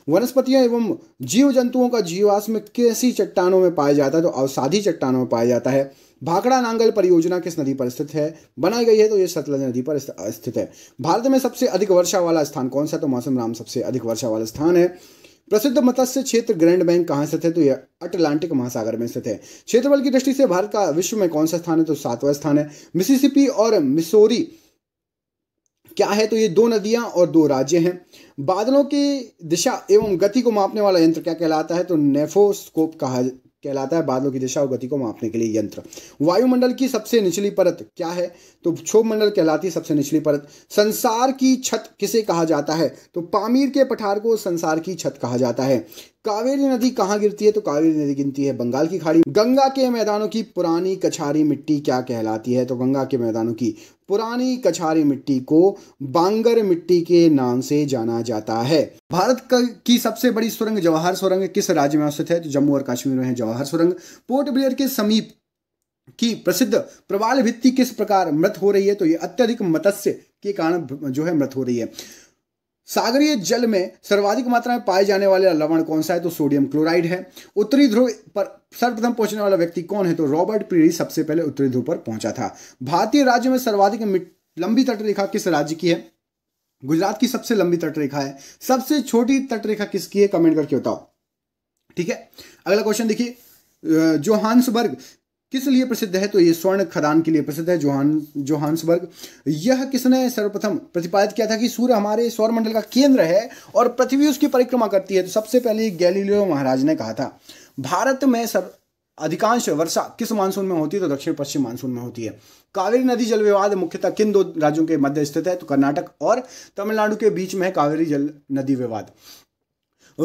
वनस्पतियों एवं जीव जंतुओं का जीवाश्म कैसी चट्टानों में पाया जाता है तो अवसाधी चट्टानों में पाया जाता है भाखड़ा नांगल परियोजना किस नदी पर स्थित है बनाई गई है तो यह सतलज नदी पर स्थित है भारत में सबसे अधिक वर्षा वाला स्थान कौन सा है तो मौसम राम सबसे अधिक वर्षा वाला स्थान है प्रसिद्ध मत्स्य क्षेत्र ग्रैंड बैंक कहाँ स्थित है तो यह अटलांटिक महासागर में स्थित है क्षेत्रफल की दृष्टि से भारत का विश्व में कौन सा स्थान है तो सातवां स्थान है मिसिसिपी और मिसोरी क्या है तो ये दो नदियां और दो राज्य हैं बादलों की दिशा एवं गति को मापने वाला यंत्र क्या कहलाता है तो नेफोस्कोप कहा कहलाता है बादलों की दिशा और गति को मापने के लिए यंत्र वायुमंडल की सबसे निचली परत क्या है तो क्षोभ मंडल कहलाती है सबसे निचली परत संसार की छत किसे कहा जाता है तो पामीर के पठार को संसार की छत कहा जाता है कावेरी नदी कहाँ गिरती है तो कावेरी नदी गिनती है बंगाल की खाड़ी गंगा के मैदानों की पुरानी कछारी मिट्टी क्या कहलाती है तो गंगा के मैदानों की पुरानी कछारी मिट्टी को बांगर मिट्टी के नाम से जाना जाता है भारत की सबसे बड़ी सुरंग जवाहर सुरंग किस राज्य में स्थित है तो जम्मू और कश्मीर में है जवाहर सुरंग पोर्ट ब्लेयर के समीप की प्रसिद्ध प्रवाल भित्ति किस प्रकार मृत हो रही है तो ये अत्यधिक मत्स्य के कारण जो है मृत हो रही है सागरीय जल में सर्वाधिक मात्रा में पाए जाने वाले लवण कौन सा है तो सोडियम क्लोराइड है उत्तरी ध्रुव पर सर्वप्रथम पहुंचने वाला व्यक्ति कौन है तो रॉबर्ट पीरी सबसे पहले उत्तरी ध्रुव पर पहुंचा था भारतीय राज्य में सर्वाधिक लंबी तटरेखा किस राज्य की है गुजरात की सबसे लंबी तटरेखा है सबसे छोटी तटरेखा किसकी है कमेंट करके बताओ ठीक है अगला क्वेश्चन देखिए जोहान्सबर्ग किस लिए प्रसिद्ध है तो ये स्वर्ण खदान के लिए प्रसिद्ध है जोहान जोहान्सबर्ग यह किसने सर्वप्रथम प्रतिपादित किया था कि सूर्य हमारे सौरमंडल का केंद्र है और पृथ्वी उसकी परिक्रमा करती है तो सबसे पहले गैलीलियो महाराज ने कहा था भारत में सर अधिकांश वर्षा किस मानसून में होती है तो दक्षिण पश्चिम मानसून में होती है कावेरी नदी जल विवाद मुख्यतः किन दो राज्यों के मध्य स्थित है तो कर्नाटक और तमिलनाडु के बीच में है कावेरी जल नदी विवाद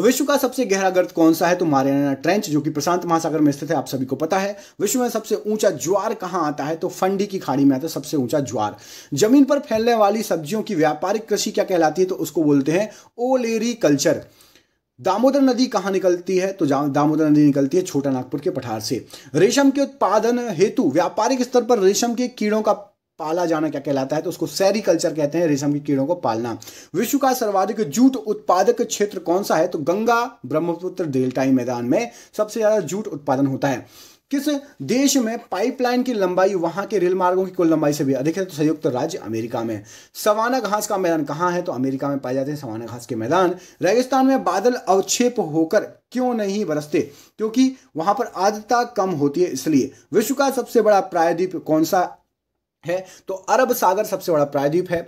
विश्व का सबसे गहरा गर्त कौन सा है तो मारियाना ट्रेंच जो कि प्रशांत महासागर में स्थित है आप सभी को पता है विश्व में सबसे ऊंचा ज्वार कहां आता है तो फंडी की खाड़ी में आता है सबसे ऊंचा ज्वार जमीन पर फैलने वाली सब्जियों की व्यापारिक कृषि क्या कहलाती है तो उसको बोलते हैं ओलेरी कल्चर दामोदर नदी कहां निकलती है तो दामोदर नदी निकलती है छोटा नागपुर के पठार से रेशम के उत्पादन हेतु व्यापारिक स्तर पर रेशम के कीड़ों का पाला जाना क्या कहलाता है तो उसको सैरी कल्चर कहते हैं रेशम के कीड़ों को पालना विश्व का सर्वाधिक जूट उत्पादक क्षेत्र कौन सा है तो गंगा ब्रह्मपुत्र डेल्टाई मैदान में सबसे ज्यादा जूट उत्पादन होता है किस देश में पाइपलाइन की लंबाई वहां के रेल मार्गों की कुल लंबाई से भी अधिक है तो संयुक्त राज्य अमेरिका में सवाना घास का मैदान कहाँ है तो अमेरिका में पाए जाते हैं सवाना घास के मैदान रेगिस्तान में बादल अवक्षेप होकर क्यों नहीं बरसते क्योंकि वहां पर आर्द्रता कम होती है इसलिए विश्व का सबसे बड़ा प्रायद्वीप कौन सा है तो अरब सागर सबसे बड़ा प्रायद्वीप है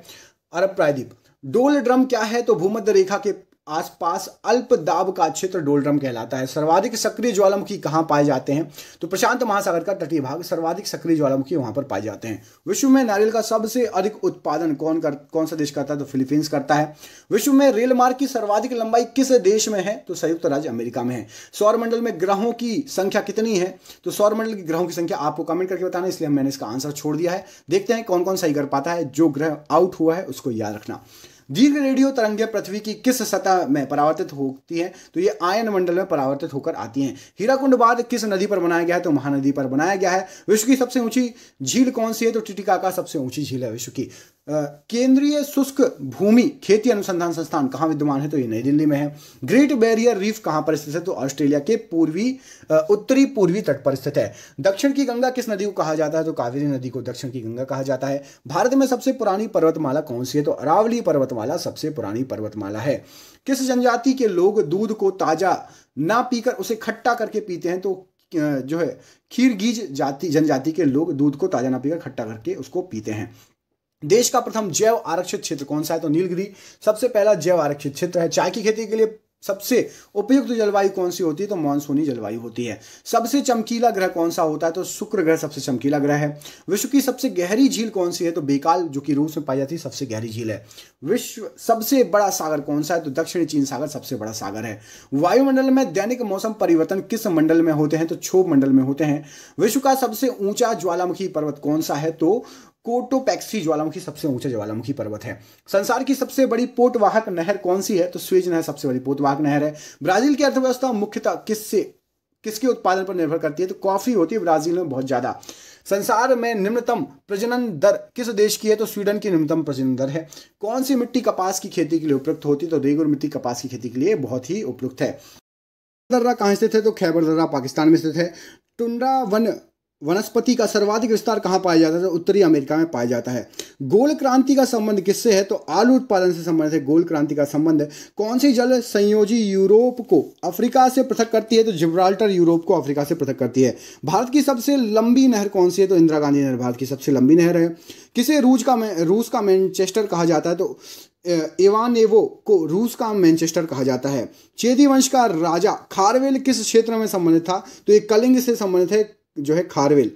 अरब प्रायद्वीप डोल ड्रम क्या है तो भूमध्य रेखा के आसपास अल्प दाब का क्षेत्र डोलड्रम कहलाता है सर्वाधिक सक्रिय ज्वालामुखी कहाँ पाए जाते हैं तो प्रशांत महासागर का तटीय भाग सर्वाधिक सक्रिय ज्वालामुखी वहां पर पाए जाते हैं विश्व में नारियल का सबसे अधिक उत्पादन कौन कर कौन सा देश करता है तो फिलीपींस करता है विश्व में रेल मार्ग की सर्वाधिक लंबाई किस देश में है तो संयुक्त राज्य अमेरिका में है सौरमंडल में ग्रहों की संख्या कितनी है तो सौरमंडल की ग्रहों की संख्या आपको कमेंट करके बताना इसलिए मैंने इसका आंसर छोड़ दिया है देखते हैं कौन कौन सही कर पाता है जो ग्रह आउट हुआ है उसको याद रखना दीर्घ रेडियो तरंगे पृथ्वी की किस सतह में परावर्तित होती है तो ये आयन मंडल में परावर्तित होकर आती हैं हीराकुंड बाद किस नदी पर बनाया गया है तो महानदी पर बनाया गया है विश्व की सबसे ऊंची झील कौन सी है तो टिटिकाका सबसे ऊंची झील है विश्व की केंद्रीय शुष्क भूमि खेती अनुसंधान संस्थान कहाँ विद्यमान है तो ये नई दिल्ली में है ग्रेट बैरियर रीफ कहाँ पर स्थित है तो ऑस्ट्रेलिया के पूर्वी उत्तरी पूर्वी तट पर स्थित है दक्षिण की गंगा किस नदी को कहा जाता है तो कावेरी नदी को दक्षिण की गंगा कहा जाता है भारत में सबसे पुरानी पर्वतमाला कौन सी है तो अरावली पर्वत पर्वतमाला सबसे पुरानी पर्वतमाला है किस जनजाति के लोग दूध को ताजा ना पीकर उसे खट्टा करके पीते हैं तो जो है खीर गीज जाति जनजाति के लोग दूध को ताजा ना पीकर खट्टा करके उसको पीते हैं देश का प्रथम जैव आरक्षित क्षेत्र कौन सा है तो नीलगिरी सबसे पहला जैव आरक्षित क्षेत्र है चाय की खेती के लिए सबसे उपयुक्त जलवायु कौन सी होती है तो मानसूनी जलवायु होती है सबसे चमकीला ग्रह कौन सा होता है तो शुक्र ग्रह सबसे चमकीला ग्रह है विश्व की सबसे गहरी झील कौन सी है तो बेकाल जो कि रूस में पाई जाती है सबसे गहरी झील है विश्व सबसे बड़ा सागर कौन सा है तो दक्षिणी चीन सागर सबसे बड़ा सागर है वायुमंडल में दैनिक मौसम परिवर्तन किस मंडल में होते हैं तो क्षोभ मंडल में होते हैं विश्व का सबसे ऊंचा ज्वालामुखी पर्वत कौन सा है तो कोटोपैक्सी ज्वालामुखी सबसे ऊंचा ज्वालामुखी पर्वत है संसार की सबसे बड़ी पोटवाहक नहर कौन सी है तो स्वेज नहर सबसे बड़ी पोटवाहक नहर है ब्राजील की अर्थव्यवस्था मुख्यतः किससे किसके उत्पादन पर निर्भर करती है तो कॉफी होती है ब्राजील में बहुत ज्यादा संसार में निम्नतम प्रजनन दर किस देश की है तो स्वीडन की निम्नतम प्रजनन दर है कौन सी मिट्टी कपास की खेती के लिए उपयुक्त होती है तो रेगुर मिट्टी कपास की खेती के लिए बहुत ही उपयुक्त है दर्रा कहाँ स्थित है तो खैबर दर्रा पाकिस्तान में स्थित है टुंडा वन वनस्पति का सर्वाधिक विस्तार कहाँ पाया जाता है तो उत्तरी अमेरिका में पाया जाता है गोल क्रांति का संबंध किससे है तो आलू उत्पादन से संबंधित है गोल क्रांति का संबंध है कौन सी जल संयोजी यूरोप को अफ्रीका से पृथक करती है तो जिब्राल्टर यूरोप को अफ्रीका से पृथक करती है भारत की सबसे लंबी नहर कौन सी है तो इंदिरा गांधी नहर भारत की सबसे लंबी नहर है किसे रूस का रूस का मैनचेस्टर कहा जाता है तो एवानेवो को रूस का मैनचेस्टर कहा जाता है चेदी वंश का राजा खारवेल किस क्षेत्र में संबंधित था तो ये कलिंग से संबंधित है जो है खारवेल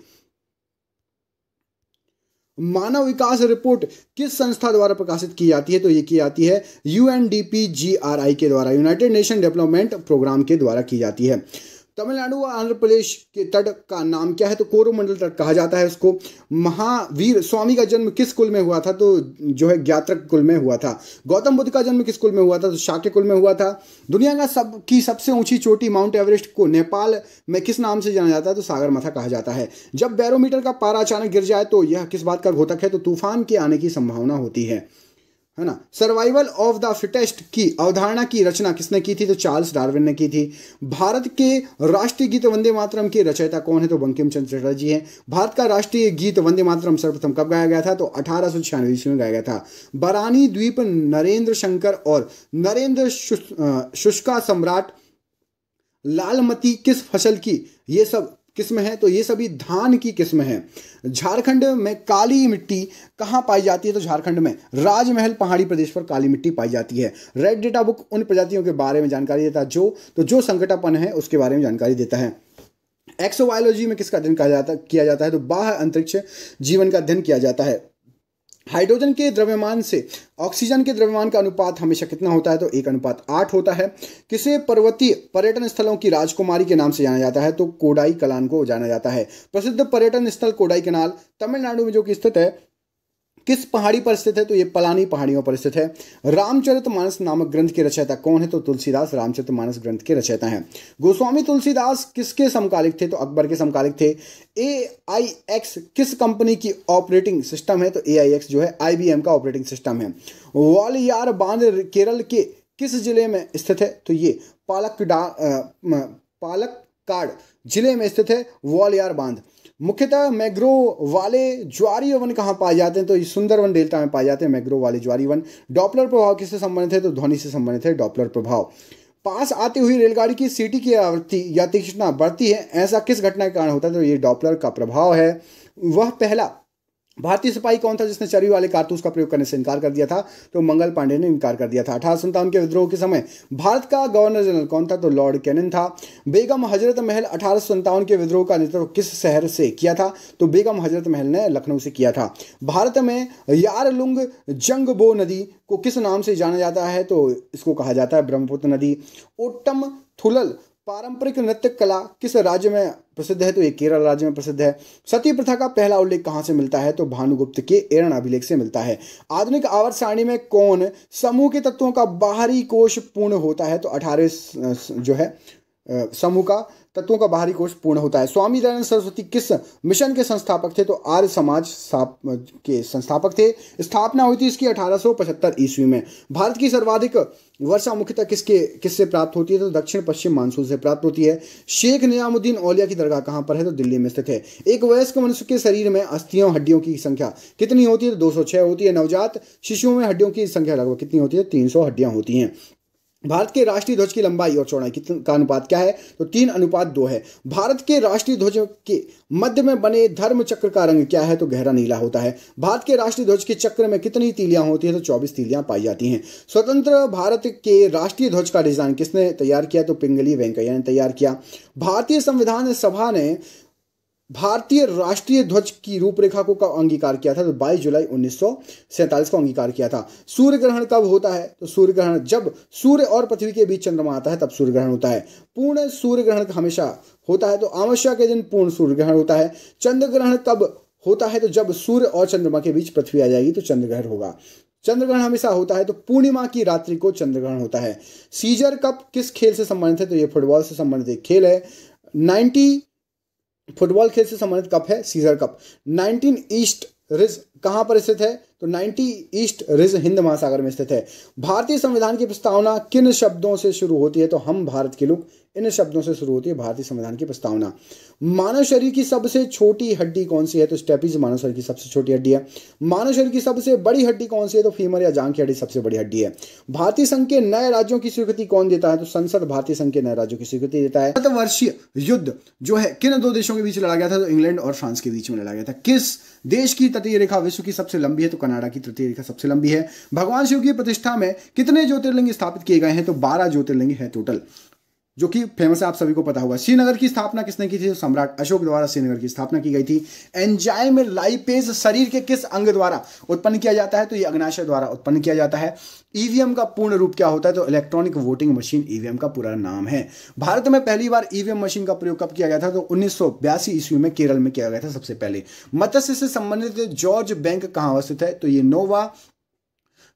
मानव विकास रिपोर्ट किस संस्था द्वारा प्रकाशित की जाती है तो ये की जाती है यूएनडीपी जीआरआई के द्वारा यूनाइटेड नेशन डेवलपमेंट प्रोग्राम के द्वारा की जाती है तमिलनाडु व आंध्र प्रदेश के तट का नाम क्या है तो कोरोमंडल तट कहा जाता है उसको महावीर स्वामी का जन्म किस कुल में हुआ था तो जो है ज्ञात्रक कुल में हुआ था गौतम बुद्ध का जन्म किस कुल में हुआ था तो शाक्य कुल में हुआ था दुनिया का सब की सबसे ऊंची चोटी माउंट एवरेस्ट को नेपाल में किस नाम से जाना जाता है तो सागर माथा कहा जाता है जब बैरोमीटर का पारा अचानक गिर जाए तो यह किस बात का घोतक है तो तूफान के आने की संभावना होती है है ना सर्वाइवल ऑफ द फिटेस्ट की अवधारणा की रचना किसने की थी तो चार्ल्स डार्विन ने की थी भारत के राष्ट्रीय गीत वंदे मातरम के रचयिता कौन है तो बंकिम चंद्र चटर्जी हैं भारत का राष्ट्रीय गीत वंदे मातरम सर्वप्रथम कब गाया गया था तो अठारह सौ छियानवे ईस्वी में गाया गया था बरानी द्वीप नरेंद्र शंकर और नरेंद्र शुष्का सम्राट लालमती किस फसल की ये सब किस्म है तो ये सभी धान की किस्म है झारखंड में काली मिट्टी कहाँ पाई जाती है तो झारखंड में राजमहल पहाड़ी प्रदेश पर काली मिट्टी पाई जाती है रेड डेटा बुक उन प्रजातियों के बारे में जानकारी देता है जो तो जो संकटापन है उसके बारे में जानकारी देता है एक्सोबायोलॉजी में किसका अध्ययन किया जाता किया जाता है तो बाह्य अंतरिक्ष जीवन का अध्ययन किया जाता है हाइड्रोजन के द्रव्यमान से ऑक्सीजन के द्रव्यमान का अनुपात हमेशा कितना होता है तो एक अनुपात आठ होता है किसे पर्वतीय पर्यटन स्थलों की राजकुमारी के नाम से जाना जाता है तो कोडाई कलान को जाना जाता है प्रसिद्ध पर्यटन स्थल कोडाई कनाल तमिलनाडु में जो कि स्थित है किस पहाड़ी पर स्थित है तो ये पलानी पहाड़ियों पर स्थित है रामचरित मानस नामक ग्रंथ के रचयिता कौन है तो तुलसीदास रामचरित मानस ग्रंथ के रचयिता है गोस्वामी तुलसीदास किसके समकालिक थे तो अकबर के समकालिक थे ए आई एक्स किस कंपनी की ऑपरेटिंग सिस्टम है तो ए आई एक्स जो है आई बी एम का ऑपरेटिंग सिस्टम है वालियार बांध केरल के किस जिले में स्थित है तो ये पालक पालक कार्ड जिले में स्थित है वालियार बांध मुख्यतः मैग्रो वाले ज्वारी वन कहाँ पाए जाते हैं तो सुंदरवन डेल्टा में पाए जाते हैं मैग्रो वाले ज्वारी वन डॉपलर प्रभाव किससे संबंधित है तो ध्वनि से संबंधित है डॉपलर प्रभाव पास आती हुई रेलगाड़ी की सीटी की आवृत्ति या तीक्षणता बढ़ती है ऐसा किस घटना के कारण होता है तो ये डॉपलर का प्रभाव है वह पहला भारतीय सिपाही कौन था जिसने चरी वाले कारतूस का प्रयोग करने से इनकार कर दिया था तो मंगल पांडे ने इनकार कर दिया था अठारह के विद्रोह के समय भारत का गवर्नर जनरल कौन था तो लॉर्ड कैनन था बेगम हजरत महल अठारह के विद्रोह का नेतृत्व किस शहर से किया था तो बेगम हजरत महल ने लखनऊ से किया था भारत में यारलुंग बो नदी को किस नाम से जाना जाता है तो इसको कहा जाता है ब्रह्मपुत्र नदी ओट्टम थुलल पारंपरिक नृत्य कला किस राज्य में प्रसिद्ध है तो ये केरल राज्य में प्रसिद्ध है सती प्रथा का पहला उल्लेख कहाँ से मिलता है तो भानुगुप्त के एरण अभिलेख से मिलता है आधुनिक आवर्त सारणी में कौन समूह के तत्वों का बाहरी कोश पूर्ण होता है तो अठारह जो है समूह का तत्वों का बाहरी कोष पूर्ण होता है स्वामी दयानंद सरस्वती किस मिशन के संस्थापक थे तो आर्य समाज के संस्थापक थे स्थापना हुई थी इसकी अठारह ईस्वी में भारत की सर्वाधिक वर्षा मुख्यतः किसके किससे प्राप्त होती है तो दक्षिण पश्चिम मानसून से प्राप्त होती है शेख निजामुद्दीन औलिया की दरगाह कहाँ पर है तो दिल्ली में स्थित है एक वयस्क मनुष्य के शरीर में अस्थियों हड्डियों की संख्या कितनी होती है तो दो होती है नवजात शिशुओं में हड्डियों की संख्या लगभग कितनी होती है तीन हड्डियां होती हैं भारत के राष्ट्रीय ध्वज की लंबाई और चौड़ाई का अनुपात क्या है तो तीन अनुपात दो है भारत के राष्ट्रीय ध्वज के मध्य में बने धर्म चक्र का रंग क्या है तो गहरा नीला होता है भारत के राष्ट्रीय ध्वज के चक्र में कितनी तीलियां होती है तो चौबीस तीलियां पाई जाती हैं स्वतंत्र भारत के राष्ट्रीय ध्वज का डिजाइन किसने तैयार किया तो पिंगली वेंकैया ने तैयार किया भारतीय संविधान सभा ने भारतीय राष्ट्रीय ध्वज की रूपरेखा को कब अंगीकार किया था तो 22 जुलाई उन्नीस को अंगीकार किया था सूर्य ग्रहण कब होता है तो सूर्य ग्रहण जब सूर्य और पृथ्वी के बीच चंद्रमा आता है तब सूर्य ग्रहण होता है पूर्ण सूर्य ग्रहण हमेशा होता है तो अमावस्या के दिन पूर्ण सूर्य ग्रहण होता है चंद्र ग्रहण कब होता है तो जब सूर्य और चंद्रमा के बीच पृथ्वी आ जाएगी तो चंद्र ग्रहण होगा चंद्र ग्रहण हमेशा होता है तो पूर्णिमा की रात्रि को चंद्र ग्रहण होता है सीजर कप किस खेल से संबंधित है तो ये फुटबॉल से संबंधित खेल है फुटबॉल खेल से संबंधित कप है सीजर कप 19 ईस्ट रिज कहां पर स्थित है तो 90 ईस्ट रिज हिंद महासागर में स्थित है भारतीय संविधान की प्रस्तावना किन शब्दों से शुरू होती है तो हम भारत के लोग इन शब्दों से शुरू होती है भारतीय संविधान की प्रस्तावना मानव शरीर की सबसे छोटी हड्डी कौन सी है तो स्टेपीज मानव शरीर की सबसे छोटी हड्डी है मानव शरीर की सबसे बड़ी हड्डी कौन सी है तो फीमर या जांग की हड्डी सबसे बड़ी हड्डी है भारतीय संघ के नए राज्यों की स्वीकृति कौन देता है तो संसद भारतीय संघ के नए राज्यों की स्वीकृति देता है वर्षीय युद्ध जो है किन दो देशों के बीच लड़ा गया था तो इंग्लैंड और फ्रांस के बीच में लड़ा गया था किस देश की तटीय रेखा विश्व की सबसे लंबी है तो कनाडा की तटीय रेखा सबसे लंबी है भगवान शिव की प्रतिष्ठा में कितने ज्योतिर्लिंग स्थापित किए गए हैं तो बारह ज्योतिर्लिंग है टोटल जो कि फेमस है आप सभी को पता होगा श्रीनगर की स्थापना किसने की थी सम्राट अशोक द्वारा श्रीनगर की स्थापना की गई थी एंजाइम लाइपेज शरीर के किस अंग द्वारा उत्पन्न किया जाता है तो ये अग्नाशय द्वारा उत्पन्न किया जाता है ईवीएम का पूर्ण रूप क्या होता है तो इलेक्ट्रॉनिक वोटिंग मशीन ईवीएम का पूरा नाम है भारत में पहली बार ईवीएम मशीन का प्रयोग कब किया गया था तो उन्नीस ईस्वी में केरल में किया गया था सबसे पहले मत्स्य से संबंधित जॉर्ज बैंक कहाँ अवस्थित है तो ये नोवा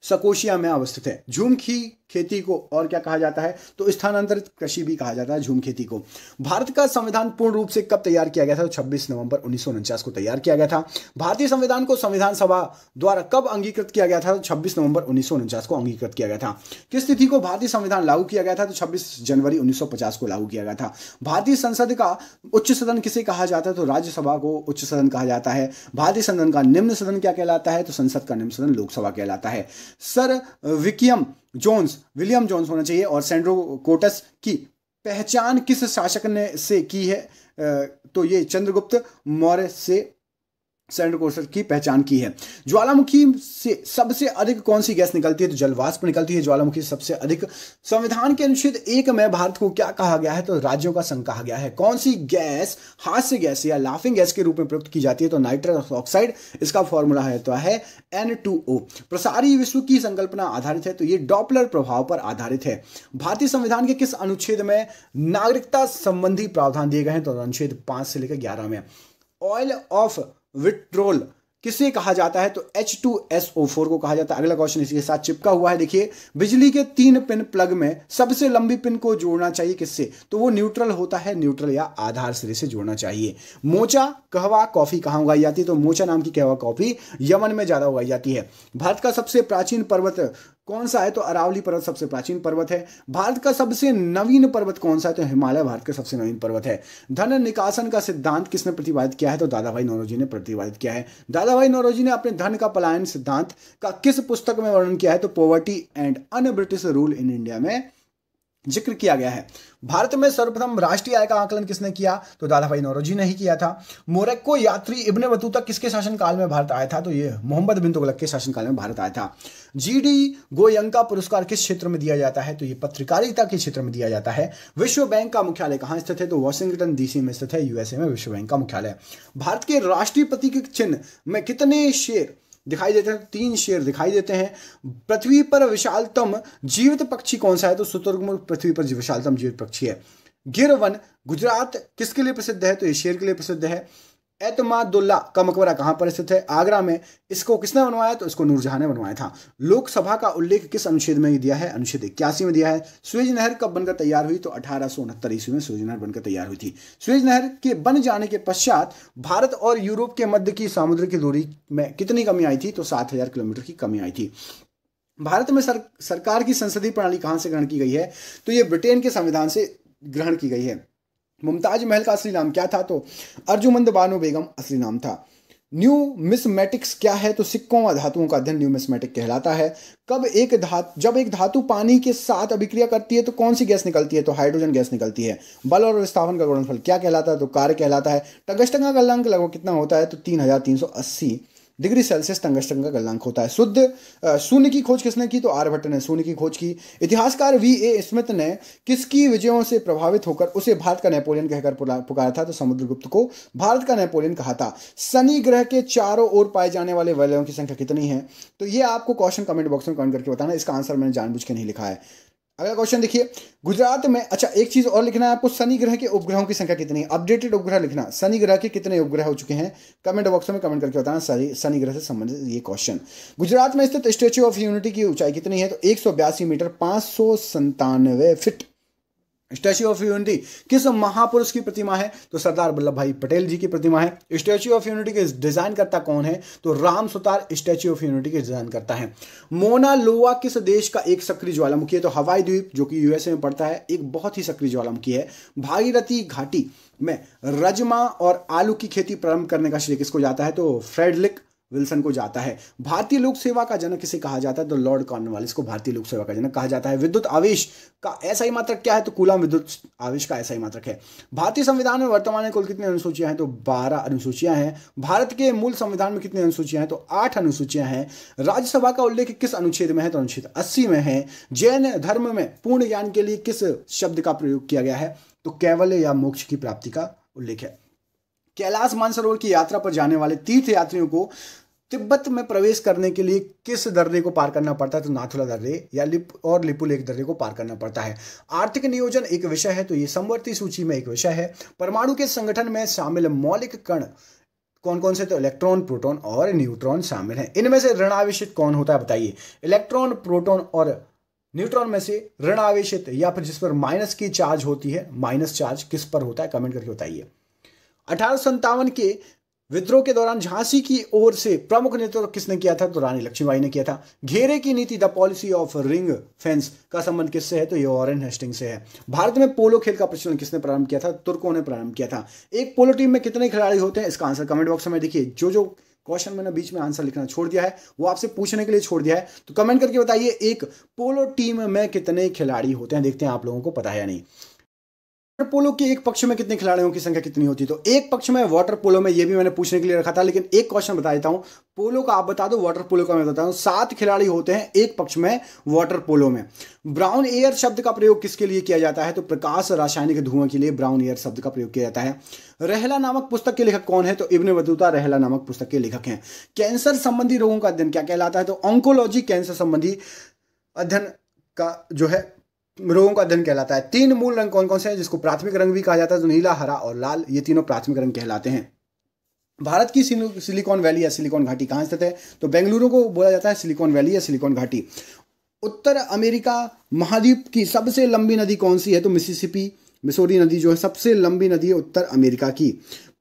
सकोशिया में अवस्थित है झूम की खेती को और क्या कहा जाता है तो स्थानांतरित कृषि भी कहा जाता है झूम खेती को भारत का संविधान पूर्ण रूप से कब तैयार किया गया था तो 26 नवंबर उन्नीस को तैयार किया गया था भारतीय संविधान को संविधान सभा द्वारा कब अंगीकृत किया गया था तो 26 नवंबर उन्नीस को अंगीकृत किया गया था किस तिथि को भारतीय संविधान लागू किया गया था तो छब्बीस जनवरी उन्नीस को लागू किया गया था भारतीय संसद का उच्च सदन किसे कहा जाता है तो राज्यसभा को उच्च सदन कहा जाता है भारतीय सदन का निम्न सदन क्या कहलाता है तो संसद का निम्न सदन लोकसभा कहलाता है sir William Jones William Jones होना चाहिए और सेंड्रो कोटस की पहचान किस शासक ने से की है तो ये चंद्रगुप्त मौर्य से सेंट कोस्टर की पहचान की है ज्वालामुखी से सबसे अधिक कौन सी गैस निकलती है तो जलवाष्प निकलती है ज्वालामुखी सबसे अधिक संविधान के अनुच्छेद एक में भारत को क्या कहा गया है तो राज्यों का संघ कहा गया है कौन सी गैस हास्य गैस या लाफिंग गैस के रूप में प्रयुक्त की जाती है तो नाइट्रस ऑक्साइड इसका फॉर्मूला है तो है एन प्रसारी विश्व की संकल्पना आधारित है तो ये डॉपलर प्रभाव पर आधारित है भारतीय संविधान के किस अनुच्छेद में नागरिकता संबंधी प्रावधान दिए गए हैं तो अनुच्छेद पांच से लेकर ग्यारह में ऑयल ऑफ विट्रोल किसे कहा जाता है तो H two S O four को कहा जाता है अगला क्वेश्चन इसके साथ चिपका हुआ है देखिए बिजली के तीन पिन प्लग में सबसे लंबी पिन को जोड़ना चाहिए किससे तो वो न्यूट्रल होता है न्यूट्रल या आधार सिरे से जोड़ना चाहिए मोचा कहवा कॉफी कहाँ उगाई जाती है तो मोचा नाम की कहवा कॉफी यमन में ज्यादा उगाई जाती है भारत का सबसे प्राचीन पर्वत कौन सा है तो अरावली पर्वत सबसे प्राचीन पर्वत है भारत का सबसे नवीन पर्वत कौन सा है तो हिमालय भारत का सबसे नवीन पर्वत है धन निकासन का सिद्धांत किसने प्रतिपादित किया है तो दादा भाई नौरोजी ने प्रतिपादित किया है दादा भाई नौरोजी ने अपने धन का पलायन सिद्धांत का किस पुस्तक में वर्णन किया है तो poverty and un British rule in India में जिक्र किया गया है भारत में सर्वप्रथम राष्ट्रीय आय का आकलन किसने किया तो दादा भाई नौरोजी ने ही किया था मोरक्को यात्री इब्ने बतूता किसके शासनकाल में भारत आया था तो ये मोहम्मद बिन तुगलक के शासनकाल में भारत आया था जीडी गोयंका पुरस्कार किस क्षेत्र में दिया जाता है तो ये पत्रकारिता के क्षेत्र में दिया जाता है विश्व बैंक का मुख्यालय कहाँ स्थित है तो वॉशिंगटन डीसी में स्थित है यूएसए में विश्व बैंक का मुख्यालय भारत के राष्ट्रीय प्रतीक चिन्ह में कितने शेयर दिखाई देते हैं तीन शेर दिखाई देते हैं पृथ्वी पर विशालतम जीवित पक्षी कौन सा है तो शुतुर्मुर्ग पृथ्वी पर विशालतम जीवित पक्षी है गिर वन गुजरात किसके लिए प्रसिद्ध है तो ये शेर के लिए प्रसिद्ध है एतमादुल्ला का मकबरा कहाँ पर स्थित है आगरा में इसको किसने बनवाया तो इसको नूरजहां ने बनवाया था लोकसभा का उल्लेख किस अनुच्छेद में दिया है अनुच्छेद इक्यासी में दिया है स्वेज नहर कब बनकर तैयार हुई तो अठारह सौ उनहत्तर ईस्वी में स्वेज नहर बनकर तैयार हुई थी स्वेज नहर के बन जाने के पश्चात भारत और यूरोप के मध्य की समुद्र की दूरी में कितनी कमी आई थी तो सात हजार किलोमीटर की कमी आई थी भारत में सर, सरकार की संसदीय प्रणाली कहाँ से ग्रहण की गई है तो ये ब्रिटेन के संविधान से ग्रहण की गई है मुमताज महल का असली नाम क्या था तो अर्जुमंद बानो बेगम असली नाम था न्यू मिसमेटिक्स क्या है तो सिक्कों व धातुओं का अध्ययन न्यू मिसमेटिक कहलाता है कब एक धातु जब एक धातु पानी के साथ अभिक्रिया करती है तो कौन सी गैस निकलती है तो हाइड्रोजन गैस निकलती है बल और विस्थापन का गुणनफल क्या कहलाता है तो कार्य कहलाता है टगस्टंगा का लंक लगभग कितना होता है तो तीन हजार तीन सौ अस्सी डिग्री सेल्सियस टंगस्टन का गलनांक होता है शुद्ध शून्य की खोज किसने की तो आर्यभट्ट ने शून्य की खोज की इतिहासकार वी ए स्मिथ ने किसकी विजयों से प्रभावित होकर उसे भारत का नेपोलियन कहकर पुकारा था तो समुद्रगुप्त को भारत का नेपोलियन कहा था शनि ग्रह के चारों ओर पाए जाने वाले वलयों की संख्या कितनी है तो ये आपको क्वेश्चन कमेंट बॉक्स में कमेंट करके बताना इसका आंसर मैंने जानबूझ के नहीं लिखा है अगला क्वेश्चन देखिए गुजरात में अच्छा एक चीज और लिखना है आपको शनि ग्रह के उपग्रहों की संख्या कितनी है अपडेटेड उपग्रह लिखना शनि ग्रह के कितने उपग्रह हो चुके हैं कमेंट बॉक्स में कमेंट करके बताना सारी शनि ग्रह से संबंधित ये क्वेश्चन गुजरात में स्थित स्टेच्यू ऑफ यूनिटी की ऊंचाई कितनी है तो एक मीटर पांच फिट स्टैच्यू ऑफ यूनिटी किस महापुरुष की प्रतिमा है तो सरदार वल्लभ भाई पटेल जी की प्रतिमा है स्टैच्यू ऑफ यूनिटी के डिजाइन करता कौन है तो Ram Sutar Statue of Unity के डिजाइन करता है मोना लोवा किस देश का एक सक्रिय ज्वालामुखी है तो हवाई द्वीप जो कि यूएसए में पड़ता है एक बहुत ही सक्रिय ज्वालामुखी है भागीरथी घाटी में रजमा और आलू की खेती प्रारंभ करने का श्रेय किसको जाता है तो फ्रेडलिक विल्सन को जाता है भारतीय लोक सेवा का जनक किसे कहा जाता है तो लॉर्ड कॉर्नवाल को भारतीय लोक सेवा का जनक कहा जाता है विद्युत आवेश का ऐसा ही मात्रक क्या है तो कुलम विद्युत आवेश का ऐसा ही मात्रक है भारतीय संविधान में वर्तमान में कुल कितनी अनुसूचियां हैं तो बारह अनुसूचियां हैं भारत के मूल संविधान में कितनी अनुसूचियां हैं तो आठ अनुसूचियां हैं राज्यसभा का उल्लेख किस अनुच्छेद में है तो अनुच्छेद अस्सी में है जैन धर्म में पूर्ण ज्ञान के लिए किस शब्द का प्रयोग किया गया है तो कैवल्य या मोक्ष की प्राप्ति का उल्लेख है कैलाश मानसरोवर की यात्रा पर जाने वाले तीर्थ यात्रियों को तिब्बत में प्रवेश करने के लिए किस दर्रे को पार करना पड़ता है तो नाथुला दर्रे या लिप और लिपुलेख दर्रे को पार करना पड़ता है आर्थिक नियोजन एक विषय है तो ये समवर्ती सूची में एक विषय है परमाणु के संगठन में शामिल मौलिक कण कौन कौन से तो इलेक्ट्रॉन प्रोटॉन और न्यूट्रॉन शामिल हैं इनमें से ऋण कौन होता है बताइए इलेक्ट्रॉन प्रोटोन और न्यूट्रॉन में से ऋण या फिर जिस पर माइनस की चार्ज होती है माइनस चार्ज किस पर होता है कमेंट करके बताइए अठारह के विद्रोह के दौरान झांसी की ओर से प्रमुख नेतृत्व किसने किया था तो रानी लक्ष्मीबाई ने किया था घेरे की नीति the policy of ring fence का संबंध किससे है तो ये ऑरेन हेस्टिंग से है भारत में पोलो खेल का प्रचलन किसने प्रारंभ किया था तुर्कों ने प्रारंभ किया था एक पोलो टीम में कितने खिलाड़ी होते हैं इसका आंसर कमेंट बॉक्स में देखिए जो जो क्वेश्चन मैंने बीच में आंसर लिखना छोड़ दिया है वो आपसे पूछने के लिए छोड़ दिया है तो कमेंट करके बताइए एक पोलो टीम में कितने खिलाड़ी होते हैं देखते हैं आप लोगों को पता है या नहीं वाटर पोलो के एक पक्ष में कितने खिलाड़ियों की संख्या कितनी होती है तो एक पक्ष में वाटर पोलो में ये भी मैंने पूछने के लिए रखा था लेकिन एक क्वेश्चन बता देता हूं पोलो का आप बता दो वाटर पोलो का मैं बताता हूं सात खिलाड़ी होते हैं एक पक्ष में वाटर पोलो में ब्राउन एयर शब्द का प्रयोग किसके लिए किया जाता है तो प्रकाश रासायनिक धुआं के लिए ब्राउन एयर शब्द का प्रयोग किया जाता है रहला नामक पुस्तक के लेखक कौन है तो इब्न बतूता रहला नामक पुस्तक के लेखक हैं कैंसर संबंधी रोगों का अध्ययन क्या कहलाता है तो ऑंकोलॉजी कैंसर संबंधी अध्ययन का जो है रोगों का अध्ययन कहलाता है तीन मूल रंग कौन कौन से हैं जिसको प्राथमिक रंग भी कहा जाता है जो तो नीला हरा और लाल ये तीनों प्राथमिक रंग कहलाते हैं भारत की सिलिकॉन वैली या सिलिकॉन घाटी कहाँ स्थित है तो बेंगलुरु को बोला जाता है सिलिकॉन वैली या सिलिकॉन घाटी उत्तर अमेरिका महाद्वीप की सबसे लंबी नदी कौन सी है तो मिसिसिपी मिसोरी नदी जो है सबसे लंबी नदी है उत्तर अमेरिका की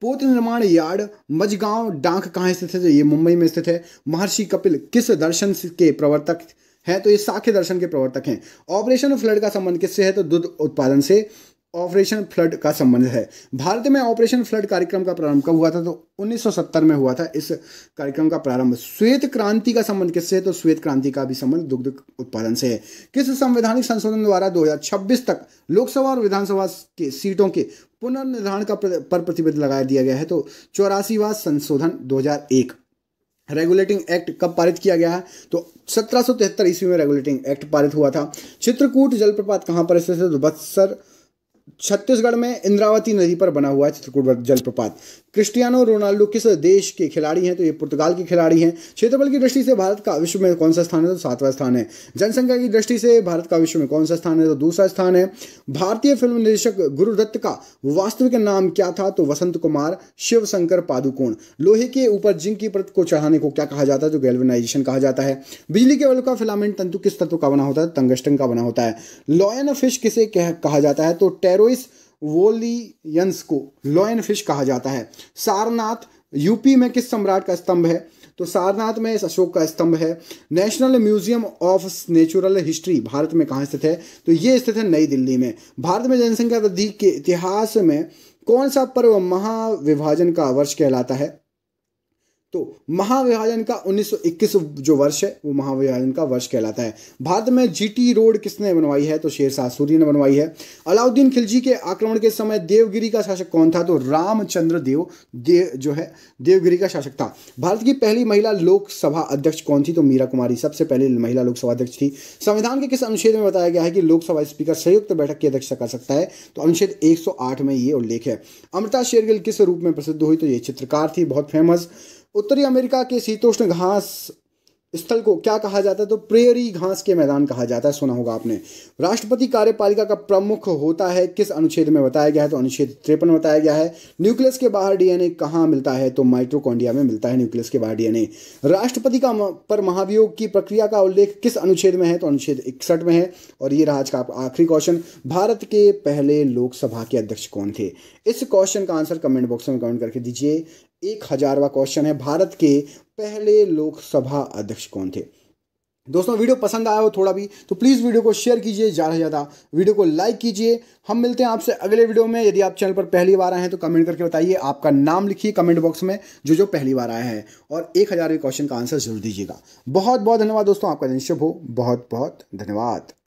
पोत निर्माण यार्ड मजगांव डांक कहाँ स्थित है तो ये मुंबई में स्थित है महर्षि कपिल किस दर्शन के प्रवर्तक हैं तो ये साख्य दर्शन के प्रवर्तक हैं ऑपरेशन फ्लड का संबंध किससे है तो दुग्ध उत्पादन से ऑपरेशन फ्लड का संबंध है भारत में ऑपरेशन फ्लड कार्यक्रम का प्रारंभ कब हुआ था तो 1970 में हुआ था इस कार्यक्रम का प्रारंभ श्वेत क्रांति का संबंध किससे है तो श्वेत क्रांति का भी संबंध दुग्ध उत्पादन से है किस संवैधानिक संशोधन द्वारा 2026 तक लोकसभा और विधानसभा के सीटों के पुनर्निर्धारण का पर प्रतिबंध लगाया दिया गया है तो चौरासीवा संशोधन दो रेगुलेटिंग एक्ट कब पारित किया गया है तो सत्रह ईस्वी में रेगुलेटिंग एक्ट पारित हुआ था चित्रकूट जलप्रपात कहाँ पर स्थित है तो छत्तीसगढ़ में इंद्रावती नदी पर बना हुआ है चित्रकूट जलप्रपात क्रिस्टियानो रोनाल्डो किस देश के खिलाड़ी हैं तो ये पुर्तगाल के खिलाड़ी हैं क्षेत्रफल की दृष्टि से भारत का विश्व में कौन सा स्थान है तो सातवां स्थान है जनसंख्या की दृष्टि से भारत का विश्व में कौन सा स्थान है तो दूसरा स्थान है भारतीय फिल्म निर्देशक गुरुदत्त का वास्तविक नाम क्या था तो वसंत कुमार शिव शंकर पादुकोण लोहे के ऊपर जिंक की परत को चढ़ाने को क्या कहा जाता है जो तो गैल्वेनाइजेशन कहा जाता है बिजली के बल्ब का फिलामेंट तंतु किस तत्व का बना होता है तंगस्टन तो का बना होता है लॉयन फिश किसे कहा जाता है तो टेरोइस वोलियंस को लॉयन फिश कहा जाता है सारनाथ यूपी में किस सम्राट का स्तंभ है तो सारनाथ में इस अशोक का स्तंभ है National Museum of Natural History Bharat में कहाँ स्थित है तो ये स्थित है नई दिल्ली में भारत में जनसंख्या वृद्धि के इतिहास में कौन सा पर्व महाविभाजन का वर्ष कहलाता है तो महाविभाजन का 1921 जो वर्ष है वो महाविभाजन का वर्ष कहलाता है भारत में जीटी रोड किसने बनवाई है तो शेर शाह सूरी ने बनवाई है अलाउद्दीन खिलजी के आक्रमण के समय देवगिरी का शासक कौन था तो रामचंद्र देव देव जो है देवगिरी का शासक था भारत की पहली महिला लोकसभा अध्यक्ष कौन थी तो मीरा कुमारी सबसे पहली महिला लोकसभा अध्यक्ष थी संविधान के किस अनुच्छेद में बताया गया है कि लोकसभा स्पीकर संयुक्त बैठक की अध्यक्षता कर सकता है तो अनुच्छेद एक में ये उल्लेख है अमृता शेरगिल किस रूप में प्रसिद्ध हुई तो ये चित्रकार थी बहुत फेमस उत्तरी अमेरिका के शीतोष्ण घास स्थल को क्या कहा जाता है तो प्रेयरी घास के मैदान कहा जाता है सुना होगा आपने राष्ट्रपति कार्यपालिका का प्रमुख होता है किस अनुच्छेद में बताया गया है तो अनुच्छेद तिरपन बताया गया है न्यूक्लियस के बाहर डीएनए कहाँ मिलता है तो माइट्रोकॉन्डिया में मिलता है न्यूक्लियस के बाहर डीएनए राष्ट्रपति का पर महाभियोग की प्रक्रिया का उल्लेख किस अनुच्छेद में है तो अनुच्छेद इकसठ में है और ये रहा आज का आखिरी क्वेश्चन भारत के पहले लोकसभा के अध्यक्ष कौन थे इस क्वेश्चन का आंसर कमेंट बॉक्स में कमेंट करके दीजिए एक हजारवा क्वेश्चन है भारत के पहले लोकसभा अध्यक्ष कौन थे दोस्तों वीडियो पसंद आया हो थोड़ा भी तो प्लीज़ वीडियो को शेयर कीजिए ज़्यादा से ज़्यादा वीडियो को लाइक कीजिए हम मिलते हैं आपसे अगले वीडियो में यदि आप चैनल पर पहली बार आए हैं तो कमेंट करके बताइए आपका नाम लिखिए कमेंट बॉक्स में जो जो पहली बार आया है और एक हज़ार क्वेश्चन का आंसर जरूर दीजिएगा बहुत बहुत धन्यवाद दोस्तों आपका दिन शुभ हो बहुत बहुत धन्यवाद